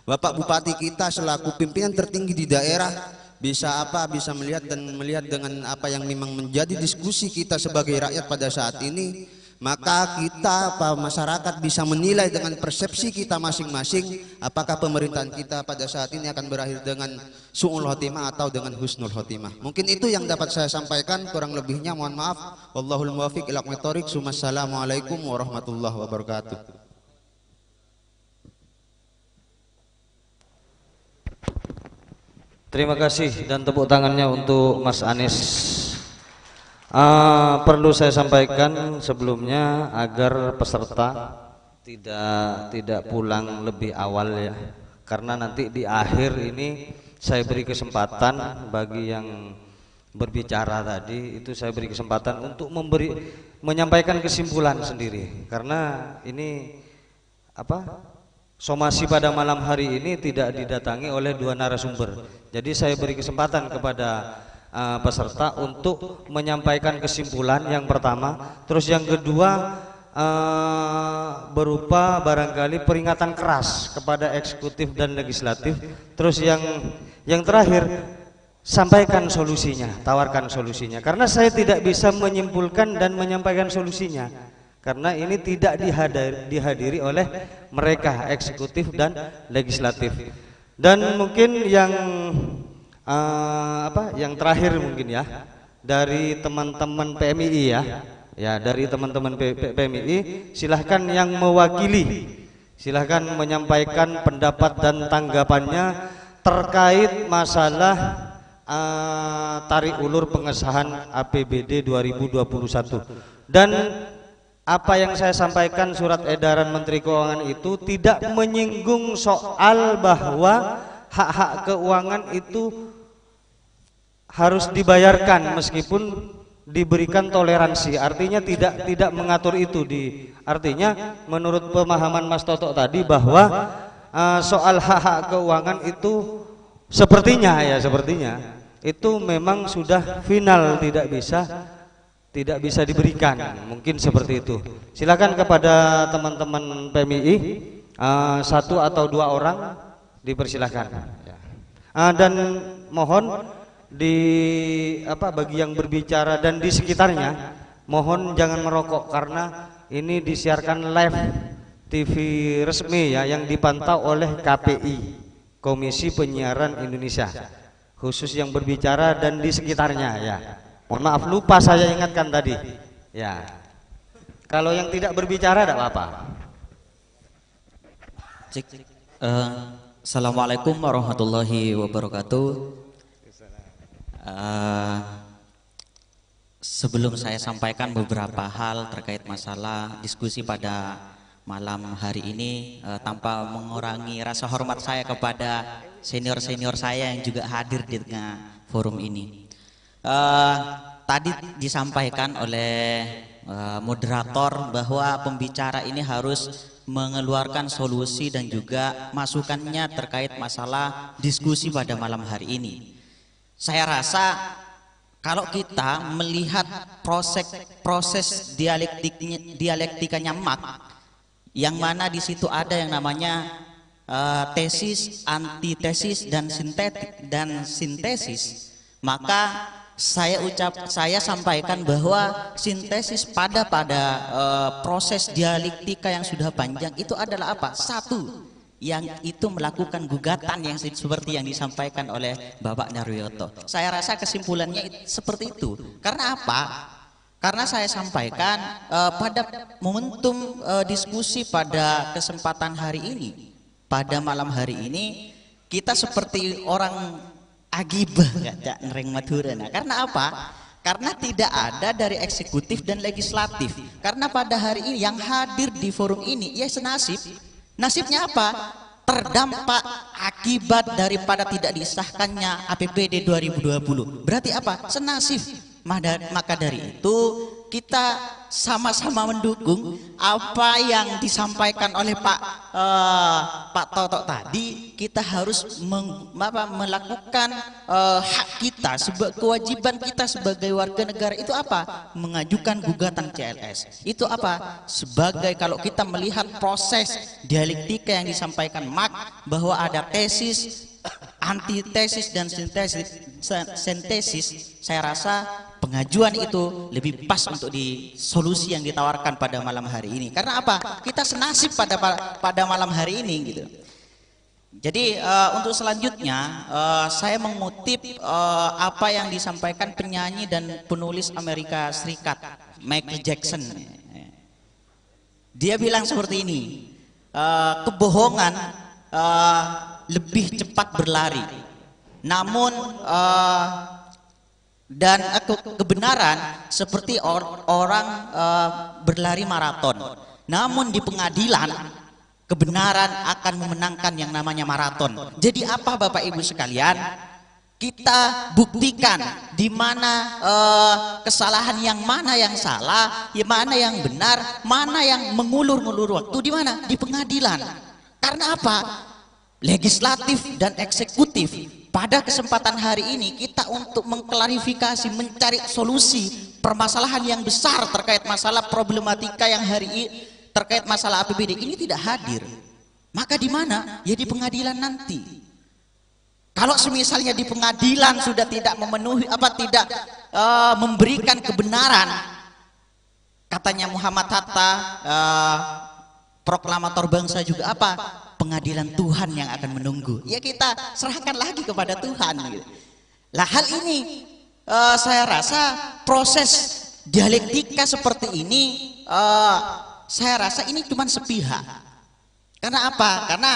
Bapak Bupati kita selaku pimpinan tertinggi di daerah bisa apa bisa melihat dan melihat dengan apa yang memang menjadi diskusi kita sebagai rakyat pada saat ini maka kita apa masyarakat bisa menilai dengan persepsi kita masing-masing apakah pemerintahan kita pada saat ini akan berakhir dengan su'ul khotimah atau dengan husnul khotimah. Mungkin itu yang dapat saya sampaikan, kurang lebihnya mohon maaf. Wallahul muwafiq ila aqwamit warahmatullahi wabarakatuh. Terima kasih dan tepuk tangannya untuk Mas Anies. Uh, perlu saya sampaikan sebelumnya agar peserta tidak tidak pulang lebih awal ya karena nanti di akhir ini saya beri kesempatan bagi yang berbicara tadi itu saya beri kesempatan untuk memberi menyampaikan kesimpulan sendiri karena ini apa somasi pada malam hari ini tidak didatangi oleh dua narasumber jadi saya beri kesempatan kepada uh, peserta untuk menyampaikan kesimpulan yang pertama, terus yang kedua uh, berupa barangkali peringatan keras kepada eksekutif dan legislatif, terus yang yang terakhir sampaikan solusinya, tawarkan solusinya. Karena saya tidak bisa menyimpulkan dan menyampaikan solusinya. Karena ini tidak dihadiri, dihadiri oleh mereka eksekutif dan legislatif. Dan mungkin yang uh, apa yang terakhir mungkin ya dari teman-teman PMII ya ya dari teman-teman PMII ya. iya. ya, silahkan yang mewakili silahkan menyampaikan pendapat dan tanggapannya terkait masalah uh, tarik ulur pengesahan APBD 2021 dan apa yang saya sampaikan surat edaran Menteri Keuangan itu tidak menyinggung soal bahwa hak-hak keuangan itu harus dibayarkan meskipun diberikan toleransi artinya tidak tidak mengatur itu di artinya menurut pemahaman Mas Toto tadi bahwa uh, soal hak-hak keuangan itu sepertinya ya sepertinya itu memang sudah final tidak bisa tidak bisa diberikan mungkin seperti itu silakan kepada teman-teman PMI uh, eh, satu atau dua orang dipersilahkan ya. Ah, dan mohon di apa bagi yang berbicara dan di sekitarnya mohon jangan merokok karena ini disiarkan live TV resmi ya yang dipantau oleh KPI Komisi Penyiaran Indonesia khusus yang berbicara dan di sekitarnya ya mohon maaf lupa saya ingatkan tadi ya kalau yang tidak berbicara tidak apa-apa cik uh, eh, Assalamualaikum warahmatullahi wabarakatuh. Uh, sebelum saya sampaikan beberapa hal terkait masalah diskusi pada malam hari ini, uh, tanpa mengurangi rasa hormat saya kepada senior-senior saya yang juga hadir di tengah forum ini. Uh, tadi disampaikan oleh Eh, moderator bahwa pembicara ini harus mengeluarkan solusi dan juga masukannya terkait masalah diskusi pada malam hari ini. Saya rasa kalau kita melihat proses proses dialektiknya dialektikanya mak, yang mana di situ ada yang namanya uh, tesis, antitesis dan sintetik dan sintesis, maka saya ucap saya sampaikan bahwa sintesis pada pada uh, proses dialektika yang sudah panjang itu adalah apa satu yang itu melakukan gugatan yang seperti yang disampaikan oleh Bapak Naruyoto. Saya rasa kesimpulannya seperti itu. Karena apa? Karena saya sampaikan uh, pada momentum uh, diskusi pada kesempatan hari ini, pada malam hari ini, kita seperti orang agibah nggak nering madura nah karena apa karena tidak ada dari eksekutif dan legislatif karena pada hari ini yang hadir di forum ini ya senasib nasibnya apa terdampak akibat daripada tidak disahkannya APBD 2020 berarti apa senasib maka dari itu kita sama-sama mendukung apa yang disampaikan oleh Pak uh, Pak Toto tadi kita harus meng, apa, melakukan uh, hak kita sebagai kewajiban kita sebagai warga negara itu apa mengajukan gugatan CLS itu apa sebagai kalau kita melihat proses dialektika yang disampaikan Mak bahwa ada tesis antitesis dan sintesis, sintesis saya rasa pengajuan itu lebih pas untuk di solusi yang ditawarkan pada malam hari ini. Karena apa? Kita senasib pada pada malam hari ini gitu. Jadi uh, untuk selanjutnya uh, saya mengutip uh, apa yang disampaikan penyanyi dan penulis Amerika Serikat Michael Jackson. Dia bilang seperti ini, uh, kebohongan uh, lebih cepat berlari. Namun uh, dan uh, kebenaran seperti or orang uh, berlari maraton. Namun di pengadilan kebenaran akan memenangkan yang namanya maraton. Jadi apa Bapak Ibu sekalian? Kita buktikan di mana uh, kesalahan yang mana yang salah, yang mana yang benar, mana yang mengulur-ngulur waktu di mana? Di pengadilan. Karena apa? legislatif dan eksekutif pada kesempatan hari ini kita untuk mengklarifikasi, mencari solusi permasalahan yang besar terkait masalah problematika yang hari ini terkait masalah APBD ini tidak hadir. Maka di mana? Ya di pengadilan nanti. Kalau semisalnya di pengadilan sudah tidak memenuhi apa tidak uh, memberikan kebenaran katanya Muhammad Hatta uh, proklamator bangsa juga apa pengadilan Tuhan yang akan menunggu. Ya kita serahkan lagi kepada Tuhan. Gitu. Lah hal ini uh, saya rasa proses dialektika seperti ini uh, saya rasa ini cuma sepihak. Karena apa? Karena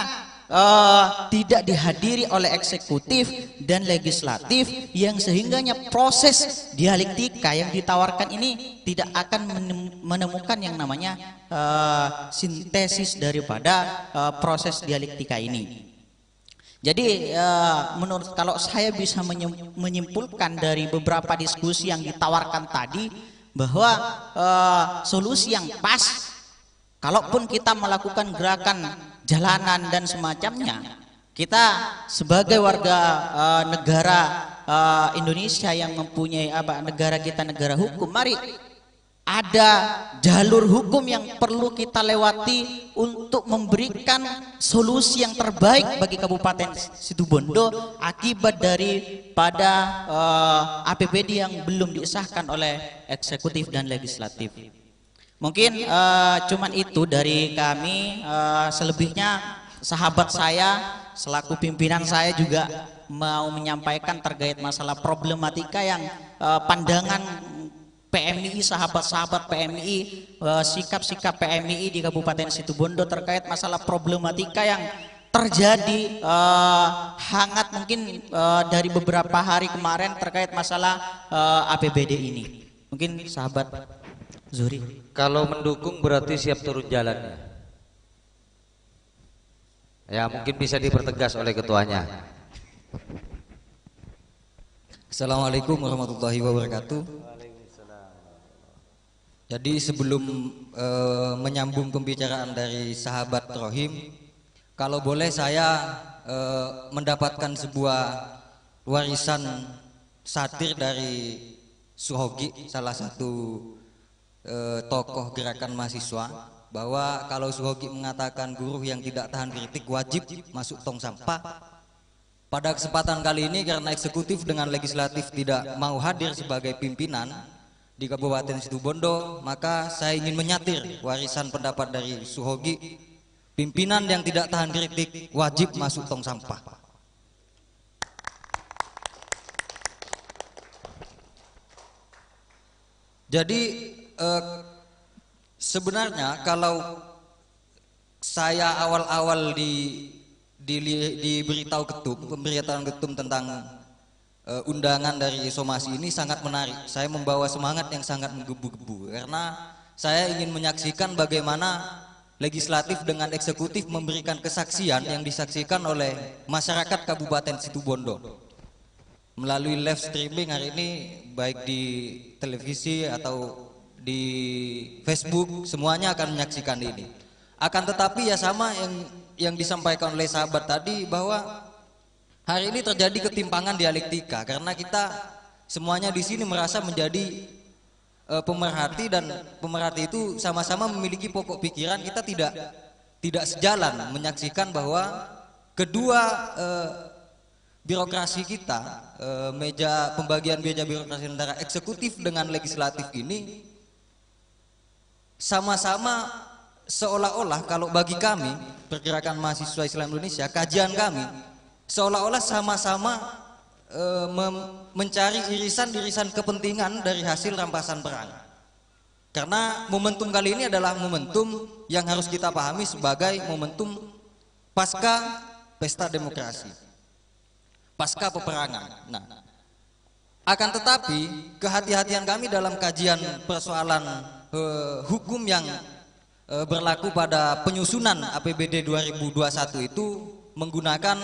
uh, tidak dihadiri oleh eksekutif dan legislatif yang sehingganya proses dialektika yang ditawarkan ini tidak akan menemukan yang namanya uh, sintesis daripada uh, proses dialektika ini. Jadi menurut kalau saya bisa menyimpulkan dari beberapa diskusi yang ditawarkan tadi bahwa uh, solusi yang pas kalaupun kita melakukan gerakan jalanan dan semacamnya. Kita sebagai warga uh, negara uh, Indonesia yang mempunyai apa negara kita negara hukum, mari ada jalur hukum yang perlu kita lewati untuk memberikan solusi yang terbaik bagi Kabupaten Situbondo akibat dari pada uh, eh, APBD yang belum disahkan oleh eksekutif dan legislatif. Mungkin uh, cuman itu dari kami uh, selebihnya sahabat saya selaku pimpinan saya juga mau menyampaikan terkait masalah problematika yang uh, pandangan PMI sahabat-sahabat PMI sikap-sikap uh, PMI di Kabupaten Situbondo terkait masalah problematika yang terjadi uh, hangat mungkin uh, dari beberapa hari kemarin terkait masalah uh, APBD ini. Mungkin sahabat Zuri. Kalau mendukung berarti siap turun jalannya. Ya mungkin bisa dipertegas oleh ketuanya. Assalamualaikum warahmatullahi wabarakatuh. Jadi sebelum uh, menyambung pembicaraan dari sahabat Rohim, kalau boleh saya uh, mendapatkan sebuah warisan satir dari Suhogi, salah satu eh, tokoh gerakan mahasiswa bahwa kalau Suhoki mengatakan guru yang tidak tahan kritik wajib masuk tong sampah pada kesempatan kali ini karena eksekutif dengan legislatif tidak mau hadir sebagai pimpinan di Kabupaten Situbondo, maka saya ingin menyatir warisan pendapat dari Suhogi, pimpinan yang tidak tahan kritik wajib masuk tong sampah. Jadi uh, sebenarnya kalau saya awal-awal di, di diberitahu ketum pemberitahuan ketum tentang uh, undangan dari somasi ini sangat menarik. Saya membawa semangat yang sangat menggebu-gebu karena saya ingin menyaksikan bagaimana legislatif dengan eksekutif memberikan kesaksian yang disaksikan oleh masyarakat Kabupaten Situbondo melalui live streaming hari ini baik di televisi atau di Facebook semuanya akan menyaksikan ini. Akan tetapi ya sama yang yang disampaikan oleh sahabat tadi bahwa hari ini terjadi ketimpangan dialektika karena kita semuanya di sini merasa menjadi uh, pemerhati dan pemerhati itu sama-sama memiliki pokok pikiran kita tidak tidak sejalan menyaksikan bahwa kedua uh, birokrasi kita uh, meja pembagian meja birokrasi antara eksekutif dengan legislatif ini sama-sama seolah-olah kalau bagi kami pergerakan mahasiswa Islam Indonesia kajian kami seolah-olah sama-sama e, mencari irisan-irisan kepentingan dari hasil rampasan perang karena momentum kali ini adalah momentum yang harus kita pahami sebagai momentum pasca pesta demokrasi pasca peperangan nah akan tetapi kehati-hatian kami dalam kajian persoalan hukum yang eh, berlaku pada penyusunan APBD 2021 itu menggunakan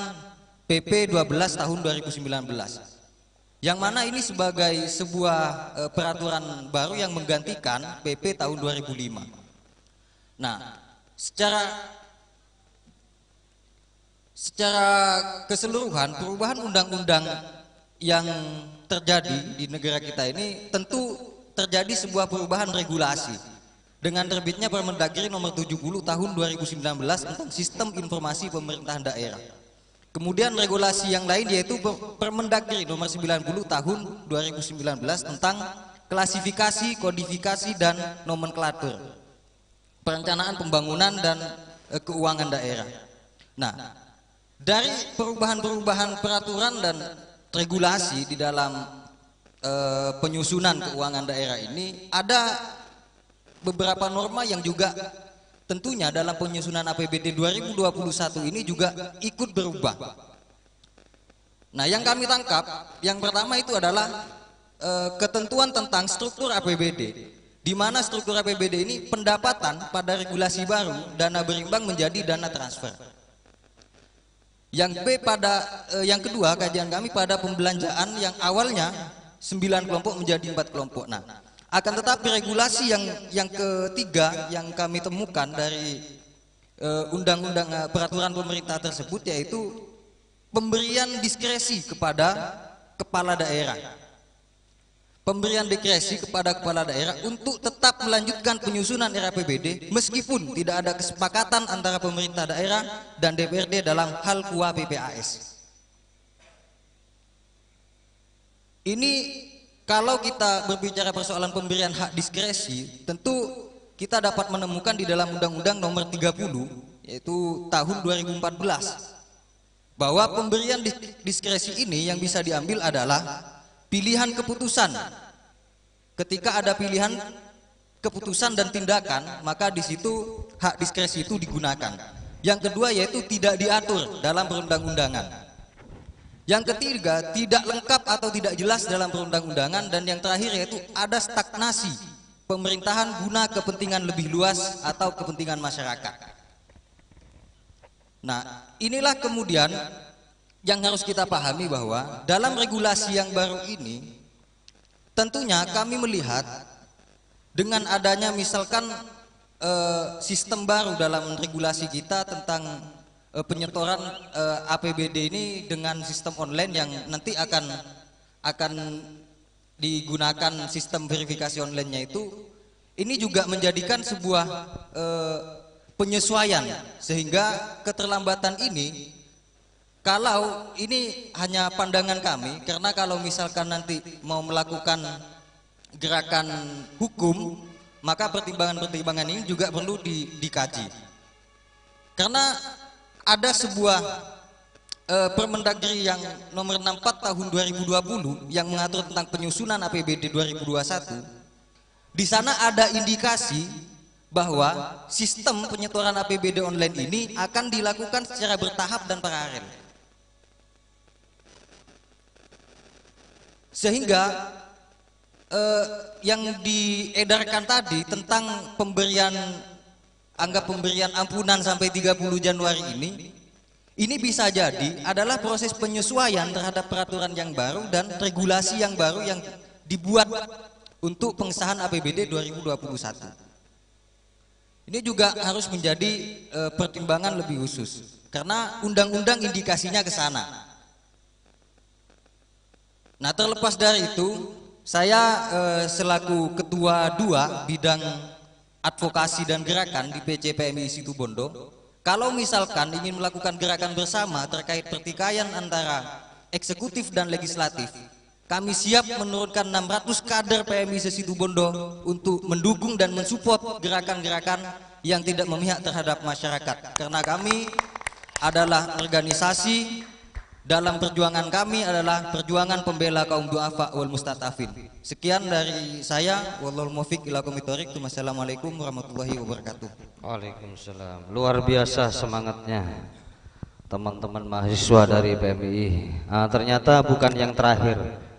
PP 12 tahun 2019 yang mana ini sebagai sebuah eh, peraturan baru yang menggantikan PP tahun 2005. Nah, secara secara keseluruhan perubahan undang-undang yang terjadi di negara kita ini tentu terjadi sebuah perubahan regulasi dengan terbitnya Permendagri nomor 70 tahun 2019 tentang sistem informasi pemerintahan daerah. Kemudian regulasi yang lain yaitu Permendagri nomor 90 tahun 2019 tentang klasifikasi, kodifikasi, dan nomenklatur, perencanaan pembangunan dan e, keuangan daerah. Nah, dari perubahan-perubahan peraturan dan regulasi di dalam Eh, penyusunan keuangan daerah ini ada beberapa norma yang juga tentunya dalam penyusunan APBD 2021 ini juga ikut berubah. Nah, yang kami tangkap, yang pertama itu adalah e, ketentuan tentang struktur APBD, di mana struktur APBD ini pendapatan pada regulasi baru dana berimbang menjadi dana transfer. Yang B pada e, yang kedua kajian kami pada pembelanjaan yang awalnya 9 kelompok menjadi 4 kelompok. Nah, akan tetapi regulasi yang yang ketiga yang kami temukan dari eh, undang-undang uh, peraturan pemerintah tersebut yaitu pemberian diskresi kepada kepala daerah. Pemberian diskresi kepada kepala daerah untuk tetap melanjutkan penyusunan RAPBD meskipun tidak ada kesepakatan antara pemerintah daerah dan DPRD dalam hal KUA PPAS. Ini kalau kita berbicara persoalan pemberian hak diskresi, tentu kita dapat menemukan di dalam Undang-Undang Nomor 30 yaitu tahun 2014 bahwa pemberian diskresi ini yang bisa diambil adalah pilihan keputusan. Ketika ada pilihan keputusan dan tindakan, maka di situ hak diskresi itu digunakan. Yang kedua yaitu tidak diatur dalam perundang-undangan. Yang ketiga, tidak lengkap atau tidak jelas dalam perundang-undangan dan yang terakhir yaitu ada stagnasi pemerintahan guna kepentingan lebih luas atau kepentingan masyarakat. Nah, inilah kemudian yang harus kita pahami bahwa dalam regulasi yang baru ini tentunya kami melihat dengan adanya misalkan eh, sistem baru dalam regulasi kita tentang uh, penyetoran uh, eh, APBD ini dengan sistem online yang nanti akan akan digunakan sistem verifikasi online-nya itu ini juga menjadikan sebuah uh, penyesuaian sehingga keterlambatan ini kalau ini hanya pandangan kami karena kalau misalkan nanti mau melakukan gerakan hukum maka pertimbangan-pertimbangan ini juga perlu di, dikaji karena ada sebuah uh, Permendagri yang nomor 64 tahun 2020 yang mengatur tentang penyusunan APBD 2021 di sana ada indikasi bahwa sistem penyetoran APBD online ini akan dilakukan secara bertahap dan paralel sehingga eh, yang diedarkan tadi tentang pemberian anggap pemberian ampunan sampai 30 Januari ini ini bisa jadi adalah proses penyesuaian terhadap peraturan yang baru dan regulasi yang baru yang dibuat untuk pengesahan APBD 2021. Ini juga harus menjadi e, pertimbangan lebih khusus karena undang-undang indikasinya ke sana. Nah, terlepas dari itu, saya e, selaku ketua dua bidang advokasi dan gerakan di PCPMI Situbondo, kalau misalkan ingin melakukan gerakan bersama terkait pertikaian antara eksekutif dan legislatif, kami siap menurunkan 600 kader PMI Bondo untuk mendukung dan mensupport gerakan-gerakan yang tidak memihak terhadap masyarakat. Karena kami adalah organisasi dalam perjuangan kami adalah perjuangan pembela kaum duafa wal mustatafin. Sekian dari saya. Wallahul muwaffiq ila qomitorik. Wassalamualaikum warahmatullahi wabarakatuh. Waalaikumsalam. Luar biasa semangatnya teman-teman mahasiswa dari PMI. Nah, ternyata bukan yang terakhir,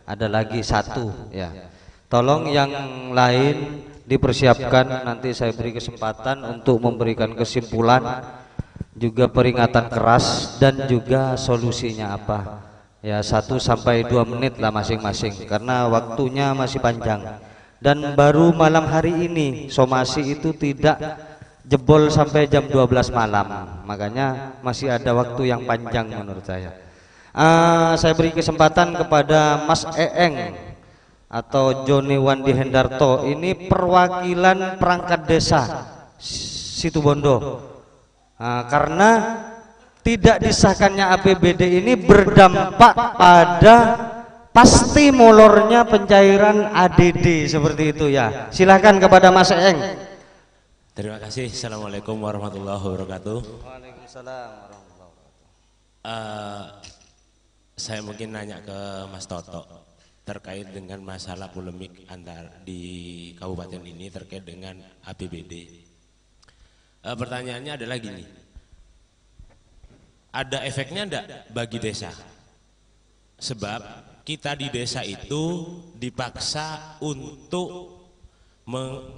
ada lagi satu ya. Tolong yang lain dipersiapkan nanti saya beri kesempatan untuk memberikan kesimpulan juga peringatan keras dan juga solusinya apa ya satu sampai dua menit lah masing-masing karena waktunya masih panjang dan baru malam hari ini somasi itu tidak jebol sampai jam 12 malam makanya masih ada waktu yang panjang menurut saya uh, saya beri kesempatan kepada Mas Eeng atau Joni Wandi Hendarto ini perwakilan perangkat desa Situbondo Nah, karena tidak disahkannya APBD ini berdampak pada pasti molornya pencairan ADD seperti itu ya. Silahkan kepada Mas Eng. Terima kasih. Assalamualaikum warahmatullahi wabarakatuh. Waalaikumsalam warahmatullahi wabarakatuh. Eh, saya mungkin nanya ke Mas Toto terkait dengan masalah polemik antara di kabupaten ini terkait dengan APBD. Eh, pertanyaannya adalah gini ada efeknya enggak bagi desa sebab kita di desa itu dipaksa untuk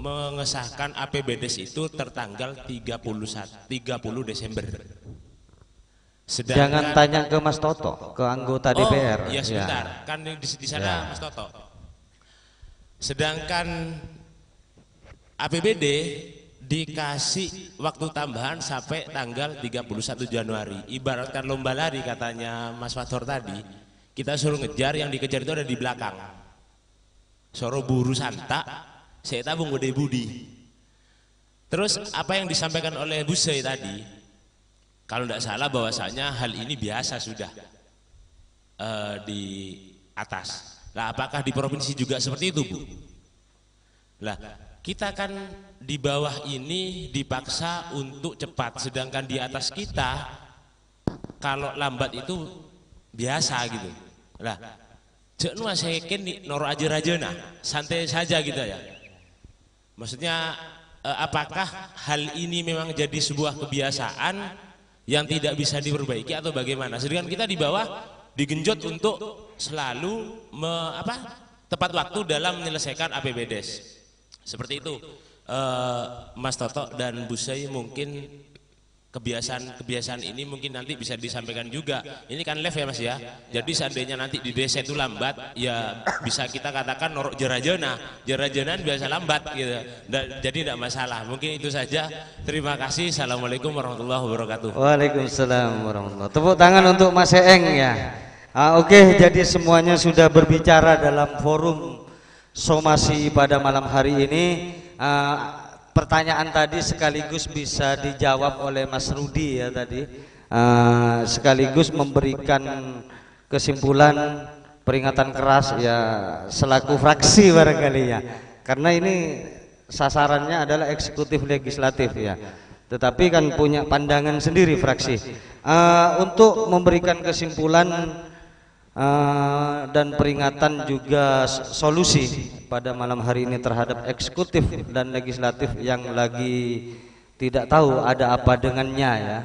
mengesahkan APBDes itu tertanggal 30 30 Desember. Sedangkan, Jangan tanya ke Mas Toto, ke anggota oh, DPR. Iya, ya sebentar, ya. kan di, di sana ya. Mas Toto. Sedangkan APBD dikasih waktu tambahan sampai tanggal 31 Januari ibaratkan lomba lari katanya Mas Fathor tadi kita suruh ngejar yang dikejar itu ada di belakang soro buru santa saya tabung gede budi terus apa yang disampaikan oleh Bu Busei tadi kalau tidak salah bahwasanya hal ini biasa sudah uh, di atas lah apakah di provinsi juga seperti itu Bu lah kita kan di bawah ini dipaksa untuk cepat sedangkan di atas kita kalau lambat itu biasa gitu lah Cuma saya yakin noro aja nah santai saja gitu ya maksudnya eh, apakah hal ini memang jadi sebuah kebiasaan yang tidak bisa diperbaiki atau bagaimana sedangkan kita di bawah digenjot untuk selalu me, apa tepat waktu dalam menyelesaikan APBDes seperti itu uh, Mas Toto dan Bu Sei mungkin kebiasaan-kebiasaan ini mungkin nanti bisa disampaikan juga. Ini kan live ya Mas ya. Jadi seandainya nanti di desa itu lambat, ya bisa kita katakan norok jerajana. Jerajanan biasa lambat gitu. Jadi tidak masalah. Mungkin itu saja. Terima kasih. Assalamualaikum warahmatullahi wabarakatuh. Waalaikumsalam warahmatullahi Tepuk tangan untuk Mas Eeng ya. Ah, Oke, okay, jadi semuanya sudah berbicara dalam forum somasi pada malam hari ini uh, pertanyaan tadi sekaligus bisa dijawab oleh Mas Rudi ya tadi uh, sekaligus memberikan kesimpulan peringatan keras ya selaku fraksi barangkali ya karena ini sasarannya adalah eksekutif legislatif ya tetapi kan punya pandangan sendiri fraksi uh, untuk memberikan kesimpulan Eh, dan peringatan juga solusi pada malam hari ini terhadap eksekutif dan legislatif yang lagi tidak tahu ada apa dengannya ya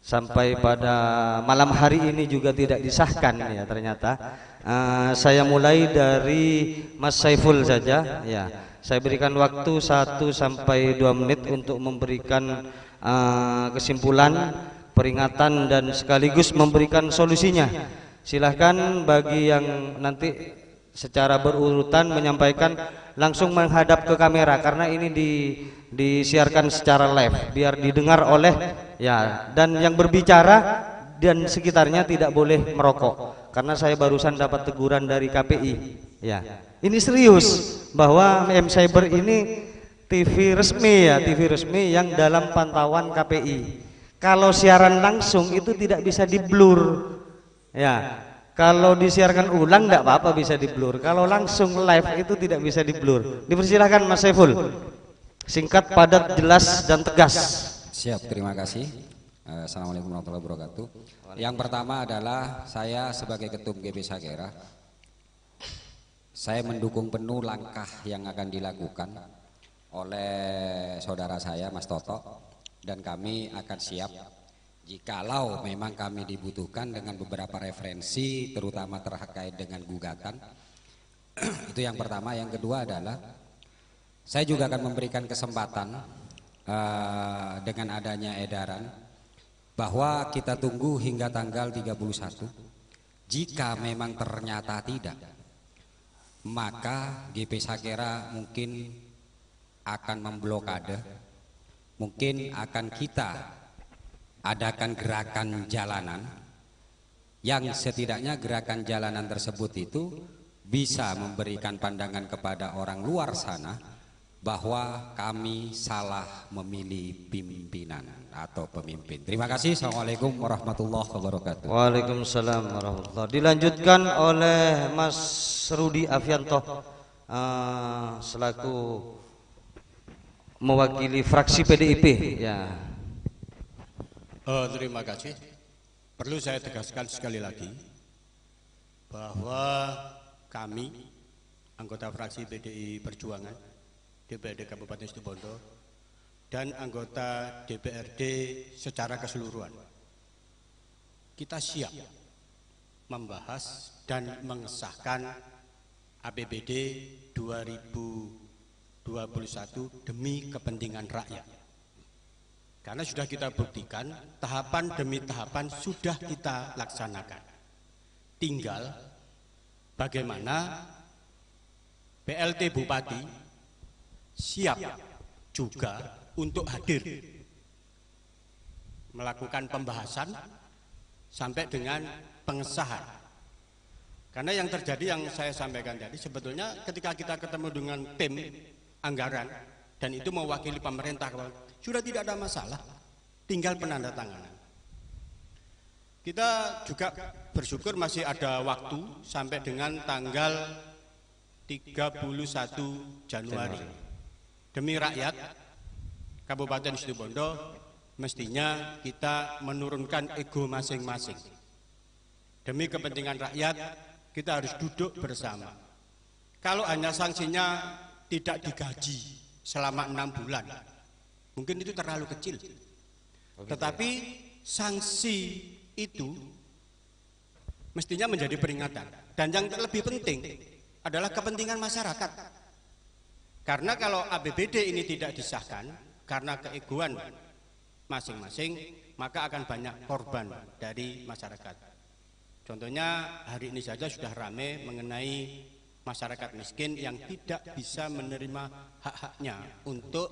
sampai pada malam hari ini juga tidak disahkan ya ternyata uh, saya mulai dari Mas Saiful saja ya saya berikan waktu 1 sampai 2 menit untuk memberikan uh, kesimpulan peringatan dan sekaligus memberikan solusinya Silahkan bagi yang nanti secara berurutan menyampaikan langsung menghadap ke kamera karena ini di disiarkan secara live biar didengar oleh ya, ya dan yang berbicara dan sekitarnya tidak boleh merokok karena saya barusan dapat teguran dari KPI ya. ya ini serius bahwa M Cyber ini TV resmi ya, ya. TV resmi yang dalam pantauan KPI kalau siaran langsung itu tidak bisa di blur Ya. ya. Kalau disiarkan ulang tidak apa-apa bisa diblur. Kalau langsung live itu tidak bisa diblur. Dipersilahkan Mas Saiful. Singkat, padat, jelas dan tegas. Siap, terima kasih. Eh, Assalamualaikum warahmatullahi wabarakatuh. Yang pertama adalah saya sebagai ketum GB Sagera. saya mendukung penuh langkah yang akan dilakukan oleh saudara saya Mas Toto dan kami akan siap Jikalau memang ya, kami dibutuhkan dengan beberapa referensi terutama terkait dengan gugatan itu yang pertama, yang kedua adalah saya juga akan memberikan kesempatan uh, dengan eh, adanya edaran bahwa kita tunggu hingga tanggal 31. Jika memang ternyata tidak, maka GP Sakera mungkin akan memblokade, mungkin akan kita adakan gerakan jalanan yang setidaknya gerakan jalanan tersebut itu bisa memberikan pandangan kepada orang luar sana bahwa kami salah memilih pimpinan atau pemimpin. Terima kasih. Assalamualaikum warahmatullahi wabarakatuh. Waalaikumsalam warahmatullahi Dilanjutkan oleh Mas Rudi Avianto uh, selaku mewakili fraksi PDIP. Ya. Uh, terima kasih. Perlu saya tegaskan sekali lagi bahwa kami anggota fraksi PDI Perjuangan DPRD Kabupaten Situbondo dan anggota DPRD secara keseluruhan kita siap membahas dan mengesahkan APBD 2021 demi kepentingan rakyat. Karena sudah kita buktikan tahapan demi tahapan sudah kita laksanakan. Tinggal bagaimana BLT Bupati siap juga untuk hadir melakukan pembahasan sampai dengan pengesahan. Karena yang terjadi yang saya sampaikan tadi sebetulnya ketika kita ketemu dengan tim anggaran dan itu mewakili pemerintah sudah tidak ada masalah, tinggal penanda tanganan. Kita juga bersyukur masih ada waktu sampai dengan tanggal 31 Januari. Demi rakyat Kabupaten Situbondo mestinya kita menurunkan ego masing-masing. Demi kepentingan rakyat kita harus duduk bersama. Kalau hanya sanksinya tidak digaji selama enam bulan, Mungkin itu terlalu kecil. Tetapi sanksi itu mestinya menjadi peringatan. Dan yang lebih penting adalah kepentingan masyarakat. Karena kalau APBD ini tidak disahkan karena keegoan masing-masing, maka akan banyak korban dari masyarakat. Contohnya hari ini saja sudah ramai mengenai masyarakat miskin yang tidak bisa menerima hak-haknya untuk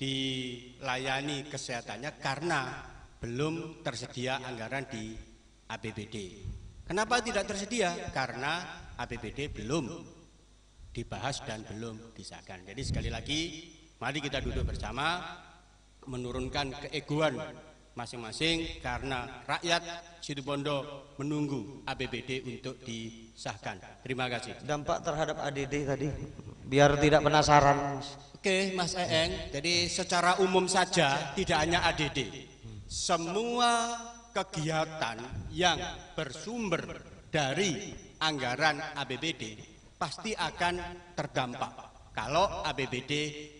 dilayani kesehatannya karena belum tersedia anggaran di APBD. Kenapa tidak tersedia? Karena APBD belum dibahas dan belum disahkan. Jadi sekali lagi, mari kita duduk bersama menurunkan keegoan masing-masing karena rakyat Situbondo menunggu APBD untuk disahkan. Terima kasih. Dampak terhadap ADD tadi biar tidak penasaran. Oke, Mas Eeng. Jadi secara umum saja tidak hanya ADD. Semua kegiatan yang bersumber dari anggaran APBD pasti akan terdampak kalau APBD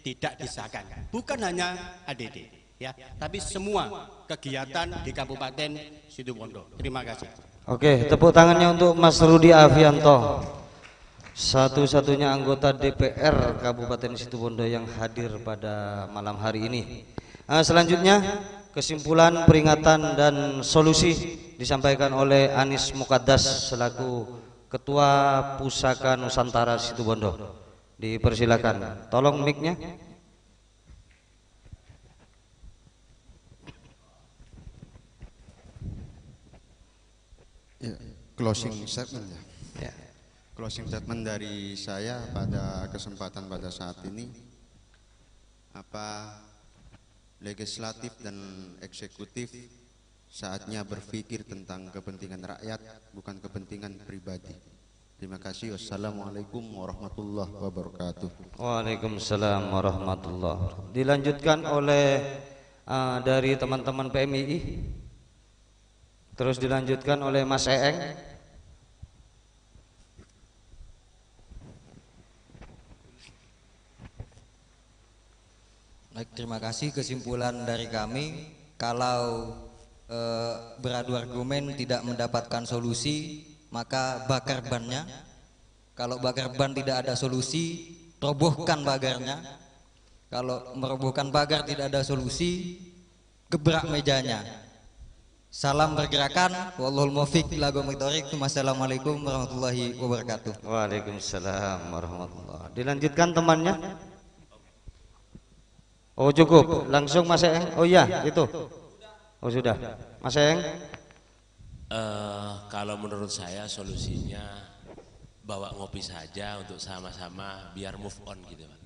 tidak disahkan. Bukan hanya ADD ya, tapi semua kegiatan di Kabupaten Situbondo. Terima kasih. Oke, tepuk tangannya untuk Mas Rudi Avianto. Satu-satunya anggota DPR Kabupaten Situbondo yang hadir pada malam hari ini. Nah, selanjutnya kesimpulan peringatan dan solusi disampaikan oleh Anis Mukaddas selaku Ketua Pusaka Nusantara Situbondo. Dipersilakan. Tolong mic-nya. Ya, closing statement ya closing statement dari saya pada kesempatan pada saat ini apa legislatif dan eksekutif saatnya berpikir tentang kepentingan rakyat bukan kepentingan pribadi terima kasih wassalamualaikum warahmatullahi wabarakatuh Waalaikumsalam warahmatullahi wabarakatuh dilanjutkan oleh uh, dari teman-teman PMII terus dilanjutkan oleh Mas Eeng Baik, terima kasih kesimpulan dari kami. Kalau e, beradu argumen tidak mendapatkan solusi, maka bakar bannya. Kalau bakar ban tidak ada solusi, robohkan pagarnya. Kalau merobohkan pagar tidak ada solusi, gebrak mejanya. Salam pergerakan, wallahul muwaffiq ila aqwamit Wassalamualaikum warahmatullahi wabarakatuh. Waalaikumsalam warahmatullahi. Dilanjutkan temannya. Oh cukup, langsung Mas Eng. Oh iya, itu. Oh sudah, Mas Eng. Uh, kalau menurut saya solusinya bawa ngopi saja untuk sama-sama biar move on gitu Pak.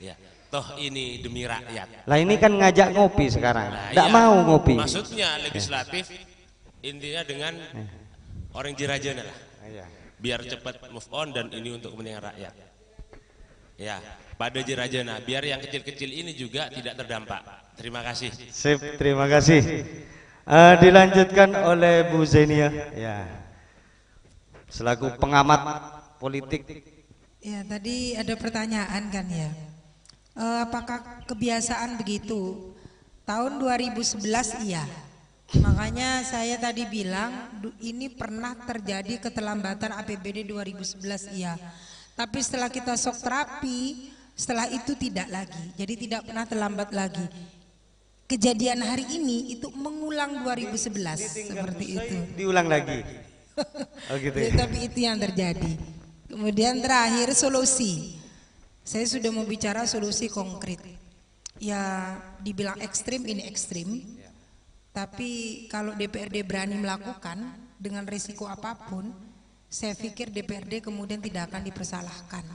Ya. Toh ini demi rakyat. Lah ini kan ngajak ngopi sekarang. Tidak nah, iya. mau ngopi. Maksudnya legislatif intinya dengan orang jirajana lah. Iya. Biar cepat move on dan ini untuk kepentingan rakyat. Ya pada nah biar yang kecil-kecil ini juga tidak terdampak terima kasih sip terima kasih uh, dilanjutkan oleh Bu Zenia ya selaku pengamat politik ya tadi ada pertanyaan kan ya uh, apakah kebiasaan begitu tahun 2011 iya makanya saya tadi bilang ini pernah terjadi keterlambatan APBD 2011 iya tapi setelah kita sok terapi setelah itu tidak lagi. Jadi tidak pernah terlambat lagi. Kejadian hari ini itu mengulang 2011 seperti itu. Diulang lagi. Oh gitu. Ya? Tapi itu yang terjadi. Kemudian terakhir solusi. Saya sudah mau bicara solusi konkret. Ya dibilang ekstrim ini ekstrim. Tapi kalau DPRD berani melakukan dengan risiko apapun, saya pikir DPRD kemudian tidak akan dipersalahkan.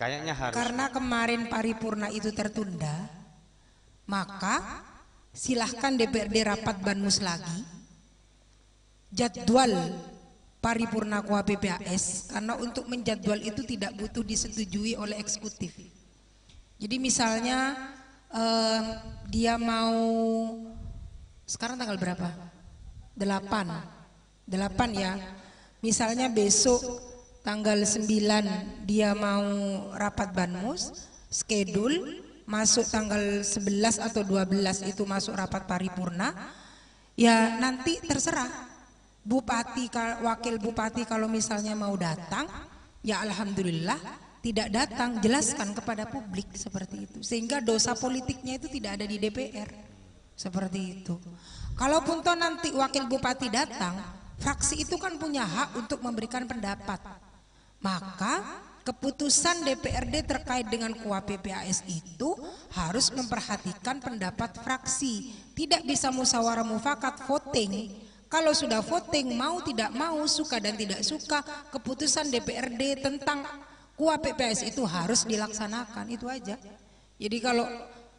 Kayaknya harus. Karena kemarin paripurna itu tertunda, maka silahkan DPRD rapat Banmus lagi. Jadwal paripurna kuah PPAS karena untuk menjadwal itu tidak butuh disetujui oleh eksekutif. Jadi misalnya eh, dia mau sekarang tanggal berapa? Delapan, delapan ya. Misalnya besok tanggal 9 dia mau rapat Banmus, schedule masuk tanggal 11 atau 12 itu masuk rapat paripurna. Ya nanti terserah bupati wakil bupati kalau misalnya mau datang ya alhamdulillah tidak datang jelaskan kepada publik seperti itu sehingga dosa politiknya itu tidak ada di DPR seperti itu. Kalaupun toh nanti wakil bupati datang, fraksi itu kan punya hak untuk memberikan pendapat maka keputusan DPRD terkait dengan PPAS itu harus memperhatikan pendapat fraksi. Tidak bisa musyawarah mufakat voting. Kalau sudah voting mau tidak mau, suka dan tidak suka, keputusan DPRD tentang PPAS itu harus dilaksanakan. Itu aja. Jadi kalau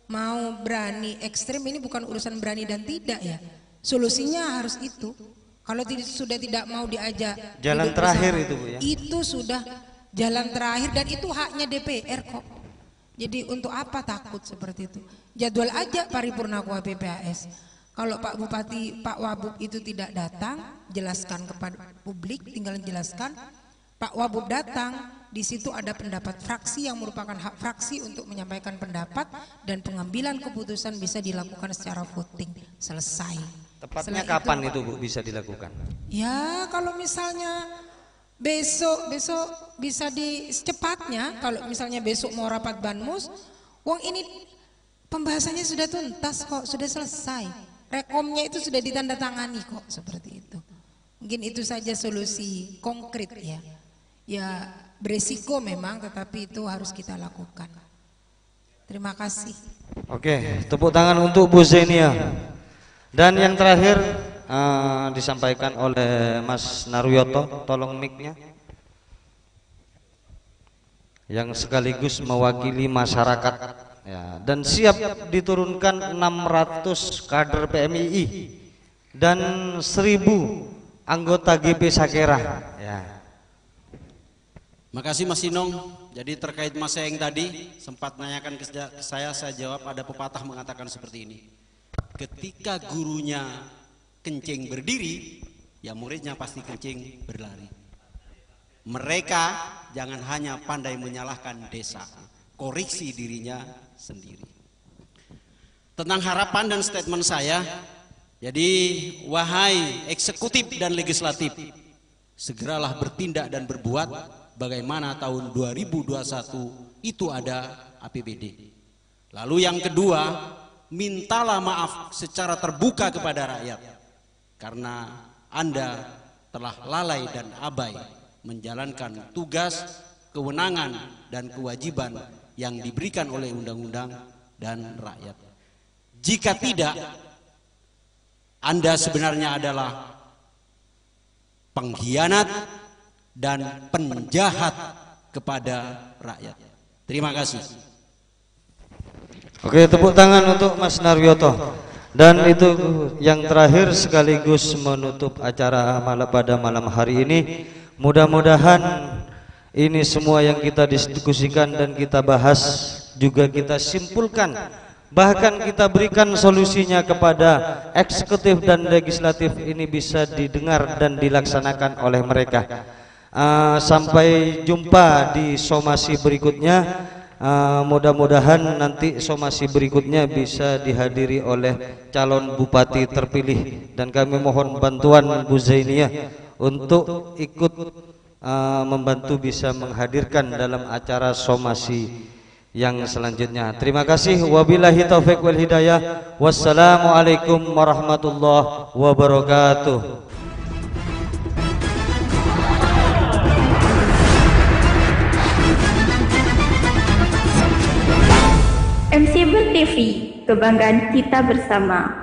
mau berani ekstrim ini bukan urusan berani dan tidak ya. Solusinya harus itu. Kalau tidak, sudah tidak mau diajak jalan terakhir itu Bu ya. Itu sudah jalan terakhir dan itu haknya DPR kok. Jadi untuk apa takut seperti itu? Jadwal aja paripurna kuah PPAS. Kalau Pak Bupati, Pak Wabub itu tidak datang, jelaskan kepada publik, tinggal jelaskan. Pak Wabub datang, di situ ada pendapat fraksi yang merupakan hak fraksi untuk menyampaikan pendapat dan pengambilan keputusan bisa dilakukan secara voting. Selesai. Tepatnya Selain kapan itu, itu Bu bisa dilakukan? Ya kalau misalnya besok besok bisa di secepatnya kalau misalnya besok mau rapat banmus, uang ini pembahasannya sudah tuntas kok sudah selesai, rekomnya itu sudah ditandatangani kok seperti itu. Mungkin itu saja solusi konkret ya. Ya beresiko memang tetapi itu harus kita lakukan. Terima kasih. Oke, tepuk tangan untuk Bu Zenia. Dan yang terakhir uh, disampaikan oleh Mas Naruyoto, tolong mic-nya. Yang sekaligus mewakili masyarakat ya, dan siap diturunkan 600 kader PMII dan 1000 anggota GP Sakera ya. Makasih Mas Sinong. Jadi terkait Mas Sayang tadi sempat nanyakan ke saya, saya jawab ada pepatah mengatakan seperti ini ketika gurunya kencing berdiri, ya muridnya pasti kencing berlari. Mereka jangan hanya pandai menyalahkan desa, koreksi dirinya sendiri. Tentang harapan dan statement saya, jadi wahai eksekutif dan legislatif, segeralah bertindak dan berbuat bagaimana tahun 2021 itu ada APBD. Lalu yang kedua, mintalah maaf secara terbuka kepada rakyat karena Anda telah lalai dan abai menjalankan tugas, kewenangan dan kewajiban yang diberikan oleh undang-undang dan rakyat. Jika tidak, Anda sebenarnya adalah pengkhianat dan penjahat kepada rakyat. Terima kasih. Oke, tepuk tangan untuk Mas Narwiyoto Dan itu yang terakhir sekaligus menutup acara malam pada malam hari ini. Mudah-mudahan ini semua yang kita diskusikan dan kita bahas juga kita simpulkan bahkan kita berikan solusinya kepada eksekutif dan legislatif ini bisa didengar dan dilaksanakan oleh mereka. Uh, sampai jumpa di somasi berikutnya. Eh, mudah-mudahan nanti somasi berikutnya bisa dihadiri oleh calon bupati terpilih dan kami mohon bantuan Bu Zainia untuk ikut uh, membantu bisa menghadirkan dalam acara somasi yang selanjutnya. Terima kasih. Wabillahi taufik wal hidayah. Wassalamualaikum warahmatullahi wabarakatuh. TV, kebanggaan kita bersama.